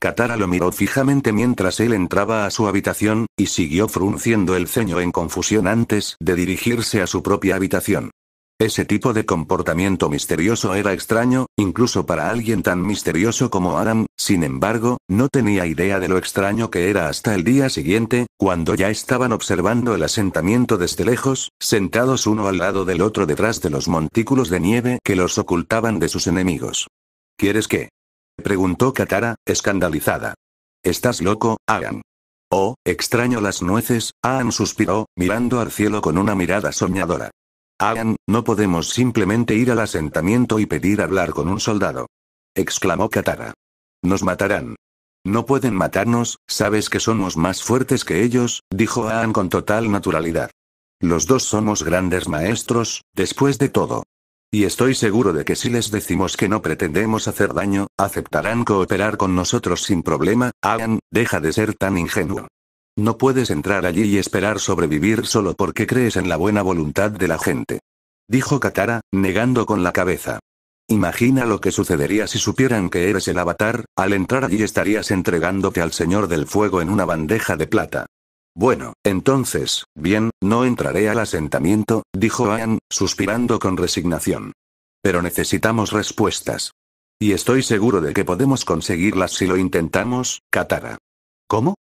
Speaker 1: Katara lo miró fijamente mientras él entraba a su habitación, y siguió frunciendo el ceño en confusión antes de dirigirse a su propia habitación. Ese tipo de comportamiento misterioso era extraño, incluso para alguien tan misterioso como Adam. sin embargo, no tenía idea de lo extraño que era hasta el día siguiente, cuando ya estaban observando el asentamiento desde lejos, sentados uno al lado del otro detrás de los montículos de nieve que los ocultaban de sus enemigos. ¿Quieres que preguntó Katara, escandalizada. ¿Estás loco, Aang? Oh, extraño las nueces, Aang suspiró, mirando al cielo con una mirada soñadora. Aang, no podemos simplemente ir al asentamiento y pedir hablar con un soldado. Exclamó Katara. Nos matarán. No pueden matarnos, sabes que somos más fuertes que ellos, dijo Aang con total naturalidad. Los dos somos grandes maestros, después de todo. Y estoy seguro de que si les decimos que no pretendemos hacer daño, aceptarán cooperar con nosotros sin problema. Hagan, deja de ser tan ingenuo. No puedes entrar allí y esperar sobrevivir solo porque crees en la buena voluntad de la gente. Dijo Katara, negando con la cabeza. Imagina lo que sucedería si supieran que eres el avatar, al entrar allí estarías entregándote al Señor del Fuego en una bandeja de plata. Bueno, entonces, bien, no entraré al asentamiento, dijo Ayan, suspirando con resignación. Pero necesitamos respuestas. Y estoy seguro de que podemos conseguirlas si lo intentamos, Katara. ¿Cómo?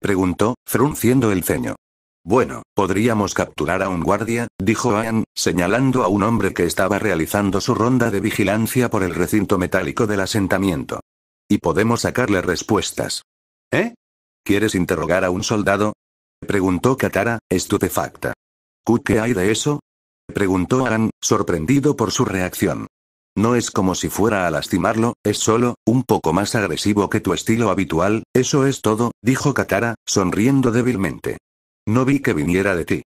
Speaker 1: preguntó, frunciendo el ceño. Bueno, podríamos capturar a un guardia, dijo Ayan, señalando a un hombre que estaba realizando su ronda de vigilancia por el recinto metálico del asentamiento. Y podemos sacarle respuestas. ¿Eh? ¿Quieres interrogar a un soldado? Preguntó Katara, estupefacta. ¿Qué hay de eso? Preguntó Aang, sorprendido por su reacción. No es como si fuera a lastimarlo, es solo, un poco más agresivo que tu estilo habitual, eso es todo, dijo Katara, sonriendo débilmente. No vi que viniera de ti.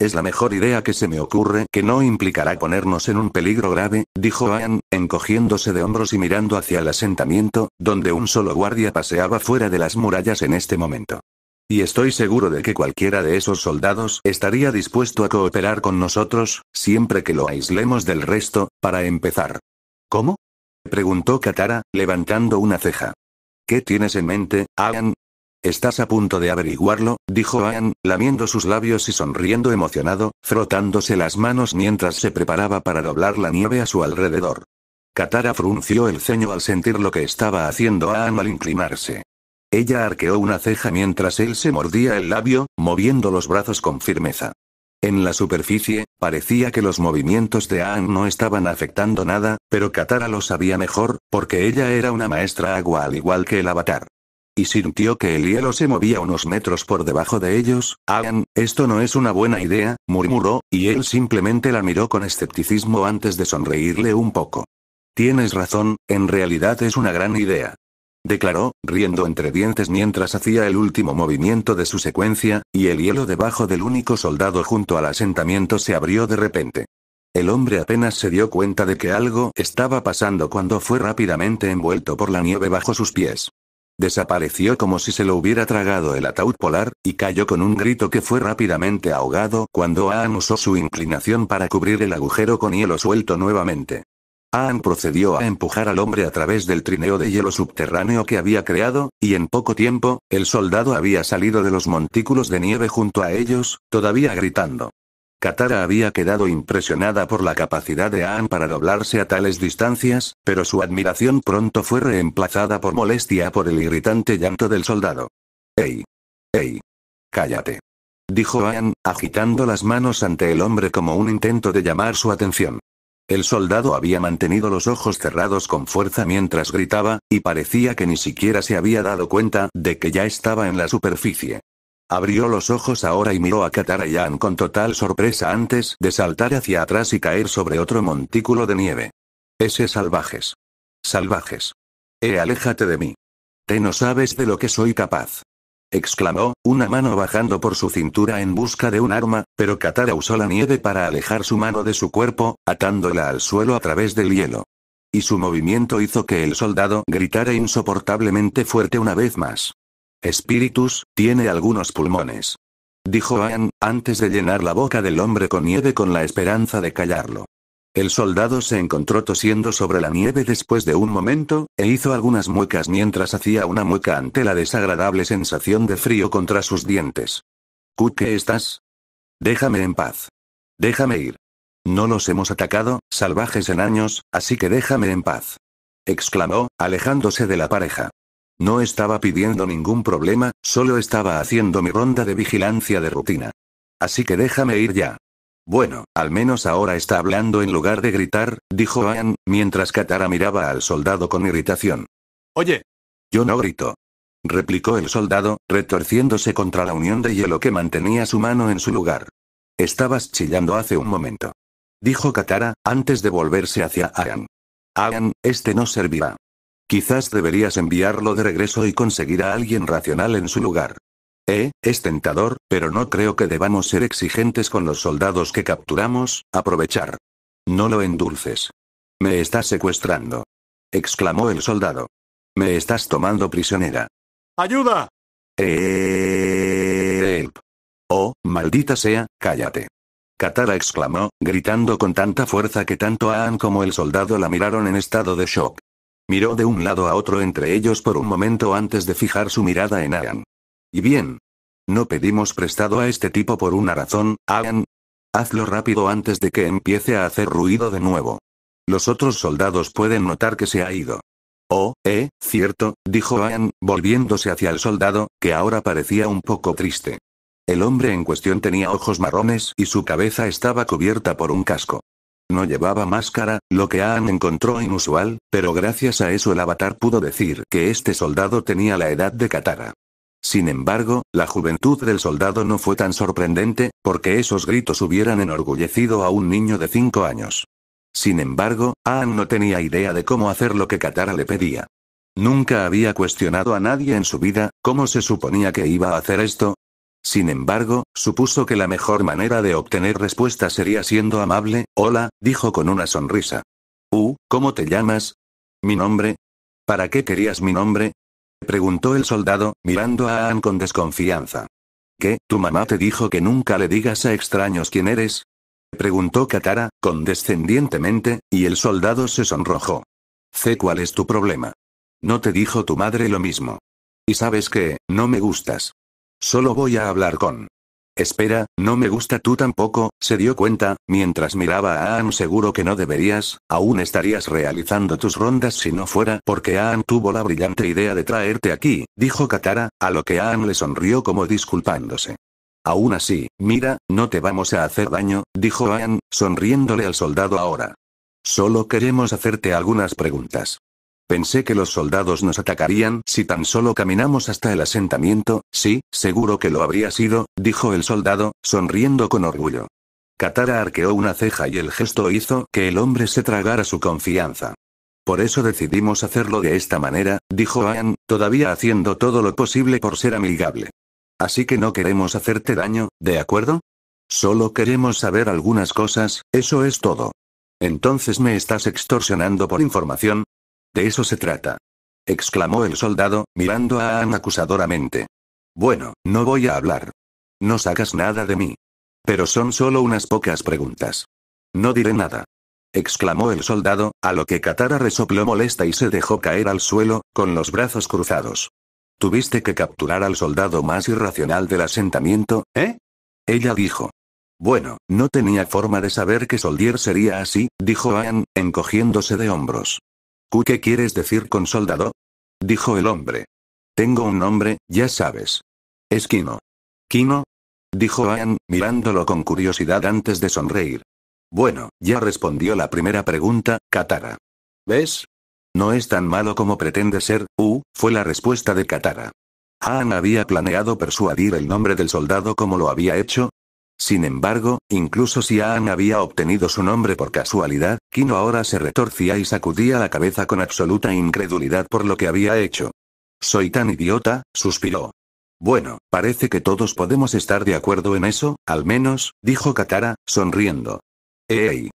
Speaker 1: Es la mejor idea que se me ocurre que no implicará ponernos en un peligro grave, dijo Aang, encogiéndose de hombros y mirando hacia el asentamiento, donde un solo guardia paseaba fuera de las murallas en este momento. Y estoy seguro de que cualquiera de esos soldados estaría dispuesto a cooperar con nosotros, siempre que lo aislemos del resto, para empezar. ¿Cómo? preguntó Katara, levantando una ceja. ¿Qué tienes en mente, Aang? Estás a punto de averiguarlo, dijo Aang, lamiendo sus labios y sonriendo emocionado, frotándose las manos mientras se preparaba para doblar la nieve a su alrededor. Katara frunció el ceño al sentir lo que estaba haciendo Aang al inclinarse. Ella arqueó una ceja mientras él se mordía el labio, moviendo los brazos con firmeza. En la superficie, parecía que los movimientos de Aang no estaban afectando nada, pero Katara lo sabía mejor, porque ella era una maestra agua al igual que el avatar. Y sintió que el hielo se movía unos metros por debajo de ellos. Aang, esto no es una buena idea, murmuró, y él simplemente la miró con escepticismo antes de sonreírle un poco. Tienes razón, en realidad es una gran idea declaró, riendo entre dientes mientras hacía el último movimiento de su secuencia, y el hielo debajo del único soldado junto al asentamiento se abrió de repente. El hombre apenas se dio cuenta de que algo estaba pasando cuando fue rápidamente envuelto por la nieve bajo sus pies. Desapareció como si se lo hubiera tragado el ataúd polar, y cayó con un grito que fue rápidamente ahogado cuando Aan usó su inclinación para cubrir el agujero con hielo suelto nuevamente. Aan procedió a empujar al hombre a través del trineo de hielo subterráneo que había creado, y en poco tiempo, el soldado había salido de los montículos de nieve junto a ellos, todavía gritando. Katara había quedado impresionada por la capacidad de Aan para doblarse a tales distancias, pero su admiración pronto fue reemplazada por molestia por el irritante llanto del soldado. ¡Ey! ¡Ey! ¡Cállate! dijo Aan, agitando las manos ante el hombre como un intento de llamar su atención. El soldado había mantenido los ojos cerrados con fuerza mientras gritaba, y parecía que ni siquiera se había dado cuenta de que ya estaba en la superficie. Abrió los ojos ahora y miró a Katarayan con total sorpresa antes de saltar hacia atrás y caer sobre otro montículo de nieve. Ese salvajes. Salvajes. Eh, aléjate de mí. Te no sabes de lo que soy capaz exclamó, una mano bajando por su cintura en busca de un arma, pero Katara usó la nieve para alejar su mano de su cuerpo, atándola al suelo a través del hielo. Y su movimiento hizo que el soldado gritara insoportablemente fuerte una vez más. Espíritus, tiene algunos pulmones. Dijo Anne, antes de llenar la boca del hombre con nieve con la esperanza de callarlo. El soldado se encontró tosiendo sobre la nieve después de un momento, e hizo algunas muecas mientras hacía una mueca ante la desagradable sensación de frío contra sus dientes. ¿Qué estás? Déjame en paz. Déjame ir. No los hemos atacado, salvajes en años, así que déjame en paz. Exclamó, alejándose de la pareja. No estaba pidiendo ningún problema, solo estaba haciendo mi ronda de vigilancia de rutina. Así que déjame ir ya. Bueno, al menos ahora está hablando en lugar de gritar, dijo Ann, mientras Katara miraba al soldado con irritación. Oye. Yo no grito. Replicó el soldado, retorciéndose contra la unión de hielo que mantenía su mano en su lugar. Estabas chillando hace un momento. Dijo Katara, antes de volverse hacia Aan. Aan, este no servirá. Quizás deberías enviarlo de regreso y conseguir a alguien racional en su lugar. Eh, es tentador, pero no creo que debamos ser exigentes con los soldados que capturamos, aprovechar. No lo endulces. Me estás secuestrando. exclamó el soldado. Me estás tomando prisionera. ¡Ayuda! Help. Eh, oh, maldita sea, cállate. Katara exclamó, gritando con tanta fuerza que tanto Aan como el soldado la miraron en estado de shock. Miró de un lado a otro entre ellos por un momento antes de fijar su mirada en Aan. Y bien. No pedimos prestado a este tipo por una razón, Aan. Hazlo rápido antes de que empiece a hacer ruido de nuevo. Los otros soldados pueden notar que se ha ido. Oh, eh, cierto, dijo Aan, volviéndose hacia el soldado, que ahora parecía un poco triste. El hombre en cuestión tenía ojos marrones y su cabeza estaba cubierta por un casco. No llevaba máscara, lo que Aan encontró inusual, pero gracias a eso el avatar pudo decir que este soldado tenía la edad de Katara. Sin embargo, la juventud del soldado no fue tan sorprendente, porque esos gritos hubieran enorgullecido a un niño de cinco años. Sin embargo, Aang no tenía idea de cómo hacer lo que Katara le pedía. Nunca había cuestionado a nadie en su vida, ¿cómo se suponía que iba a hacer esto? Sin embargo, supuso que la mejor manera de obtener respuesta sería siendo amable, hola, dijo con una sonrisa. Uh, ¿cómo te llamas? Mi nombre. ¿Para qué querías mi nombre? preguntó el soldado, mirando a Ann con desconfianza. ¿Qué, tu mamá te dijo que nunca le digas a extraños quién eres? preguntó Katara, condescendientemente, y el soldado se sonrojó. Sé cuál es tu problema. No te dijo tu madre lo mismo. Y sabes que, no me gustas. Solo voy a hablar con. Espera, no me gusta tú tampoco, se dio cuenta, mientras miraba a Aan seguro que no deberías, aún estarías realizando tus rondas si no fuera porque Aan tuvo la brillante idea de traerte aquí, dijo Katara, a lo que Aan le sonrió como disculpándose. Aún así, mira, no te vamos a hacer daño, dijo Aan, sonriéndole al soldado ahora. Solo queremos hacerte algunas preguntas. Pensé que los soldados nos atacarían si tan solo caminamos hasta el asentamiento, sí, seguro que lo habría sido, dijo el soldado, sonriendo con orgullo. Katara arqueó una ceja y el gesto hizo que el hombre se tragara su confianza. Por eso decidimos hacerlo de esta manera, dijo Ayan, todavía haciendo todo lo posible por ser amigable. Así que no queremos hacerte daño, ¿de acuerdo? Solo queremos saber algunas cosas, eso es todo. Entonces me estás extorsionando por información, de eso se trata. exclamó el soldado, mirando a Ann acusadoramente. Bueno, no voy a hablar. No sacas nada de mí. Pero son solo unas pocas preguntas. No diré nada. exclamó el soldado, a lo que Katara resopló molesta y se dejó caer al suelo, con los brazos cruzados. Tuviste que capturar al soldado más irracional del asentamiento, ¿eh? Ella dijo. Bueno, no tenía forma de saber que Soldier sería así, dijo Anne, encogiéndose de hombros. ¿Qué quieres decir con soldado? Dijo el hombre. Tengo un nombre, ya sabes. Es Kino. ¿Kino? Dijo Ann, mirándolo con curiosidad antes de sonreír. Bueno, ya respondió la primera pregunta, Katara. ¿Ves? No es tan malo como pretende ser, U, fue la respuesta de Katara. Ann había planeado persuadir el nombre del soldado como lo había hecho, sin embargo, incluso si Aan había obtenido su nombre por casualidad, Kino ahora se retorcía y sacudía la cabeza con absoluta incredulidad por lo que había hecho. Soy tan idiota, suspiró. Bueno, parece que todos podemos estar de acuerdo en eso, al menos, dijo Katara, sonriendo. ¡Ey!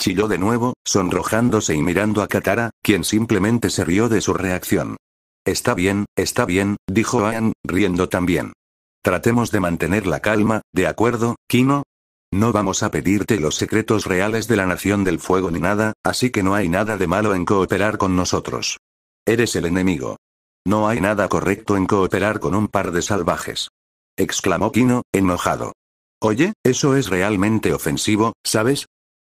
Speaker 1: Chilló de nuevo, sonrojándose y mirando a Katara, quien simplemente se rió de su reacción. Está bien, está bien, dijo Aang, riendo también. Tratemos de mantener la calma, ¿de acuerdo, Kino? No vamos a pedirte los secretos reales de la Nación del Fuego ni nada, así que no hay nada de malo en cooperar con nosotros. Eres el enemigo. No hay nada correcto en cooperar con un par de salvajes. Exclamó Kino, enojado. Oye, eso es realmente ofensivo, ¿sabes?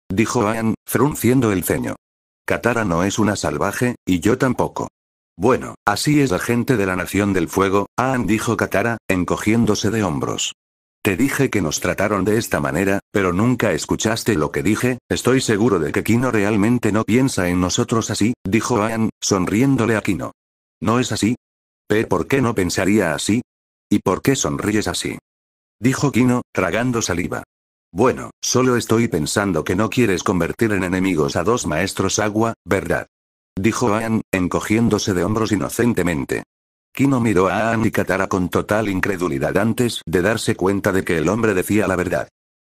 Speaker 1: Dijo Ayan, frunciendo el ceño. Katara no es una salvaje, y yo tampoco. Bueno, así es la gente de la Nación del Fuego, Aan dijo Katara, encogiéndose de hombros. Te dije que nos trataron de esta manera, pero nunca escuchaste lo que dije, estoy seguro de que Kino realmente no piensa en nosotros así, dijo Aan, sonriéndole a Kino. ¿No es así? ¿Pero ¿Eh, por qué no pensaría así? ¿Y por qué sonríes así? Dijo Kino, tragando saliva. Bueno, solo estoy pensando que no quieres convertir en enemigos a dos maestros agua, ¿verdad? dijo Aan encogiéndose de hombros inocentemente. Kino miró a Aan y Katara con total incredulidad antes de darse cuenta de que el hombre decía la verdad.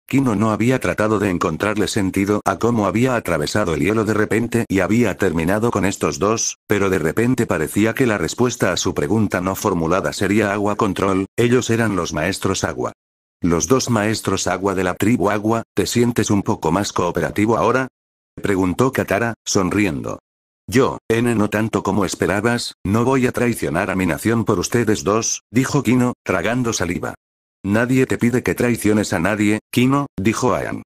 Speaker 1: Kino no había tratado de encontrarle sentido a cómo había atravesado el hielo de repente y había terminado con estos dos, pero de repente parecía que la respuesta a su pregunta no formulada sería agua control, ellos eran los maestros agua. Los dos maestros agua de la tribu agua, ¿te sientes un poco más cooperativo ahora? Preguntó Katara, sonriendo. Yo, N no tanto como esperabas, no voy a traicionar a mi nación por ustedes dos, dijo Kino, tragando saliva. Nadie te pide que traiciones a nadie, Kino, dijo Ayan.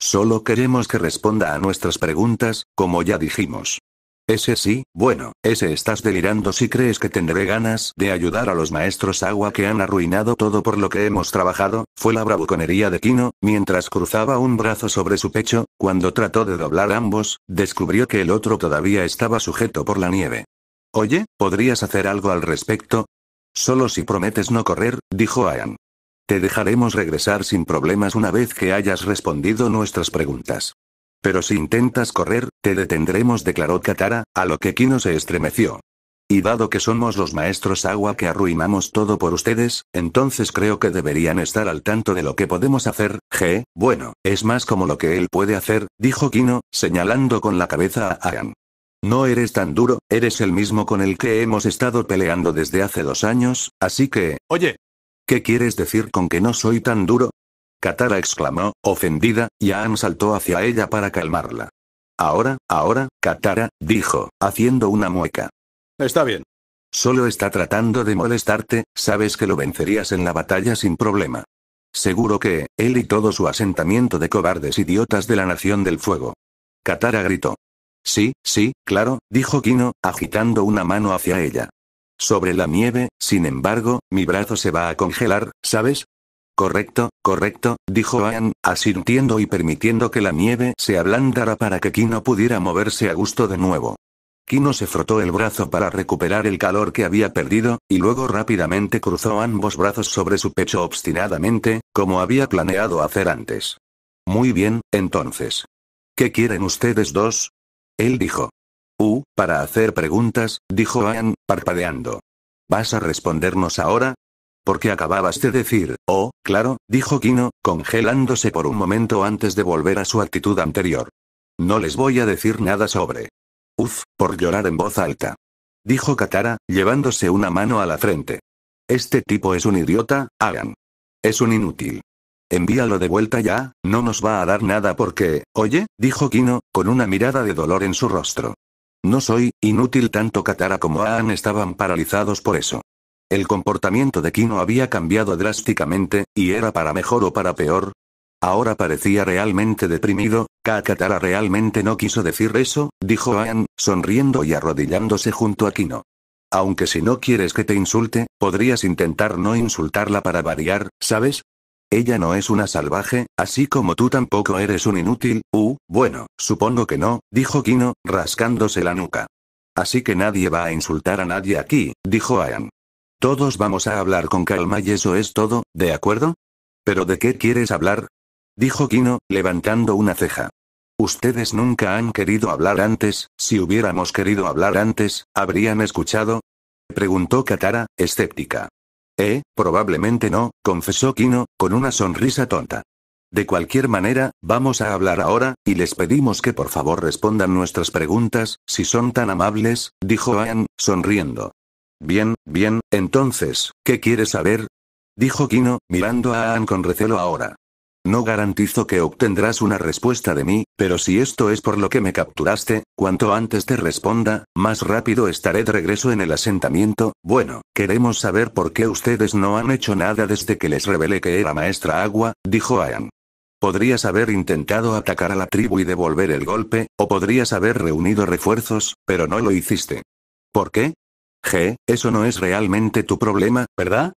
Speaker 1: Solo queremos que responda a nuestras preguntas, como ya dijimos. Ese sí, bueno, ese estás delirando si crees que tendré ganas de ayudar a los maestros agua que han arruinado todo por lo que hemos trabajado, fue la bravuconería de Kino, mientras cruzaba un brazo sobre su pecho, cuando trató de doblar ambos, descubrió que el otro todavía estaba sujeto por la nieve. Oye, ¿podrías hacer algo al respecto? Solo si prometes no correr, dijo Ayan. Te dejaremos regresar sin problemas una vez que hayas respondido nuestras preguntas. Pero si intentas correr, te detendremos, declaró Katara, a lo que Kino se estremeció. Y dado que somos los maestros agua que arruinamos todo por ustedes, entonces creo que deberían estar al tanto de lo que podemos hacer, G, bueno, es más como lo que él puede hacer, dijo Kino, señalando con la cabeza a Aang. No eres tan duro, eres el mismo con el que hemos estado peleando desde hace dos años, así que... Oye. ¿Qué quieres decir con que no soy tan duro? Katara exclamó, ofendida, y Aang saltó hacia ella para calmarla. Ahora, ahora, Katara, dijo, haciendo una mueca. Está bien. Solo está tratando de molestarte, sabes que lo vencerías en la batalla sin problema. Seguro que, él y todo su asentamiento de cobardes idiotas de la Nación del Fuego. Katara gritó. Sí, sí, claro, dijo Kino, agitando una mano hacia ella. Sobre la nieve, sin embargo, mi brazo se va a congelar, ¿sabes? Correcto, correcto, dijo Ann, asintiendo y permitiendo que la nieve se ablandara para que Kino pudiera moverse a gusto de nuevo. Kino se frotó el brazo para recuperar el calor que había perdido, y luego rápidamente cruzó ambos brazos sobre su pecho obstinadamente, como había planeado hacer antes. Muy bien, entonces. ¿Qué quieren ustedes dos? Él dijo. Uh, para hacer preguntas, dijo Ayan, parpadeando. ¿Vas a respondernos ahora? Porque acababas de decir, oh, claro, dijo Kino, congelándose por un momento antes de volver a su actitud anterior. No les voy a decir nada sobre. Uf, por llorar en voz alta. Dijo Katara, llevándose una mano a la frente. Este tipo es un idiota, Alan. Es un inútil. Envíalo de vuelta ya, no nos va a dar nada porque, oye, dijo Kino, con una mirada de dolor en su rostro. No soy, inútil tanto Katara como Aan estaban paralizados por eso. El comportamiento de Kino había cambiado drásticamente, y era para mejor o para peor. Ahora parecía realmente deprimido, Kakatara realmente no quiso decir eso, dijo Ayan, sonriendo y arrodillándose junto a Kino. Aunque si no quieres que te insulte, podrías intentar no insultarla para variar, ¿sabes? Ella no es una salvaje, así como tú tampoco eres un inútil, uh, bueno, supongo que no, dijo Kino, rascándose la nuca. Así que nadie va a insultar a nadie aquí, dijo Ayan. Todos vamos a hablar con calma y eso es todo, ¿de acuerdo? ¿Pero de qué quieres hablar? Dijo Kino, levantando una ceja. Ustedes nunca han querido hablar antes, si hubiéramos querido hablar antes, ¿habrían escuchado? Preguntó Katara, escéptica. Eh, probablemente no, confesó Kino, con una sonrisa tonta. De cualquier manera, vamos a hablar ahora, y les pedimos que por favor respondan nuestras preguntas, si son tan amables, dijo Anne, sonriendo. Bien, bien, entonces, ¿qué quieres saber? Dijo Kino, mirando a Aan con recelo ahora. No garantizo que obtendrás una respuesta de mí, pero si esto es por lo que me capturaste, cuanto antes te responda, más rápido estaré de regreso en el asentamiento. Bueno, queremos saber por qué ustedes no han hecho nada desde que les revelé que era maestra agua, dijo Aan. Podrías haber intentado atacar a la tribu y devolver el golpe, o podrías haber reunido refuerzos, pero no lo hiciste. ¿Por qué? G, eso no es realmente tu problema, ¿verdad?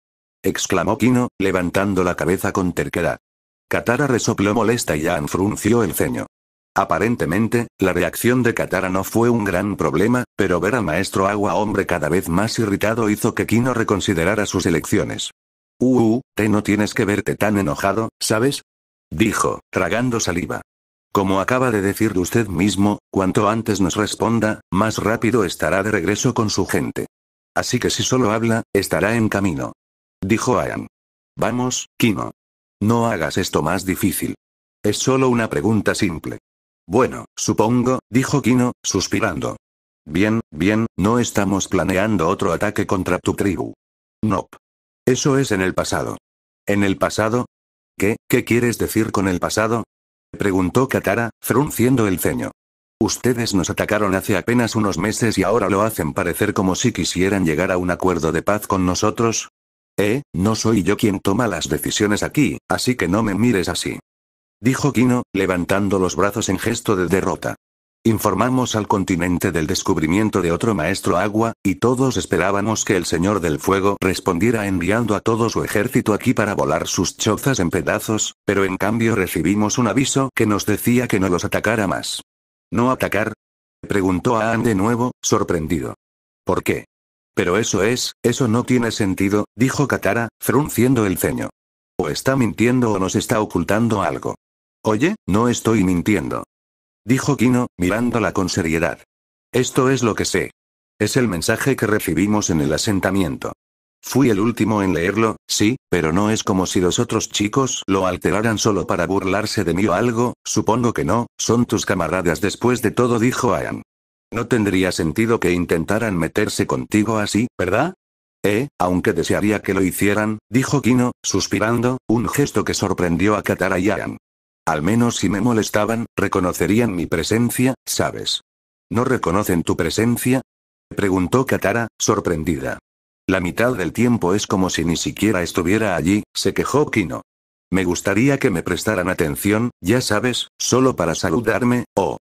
Speaker 1: exclamó Kino, levantando la cabeza con terquedad. Katara resopló molesta y Anfrunció frunció el ceño. Aparentemente, la reacción de Katara no fue un gran problema, pero ver al maestro agua hombre cada vez más irritado hizo que Kino reconsiderara sus elecciones. uh, uh te no tienes que verte tan enojado, ¿sabes? Dijo, tragando saliva. Como acaba de decir usted mismo, cuanto antes nos responda, más rápido estará de regreso con su gente. Así que si solo habla, estará en camino. Dijo Ayan. Vamos, Kino. No hagas esto más difícil. Es solo una pregunta simple. Bueno, supongo, dijo Kino, suspirando. Bien, bien, no estamos planeando otro ataque contra tu tribu. No. Eso es en el pasado. ¿En el pasado? ¿Qué, qué quieres decir con el pasado? preguntó Katara, frunciendo el ceño. Ustedes nos atacaron hace apenas unos meses y ahora lo hacen parecer como si quisieran llegar a un acuerdo de paz con nosotros. Eh, no soy yo quien toma las decisiones aquí, así que no me mires así. Dijo Kino, levantando los brazos en gesto de derrota. Informamos al continente del descubrimiento de otro maestro agua, y todos esperábamos que el Señor del Fuego respondiera enviando a todo su ejército aquí para volar sus chozas en pedazos, pero en cambio recibimos un aviso que nos decía que no los atacara más. ¿No atacar? Preguntó Aan de nuevo, sorprendido. ¿Por qué? Pero eso es, eso no tiene sentido, dijo Katara, frunciendo el ceño. O está mintiendo o nos está ocultando algo. Oye, no estoy mintiendo dijo Kino, mirándola con seriedad. Esto es lo que sé. Es el mensaje que recibimos en el asentamiento. Fui el último en leerlo, sí, pero no es como si los otros chicos lo alteraran solo para burlarse de mí o algo, supongo que no, son tus camaradas después de todo, dijo Ayan. No tendría sentido que intentaran meterse contigo así, ¿verdad? Eh, aunque desearía que lo hicieran, dijo Kino, suspirando, un gesto que sorprendió a Katara y Ayan. Al menos si me molestaban, reconocerían mi presencia, ¿sabes? ¿No reconocen tu presencia? Preguntó Katara, sorprendida. La mitad del tiempo es como si ni siquiera estuviera allí, se quejó Kino. Me gustaría que me prestaran atención, ya sabes, solo para saludarme, o